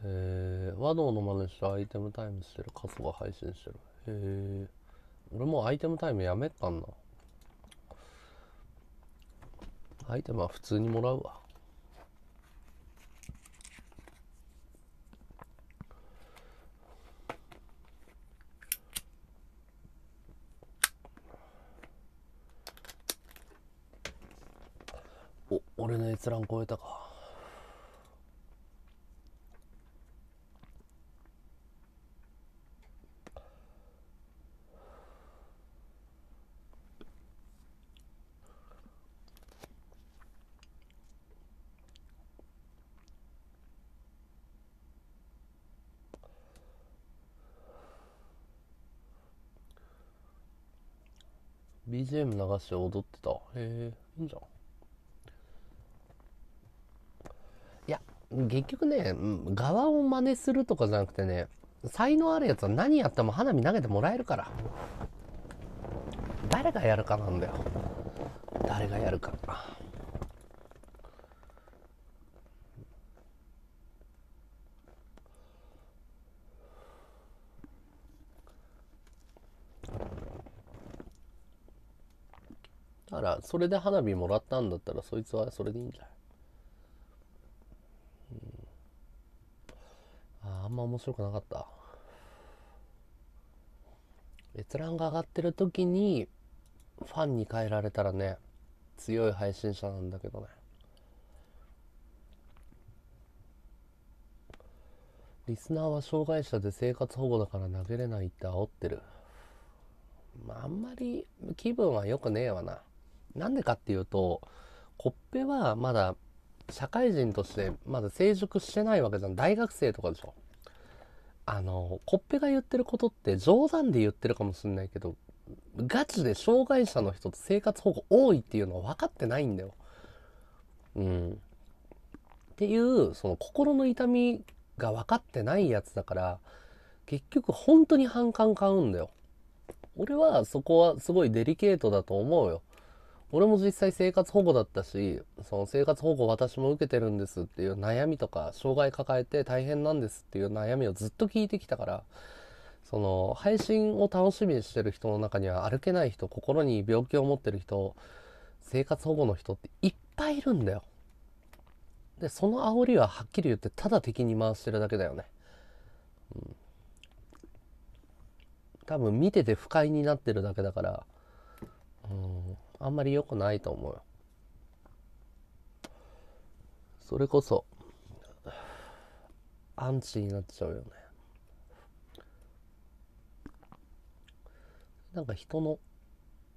えー、和道の真似してアイテムタイムしてるカスが配信してる。へえー、俺もうアイテムタイムやめたんな。アイテムは普通にもらうわ。覧超えたか「BGM 流して踊ってたへえいいんじゃん結局ね、側を真似するとかじゃなくてね、才能あるやつは何やっても花火投げてもらえるから。誰がやるかなんだよ。誰がやるか。だから、それで花火もらったんだったら、そいつはそれでいいんじゃないあんま面白くなかった閲覧が上がってる時にファンに変えられたらね強い配信者なんだけどねリスナーは障害者で生活保護だから投げれないって煽ってるまああんまり気分は良くねえわななんでかっていうとコッペはまだ社会人としてまだ成熟してないわけじゃん大学生とかでしょあの、コッペが言ってることって冗談で言ってるかもしんないけど、ガチで障害者の人と生活保護多いっていうのは分かってないんだよ。うん。っていう、その心の痛みが分かってないやつだから、結局本当に反感買うんだよ。俺はそこはすごいデリケートだと思うよ。俺も実際生活保護だったし、その生活保護私も受けてるんですっていう悩みとか、障害抱えて大変なんですっていう悩みをずっと聞いてきたから、その配信を楽しみにしてる人の中には歩けない人、心に病気を持ってる人、生活保護の人っていっぱいいるんだよ。で、その煽りははっきり言ってただ敵に回してるだけだよね。うん。多分見てて不快になってるだけだから、うん。あんまり良くないと思う。それこそ、アンチになっちゃうよね。なんか人の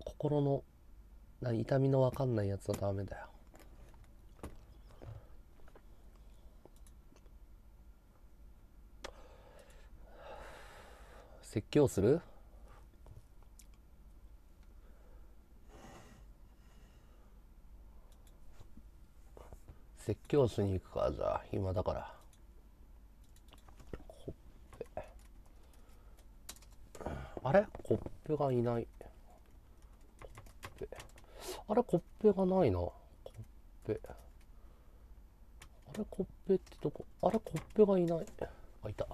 心の痛みの分かんないやつはダメだよ。説教する説教しに行くかじゃあ暇だからコッペあれコッペがいないコッペあれコッペがないなコッペあれコッペってどこあれコッペがいないあいた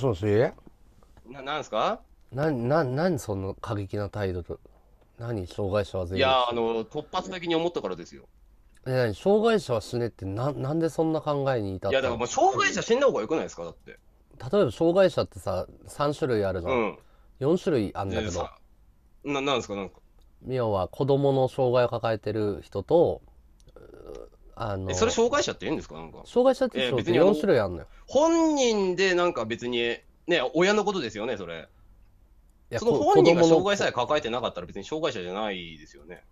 しもしな、なんすかな、な、なその過激な態度と。何障害者は全員。いや、あの、突発的に思ったからですよ。え、何障害者は死ねってな、なんでそんな考えに至ったいや、だからもう障害者死んだ方がよくないですかだって。例えば障害者ってさ、3種類あるじゃん。うん、4種類あるんだけど。な、なんすかなんすかミオは子供の障害を抱えてる人と、あのそれ障害者って言うんですかなんか。障害者って別にあ4種類あんのよ。本人でなんか別に、ね、親のことですよね、それ。いやその本人が障害さえ抱えてなかったら別に障害者じゃないですよね。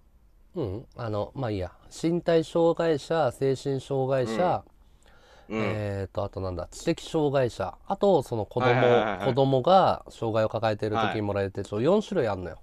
うん、あの、まあいいや。身体障害者、精神障害者、うん。えっと、あとなんだ、知的障害者、あとその子供、はいはいはいはい子供が障害を抱えている時にもらえる手帳、4種類あんのよ。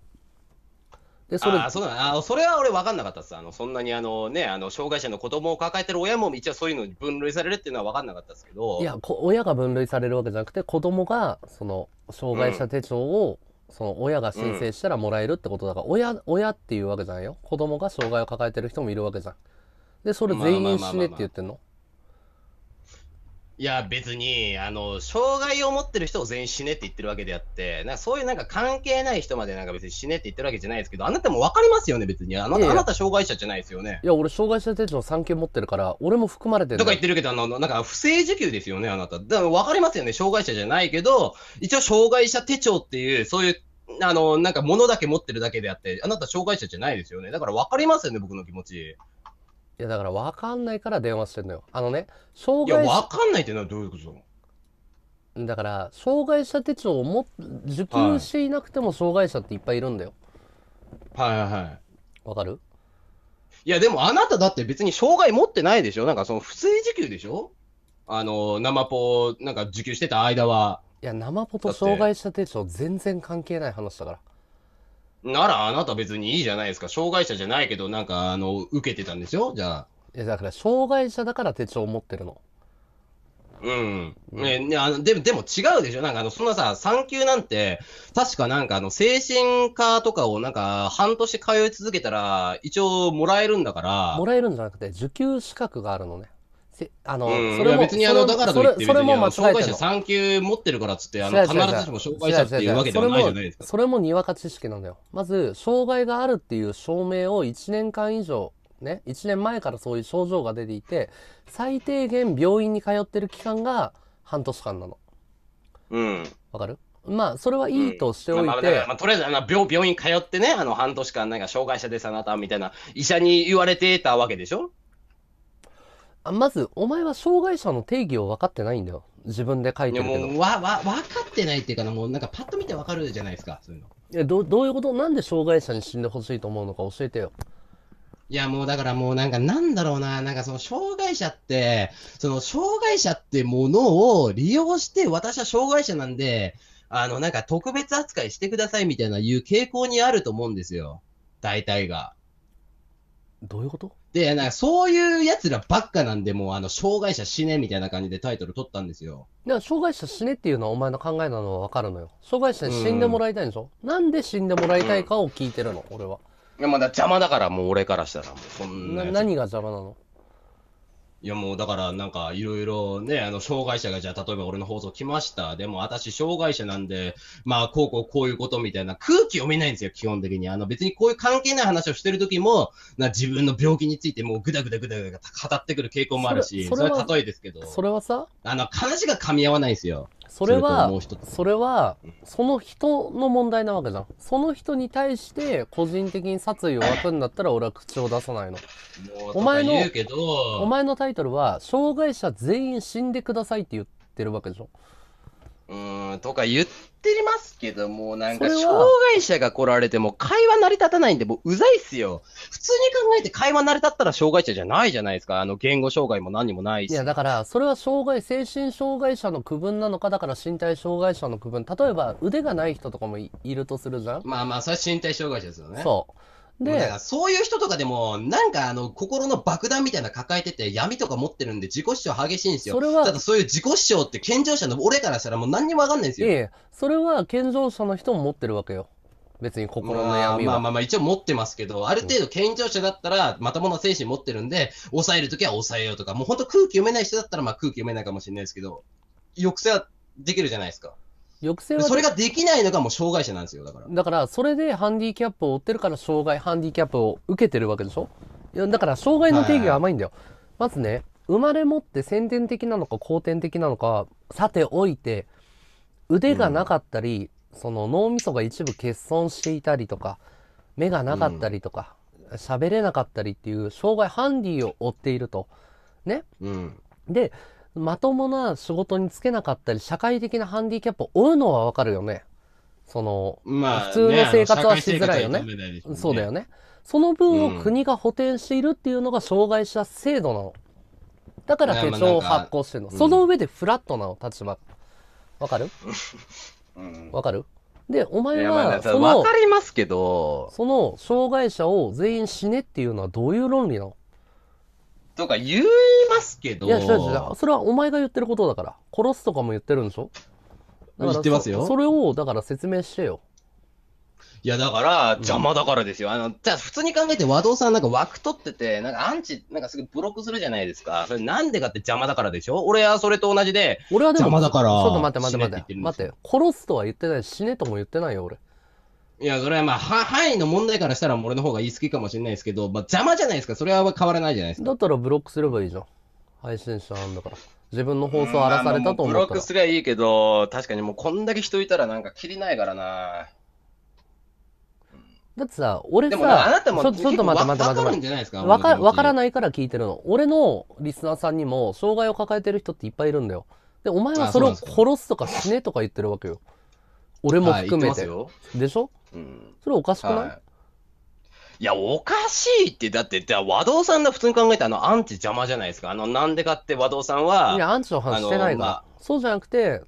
でそれあそうだあそれは俺分かんなかったです。あのそんなにあの、ね、あの障害者の子供を抱えてる親も一応そういうのに分類されるっていうのは分かんなかったですけどいや親が分類されるわけじゃなくて子供がその障害者手帳を、うん、その親が申請したらもらえるってことだから、うん、親親っていうわけじゃないよ子供が障害を抱えてる人もいるわけじゃん。でそれ全員死ねって言ってんの、まあまあまあまあいや、別に、あの、障害を持ってる人を全員死ねって言ってるわけであって、なそういうなんか関係ない人までなんか別に死ねって言ってるわけじゃないですけど、あなたも分かりますよね、別に。あなた、あなた障害者じゃないですよね。いや、俺、障害者手帳の3級持ってるから、俺も含まれてる。とか言ってるけど、あの、なんか不正受給ですよね、あなた。だから分かりますよね、障害者じゃないけど、一応障害者手帳っていう、そういう、あの、なんか物だけ持ってるだけであって、あなた障害者じゃないですよね。だから分かりますよね、僕の気持ち。いや、だから分かんないから電話してんのよ。あのね、障いや、分わかんないってのはどういうことだから、障害者手帳をも、受給していなくても障害者っていっぱいいるんだよ。はいはいはい。わかるいや、でもあなただって別に障害持ってないでしょなんかその不正受給でしょあの、生ポなんか受給してた間は。いや、生ポと障害者手帳全然関係ない話だから。ならあなた別にいいじゃないですか。障害者じゃないけど、なんか、あの、受けてたんですよ、じゃあ。いや、だから、障害者だから手帳を持ってるの。うん。ね、ねあのででも違うでしょなんかあの、そんなさ、産休なんて、確かなんかあの、精神科とかをなんか、半年通い続けたら、一応もらえるんだから。もらえるんじゃなくて、受給資格があるのね。あの、うん、それも別にあのだからといってそれも間違障害者3級持ってるからっつってあの必ずしも障害者っていうわけではないじゃないですかそれもにわか知識なんだよまず障害があるっていう証明を1年間以上ね1年前からそういう症状が出ていて最低限病院に通ってる期間が半年間なのうんわかるまあ、それはいいとしておいて。うん、まあ、まあ、とりあえずあの病、病院通ってね、あの、半年間、なんか、障害者でさなた、みたいな、医者に言われてたわけでしょまず、お前は障害者の定義を分かってないんだよ。自分で書いてるけど。わわ分かってないっていうかな、もうなんかパッと見て分かるじゃないですか、そういうの。えどどういうことなんで障害者に死んでほしいと思うのか教えてよ。いや、もうだからもうなんかなんだろうな、なんかその障害者って、その障害者ってものを利用して、私は障害者なんで、あの、なんか特別扱いしてくださいみたいないう傾向にあると思うんですよ。大体が。どういうことで、なんかそういう奴らばっかなんで、もうあの、障害者死ねみたいな感じでタイトル取ったんですよ。障害者死ねっていうのはお前の考えなのはわかるのよ。障害者に死んでもらいたいんでしょ、うん、なんで死んでもらいたいかを聞いてるの、俺は。いや、まだ邪魔だから、もう俺からしたら、もうそんなな。何が邪魔なのいやもうだからなんかいろいろね、あの障害者がじゃあ例えば俺の放送来ました。でも私障害者なんで、まあこうこうこういうことみたいな空気読めないんですよ、基本的に。あの別にこういう関係ない話をしてる時も、な自分の病気についてもうぐだぐだぐだぐだ語ってくる傾向もあるし、それは例えですけど。それはさあの話が噛み合わないんですよ。それはそれはその人の問題なわけじゃんその人に対して個人的に殺意を湧くんだったら俺は口を出さないのお前のお前のタイトルは障害者全員死んでくださいって言ってるわけでしょうん、とか言ってますけど、もうなんか、障害者が来られても会話成り立たないんで、もううざいっすよ。普通に考えて会話成り立ったら障害者じゃないじゃないですか。あの、言語障害も何もないし。いや、だから、それは障害、精神障害者の区分なのか、だから身体障害者の区分。例えば、腕がない人とかもいいるとするじゃんまあまあ、それは身体障害者ですよね。そう。で、そういう人とかでも、なんかあの、心の爆弾みたいな抱えてて、闇とか持ってるんで、自己主張激しいんですよ。それは、ただそういう自己主張って健常者の俺からしたらもう何にもわかんないんですよ。いえいえ、それは健常者の人も持ってるわけよ。別に心の闇は。まあまあまあ、一応持ってますけど、ある程度健常者だったら、まともな精神持ってるんで、抑えるときは抑えようとか、もう本当空気読めない人だったら、まあ空気読めないかもしれないですけど、抑制はできるじゃないですか。抑制はそれができないのがもう障害者なんですよ、だから。だから、それでハンディキャップを負ってるから、障害、ハンディキャップを受けてるわけでしょいや、だから、障害の定義が甘いんだよ。まずね、生まれ持って先天的なのか後天的なのか、さておいて、腕がなかったり、うん、その脳みそが一部欠損していたりとか、目がなかったりとか、喋、うん、れなかったりっていう、障害、ハンディを負っていると。ね。うん、で、まともな仕事に就けなかったり、社会的なハンディキャップを負うのはわかるよね。その、まあ、普通の生活はしづらいよね。ねそうだよね。その分を国が補填しているっていうのが障害者制度なの。だから手帳を発行してるの。その上でフラットなの、立場。わかるわかるで、お前は、その、わかりますけど、その、障害者を全員死ねっていうのはどういう論理なのとか言いますけど。いや、違う違う。それはお前が言ってることだから。殺すとかも言ってるんでしょ言ってますよ。それを、だから説明してよ。いや、だから、邪魔だからですよ。うん、あの、じゃあ普通に考えて和道さんなんか枠取ってて、なんかアンチ、なんかすぐブロックするじゃないですか。それなんでかって邪魔だからでしょ俺はそれと同じで。俺はでも、邪魔だから。ちょっと待って待って待って。待って、殺すとは言ってない死ねとも言ってないよ、俺。いや、それはまあ、は範囲の問題からしたら俺の方が言い過ぎかもしれないですけど、まあ、邪魔じゃないですか。それは変わらないじゃないですか。だったらブロックすればいいじゃん。配信者なんだから。自分の放送荒らされたと思ったら、うんまあ、ブロックすりゃいいけど、確かにもうこんだけ人いたらなんかきりないからな。だってさ、俺さ、あなたもちょっと待って待って待って待って。わかからないから聞いてるの。俺のリスナーさんにも、障害を抱えてる人っていっぱいいるんだよ。で、お前はそれを殺すとか死ねとか言ってるわけよ。俺も含めて。はい、でしょ、うん、それおかしくない、はい、いや、おかしいって、だって、和道さんが普通に考えたあの、アンチ邪魔じゃないですか。あの、なんでかって和道さんは。いや、アンチの話してないから。まあ、そうじゃなくて、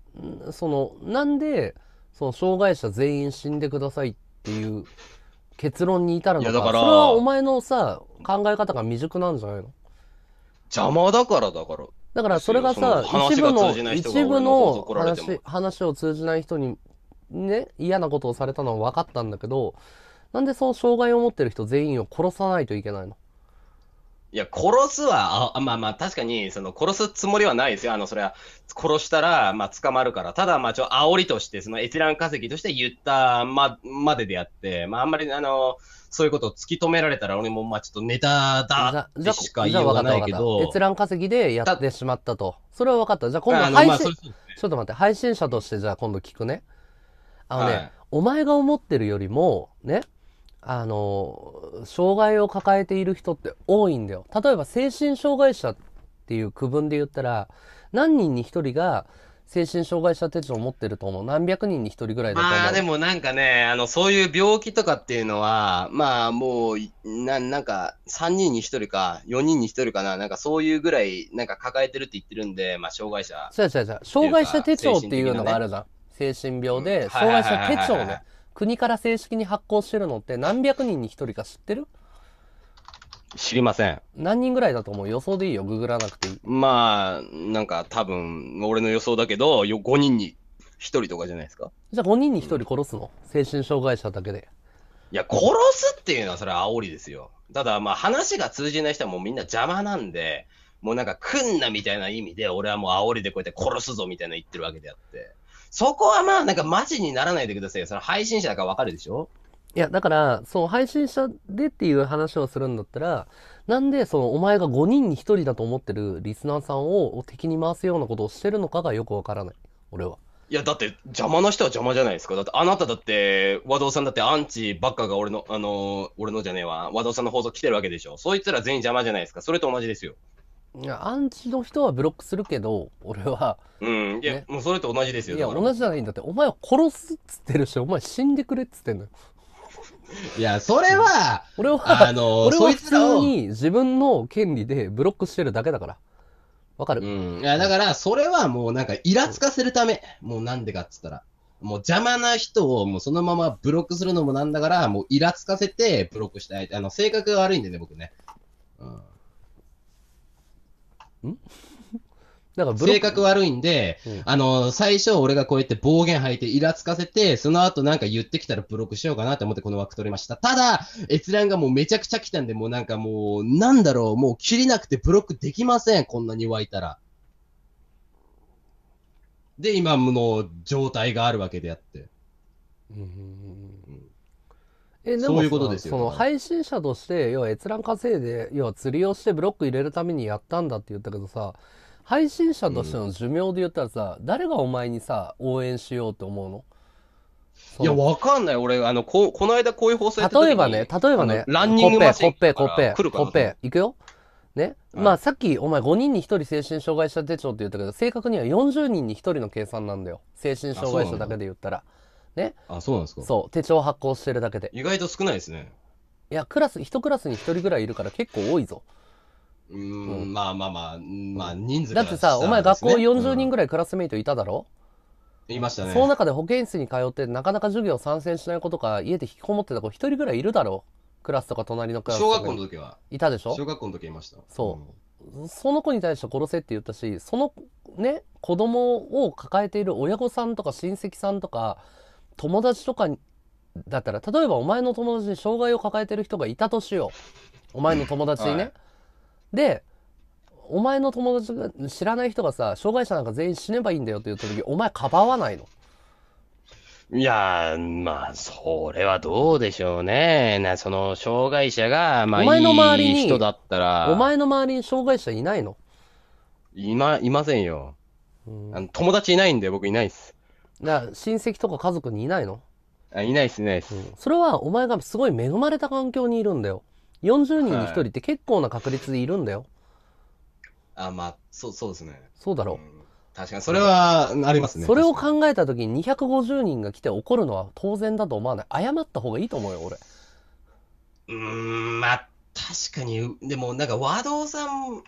その、なんで、その、障害者全員死んでくださいっていう結論に至るのか。いや、だから。それはお前のさ、考え方が未熟なんじゃないの邪魔だからだから。だからそれがさ、一部の、一部の話、話を通じない人にね、嫌なことをされたのは分かったんだけど、なんでその障害を持ってる人全員を殺さないといけないのいや、殺すは、あまあまあ、確かに、その、殺すつもりはないですよ。あの、それは、殺したら、まあ、捕まるから。ただ、まあ、ちょ、煽りとして、その、閲覧稼ぎとして言った、ま、までであって、まあ、あんまり、あの、そういうことを突き止められたら、俺も、まあ、ちょっとネタだってしか言いようがないけど。閲覧稼ぎでやってしまったと。それは分かった。じゃあ、今度配信、まあちょっと待って、配信者として、じゃあ、今度聞くね。あのね、はい、お前が思ってるよりも、ね、あの、障害を抱えている人って多いんだよ。例えば精神障害者っていう区分で言ったら、何人に1人が精神障害者手帳を持ってると思う。何百人に1人ぐらいだと思う。まあでもなんかね、あの、そういう病気とかっていうのは、まあもう、ななんか、3人に1人か、4人に1人かな、なんかそういうぐらい、なんか抱えてるって言ってるんで、まあ障害者。そうそうそう。障害者手帳っていうのがあるじゃん。精神病で、障害者手帳ね、国から正式に発行してるのって何百人に一人か知ってる知りません。何人ぐらいだと思う予想でいいよ。ググらなくていい。まあ、なんか多分、俺の予想だけど、5人に1人とかじゃないですか。じゃあ5人に1人殺すの、うん、精神障害者だけで。いや、殺すっていうのはそれは煽りですよ。ただ、まあ話が通じない人はもうみんな邪魔なんで、もうなんか来んなみたいな意味で、俺はもう煽りでこうやって殺すぞみたいな言ってるわけであって。そこはまあ、なんかマジにならないでくださいよ。その配信者だからわかるでしょいや、だから、そう、配信者でっていう話をするんだったら、なんで、その、お前が5人に1人だと思ってるリスナーさんを敵に回すようなことをしてるのかがよくわからない。俺は。いや、だって、邪魔な人は邪魔じゃないですか。だって、あなただって、和道さんだってアンチばっかが俺の、あのー、俺のじゃねえわ。和道さんの放送来てるわけでしょ。そいつら全員邪魔じゃないですか。それと同じですよ。いや、アンチの人はブロックするけど、俺は。うん。いや、ねもうそれと同じですよ。いや、同じじゃないんだって、お前は殺すっつってるし、お前死んでくれっつってんのよ。いや、それは、俺は、あの、俺そはい普つら通に自分の権利でブロックしてるだけだから。わかる、うん。いや、だから、それはもうなんか、イラつかせるため。もうなんでかっつったら。もう邪魔な人をもうそのままブロックするのもなんだから、もうイラつかせてブロックしたい。あの、性格が悪いんでね、僕ね。うん。ん なんか性格悪いんで、うんあの、最初俺がこうやって暴言吐いてイラつかせて、その後なんか言ってきたらブロックしようかなと思ってこの枠取りました。ただ、閲覧がもうめちゃくちゃ来たんで、もうなんかもう、なんだろう、もう切りなくてブロックできません、こんなに湧いたら。で、今の状態があるわけであって。うんえでもそういうことですよその配信者として要は閲覧稼いで要は釣りをしてブロック入れるためにやったんだって言ったけどさ配信者としての寿命で言ったらさ、うん、誰がお前にさ応援しようと思うのいや、わかんない。俺、あの、こ、この間こういう放送やった例えばね、例えばね、ランニングマシンコッペ、コッペ、コッペ、コッペ、いくよ。ね。はい、まあ、さっき、お前5人に1人精神障害者手帳って言ったけど、正確には40人に1人の計算なんだよ。精神障害者だけで言ったら。ね。あ、そうなんですか。そう、手帳発行してるだけで。意外と少ないですね。いや、クラス、一クラスに一人ぐらいいるから結構多いぞ。うん、まあまあまあ、まあ人数だってさ、お前学校40人ぐらいクラスメイトいただろ、いましたね。その中で保健室に通ってなかなか授業参戦しない子とか家で引きこもってた子一人ぐらいいるだろクラスとか隣のクラス小学校の時は。いたでしょ小学校の時いました。そう、その子に対して殺せって言ったしそのね子供を抱えている親御さんとか親戚さんとか友達とかだったら例えばお前の友達に障害を抱えてる人がいたとしようお前の友達にね。はい、でお前の友達が知らない人がさ障害者なんか全員死ねばいいんだよって言った時お前かばわないのいやまあ、それはどうでしょうね。な、その、障害者が、まあ、お前の周りにいい人だったら。お前の周りに障害者いないのいま、いませんよ。うん、友達いないんで、僕いないっす。な親戚とか家族にいないのあいないっすいないす、うん、それはお前がすごい恵まれた環境にいるんだよ40人に1人って結構な確率でいるんだよ、はい、あまあそうそうですねそうだろう、うん、確かにそれはありますねそれを考えた時に250人が来て怒るのは当然だと思わない謝った方がいいと思うよ俺うんまあ確かにでもなんか和道さん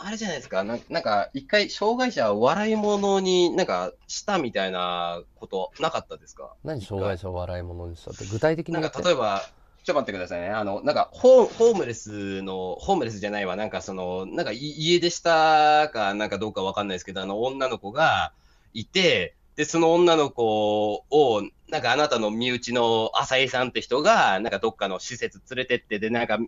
あれじゃないですか、なんか、一回、障害者を笑い物になんかしたみたいなこと、なかったですか何、障害者を笑い物にしたって、具体的になんか例えば、ちょっと待ってくださいね、あのなんかホームレスの、ホームレスじゃないわ、なんかその、なんか家出したかなんかどうかわかんないですけど、あの女の子がいて、で、その女の子を、なんかあなたの身内の浅井さんって人が、なんかどっかの施設連れてって、で、なんか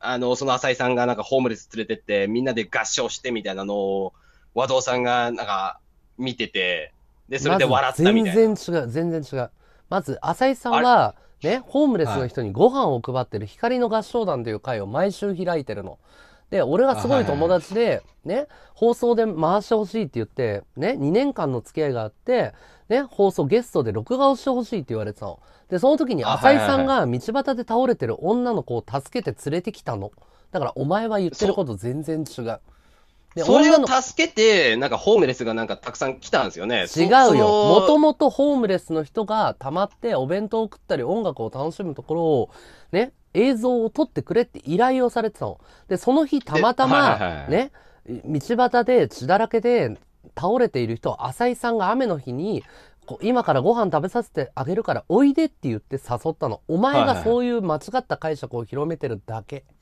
あの、その浅井さんがなんかホームレス連れてって、みんなで合唱してみたいなのを、和道さんがなんか見てて、で、それで笑ったみたいな。全然違う、全然違う。まず、浅井さんは、ね、ホームレスの人にご飯を配ってる光の合唱団という会を毎週開いてるの。で、俺がすごい友達で、ね、放送で回してほしいって言って、ね、2年間の付き合いがあって、ね、放送ゲストで録画をしてほしいって言われてたの。で、その時に浅井さんが道端で倒れてる女の子を助けて連れてきたの。だからお前は言ってること全然違う。それを助けて、なんかホームレスがなんかたくさん来たんですよね。違うよ。もともとホームレスの人が溜まってお弁当を食ったり音楽を楽しむところを、ね、映像を撮ってくれって依頼をされてたの。で、その日たまたま、ね、はいはい、道端で血だらけで倒れている人を浅井さんが雨の日に今からご飯食べさせてあげるからおいでって言って誘ったのお前がそういう間違った解釈を広めてるだけ、はいはい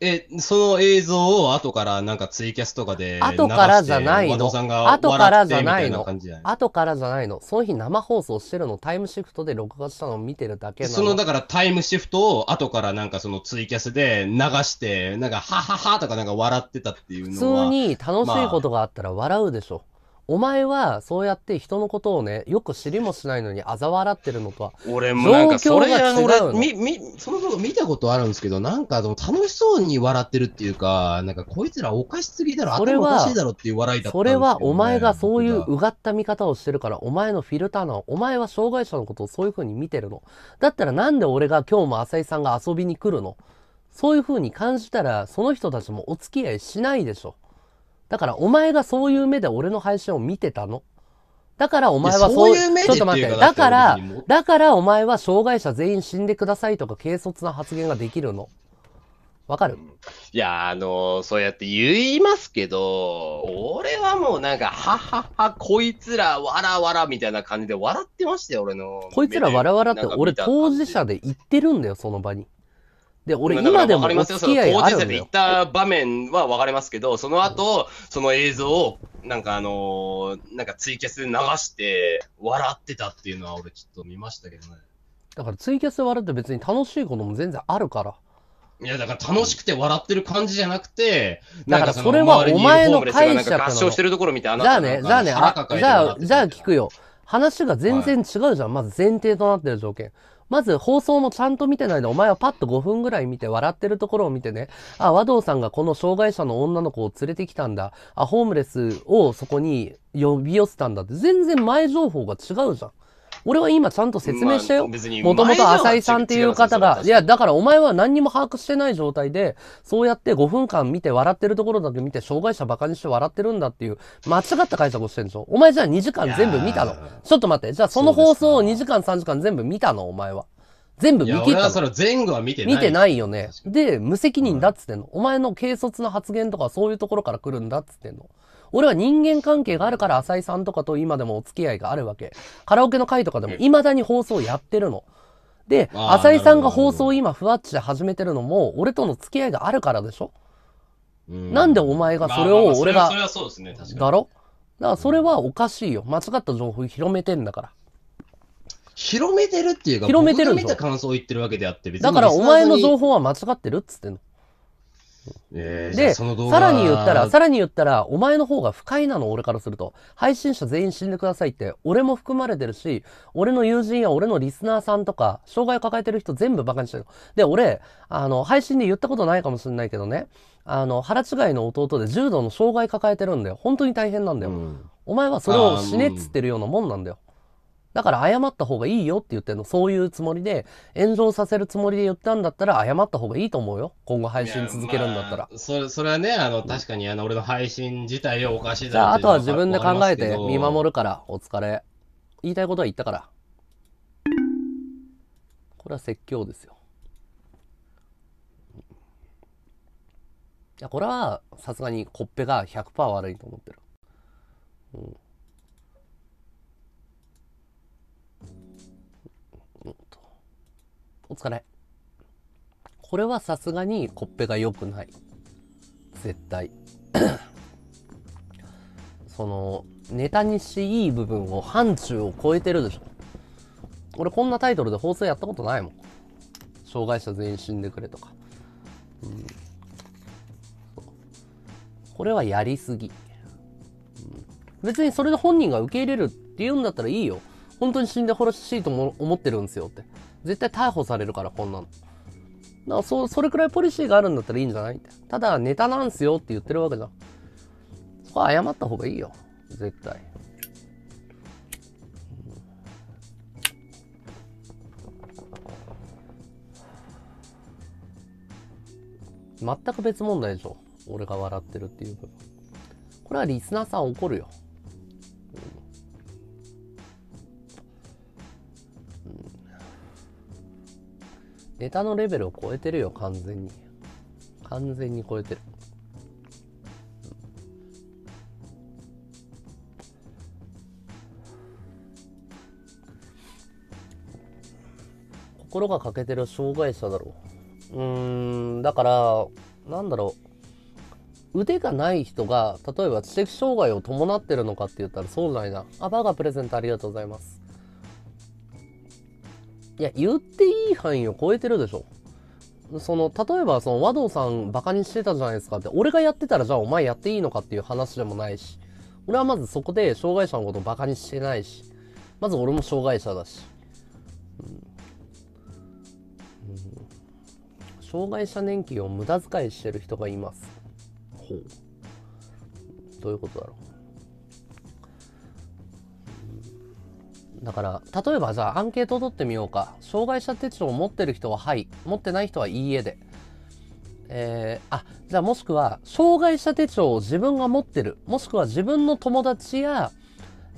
え、その映像を後からなんかツイキャスとかで後からじゃないの。後からじゃないの。後からじゃないの。その日生放送してるのタイムシフトで録画したのを見てるだけなの。そのだからタイムシフトを後からなんかそのツイキャスで流して、なんかハハハとかなんか笑ってたっていうのは。普通に楽しいことがあったら笑うでしょ。まあお前はそうやって人のことをね、よく知りもしないのに嘲笑ってるのとは。俺もなんかそれ、俺、み、み、その動画見たことあるんですけど、なんかでも楽しそうに笑ってるっていうか、なんかこいつらおかしすぎだろ、頭おかしいだろっていう笑いだったんですけね、それはお前がそういううがった見方をしてるから、お前のフィルターの。お前は障害者のことをそういうふうに見てるの。だったらなんで俺が今日も浅井さんが遊びに来るのそういうふうに感じたら、その人たちもお付き合いしないでしょ。だからお前がそういう目で俺の配信を見てたのだからお前はそう、いう目ちょっと待って、だから、だからお前は障害者全員死んでくださいとか軽率な発言ができるの。わかるいや、あのー、そうやって言いますけど、俺はもうなんか、ははは、こいつら、わらわらみたいな感じで笑ってましたよ、俺の。こいつらわらわらって、俺当事者で言ってるんだよ、その場に。で、俺今でも当付き合行った場面は分かりますけど、その後、その映像を、なんかあのー、なんかツイキャスで流して、笑ってたっていうのは俺ちょっと見ましたけどね。だからツイキャスで笑って別に楽しいことも全然あるから。いや、だから楽しくて笑ってる感じじゃなくて、だからそれはお前の解釈の。合唱してるところなじゃあね、じゃあね、あじゃあ、じゃあ聞くよ。話が全然違うじゃん。まず前提となってる条件。まず放送もちゃんと見てないで、お前はパッと5分ぐらい見て笑ってるところを見てね、あ、和道さんがこの障害者の女の子を連れてきたんだ。あ、ホームレスをそこに呼び寄せたんだって、全然前情報が違うじゃん。俺は今ちゃんと説明したよ。もともと浅井さんっていう方が、いや、だからお前は何にも把握してない状態で、そうやって5分間見て笑ってるところだけ見て、障害者馬鹿にして笑ってるんだっていう、間違った解釈をしてるんでしょお前じゃあ2時間全部見たのちょっと待って、じゃあその放送を2時間3時間全部見たのお前は。全部見切った。俺はその前後は見てない。見てないよね。で、無責任だっつってんの。お前の軽率な発言とかそういうところから来るんだっつってんの。俺は人間関係があるから浅井さんとかと今でもお付き合いがあるわけ。カラオケの会とかでも未だに放送やってるの。で、浅井さんが放送今ふわっちで始めてるのも、俺との付き合いがあるからでしょ、うん、なんでお前がそれを俺が、まあまあそれはそうですね、確かに。だろだからそれはおかしいよ。間違った情報広めてんだから。広めてるっていうか、広めてる僕が感想を言ってるわけであって、別に。だからお前の情報は間違ってるっつってんの。えで、さらに言ったら、さらに言ったら、お前の方が不快なの、俺からすると。配信者全員死んでくださいって、俺も含まれてるし、俺の友人や俺のリスナーさんとか、障害を抱えてる人全部バカにしてる。で、俺、あの、配信で言ったことないかもしれないけどね、あの、腹違いの弟で柔道の障害抱えてるんだよ。本当に大変なんだよ。うん、お前はそれを死ねっつってるようなもんなんだよ。だから謝った方がいいよって言ってんの。そういうつもりで、炎上させるつもりで言ったんだったら謝った方がいいと思うよ。今後配信続けるんだったら。まあ、それ、それはね、あの、確かにあの、俺の配信自体はおかしいだじゃあ、あとは自分で考えて見守るから、お疲れ。言いたいことは言ったから。これは説教ですよ。いや、これはさすがにコッペが100%悪いと思ってる。うん。お疲れ。これはさすがにコッペが良くない。絶対。その、ネタにしいい部分を範疇を超えてるでしょ。俺こんなタイトルで放送やったことないもん。障害者全員死んでくれとか。うん、これはやりすぎ、うん。別にそれで本人が受け入れるって言うんだったらいいよ。本当に死んでほしいと思ってるんですよって。絶対逮捕されるからこんなの。だからそそれくらいポリシーがあるんだったらいいんじゃないただネタなんすよって言ってるわけじゃん。そこは謝った方がいいよ。絶対。全く別問題でしょ。俺が笑ってるっていう部分。これはリスナーさん怒るよ。ネタのレベルを超えてるよ、完全に。完全に超えてる。心が欠けてる障害者だろう。うーん、だから、なんだろう。腕がない人が、例えば知的障害を伴ってるのかって言ったらそうじゃないな。アバーガープレゼントありがとうございます。いや、言っていい範囲を超えてるでしょ。その、例えば、その、和道さんバカにしてたじゃないですかって、俺がやってたらじゃあお前やっていいのかっていう話でもないし、俺はまずそこで障害者のことをバカにしてないし、まず俺も障害者だし、うん、うん、障害者年金を無駄遣いしてる人がいます。ほう。どういうことだろう。だから、例えばさ、アンケートを取ってみようか。障害者手帳を持ってる人ははい、持ってない人はいいえで。えー、あ、じゃあもしくは、障害者手帳を自分が持ってる。もしくは自分の友達や、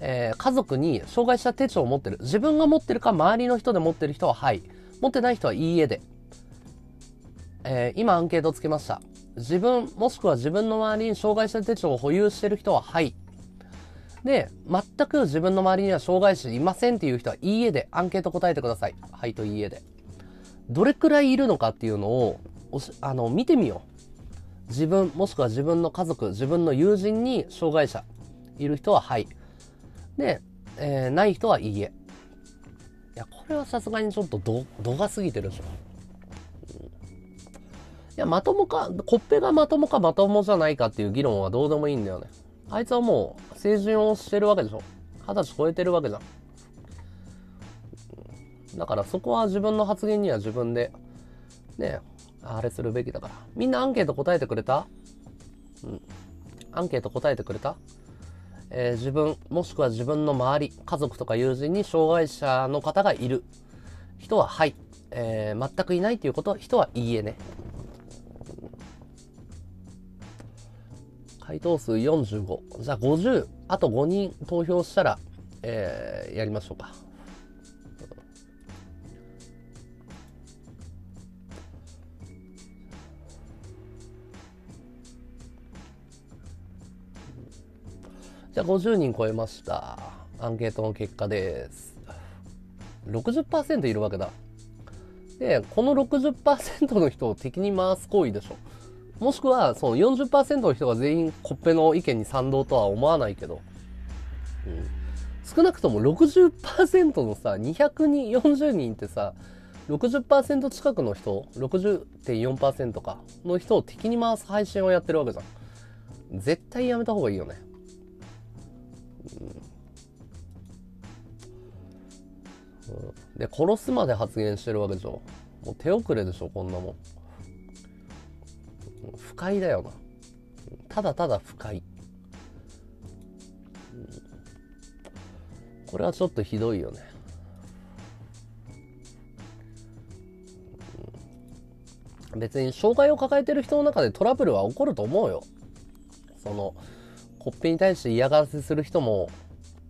えー、家族に障害者手帳を持ってる。自分が持ってるか、周りの人で持ってる人ははい。持ってない人はいいえで。えー、今アンケートつけました。自分、もしくは自分の周りに障害者手帳を保有してる人ははい。で、全く自分の周りには障害者いませんっていう人は、いいえでアンケート答えてください。はいといいえで。どれくらいいるのかっていうのを、あの、見てみよう。自分、もしくは自分の家族、自分の友人に障害者いる人は、はい。で、えー、ない人は、いいえ。いや、これはさすがにちょっと度が過ぎてるでしょ。いや、まともか、コッペがまともかまともじゃないかっていう議論はどうでもいいんだよね。あいつはもう、成人をしてるわけでしょ二十歳超えてるわけじゃんだからそこは自分の発言には自分でねあれするべきだからみんなアンケート答えてくれたうんアンケート答えてくれたえー、自分もしくは自分の周り家族とか友人に障害者の方がいる人ははい、えー、全くいないということは人はいいえね回答数45。じゃあ50。あと5人投票したら、えー、やりましょうか。じゃあ50人超えました。アンケートの結果です。60%いるわけだ。で、この60%の人を敵に回す行為でしょ。もしくは、その40%の人が全員コッペの意見に賛同とは思わないけど、うん。少なくとも60%のさ、200人、40人ってさ、60%近くの人、60.4%か、の人を敵に回す配信をやってるわけじゃん。絶対やめた方がいいよね。うん、で、殺すまで発言してるわけでしょ。もう手遅れでしょ、こんなもん。不快だよなただただ不快これはちょっとひどいよね別に障害を抱えてる人の中でトラブルは起こると思うよそのコッペに対して嫌がらせする人も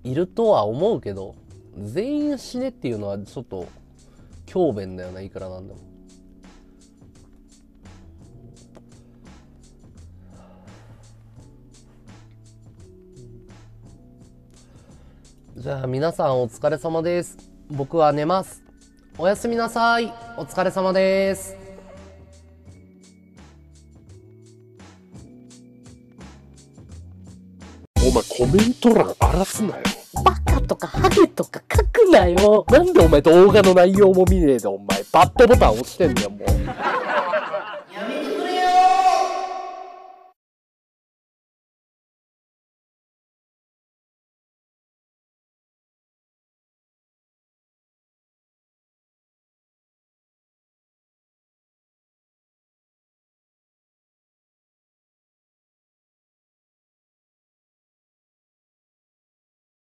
いるとは思うけど全員死ねっていうのはちょっと強弁だよねいくらなんでもじゃあ皆さんお疲れ様です。僕は寝ます。おやすみなさい。お疲れ様です。お前コメント欄荒らすなよ。バカとかハゲとか書くなよ。なんでお前動画の内容も見ねえでお前バットボタン押してんだよもう。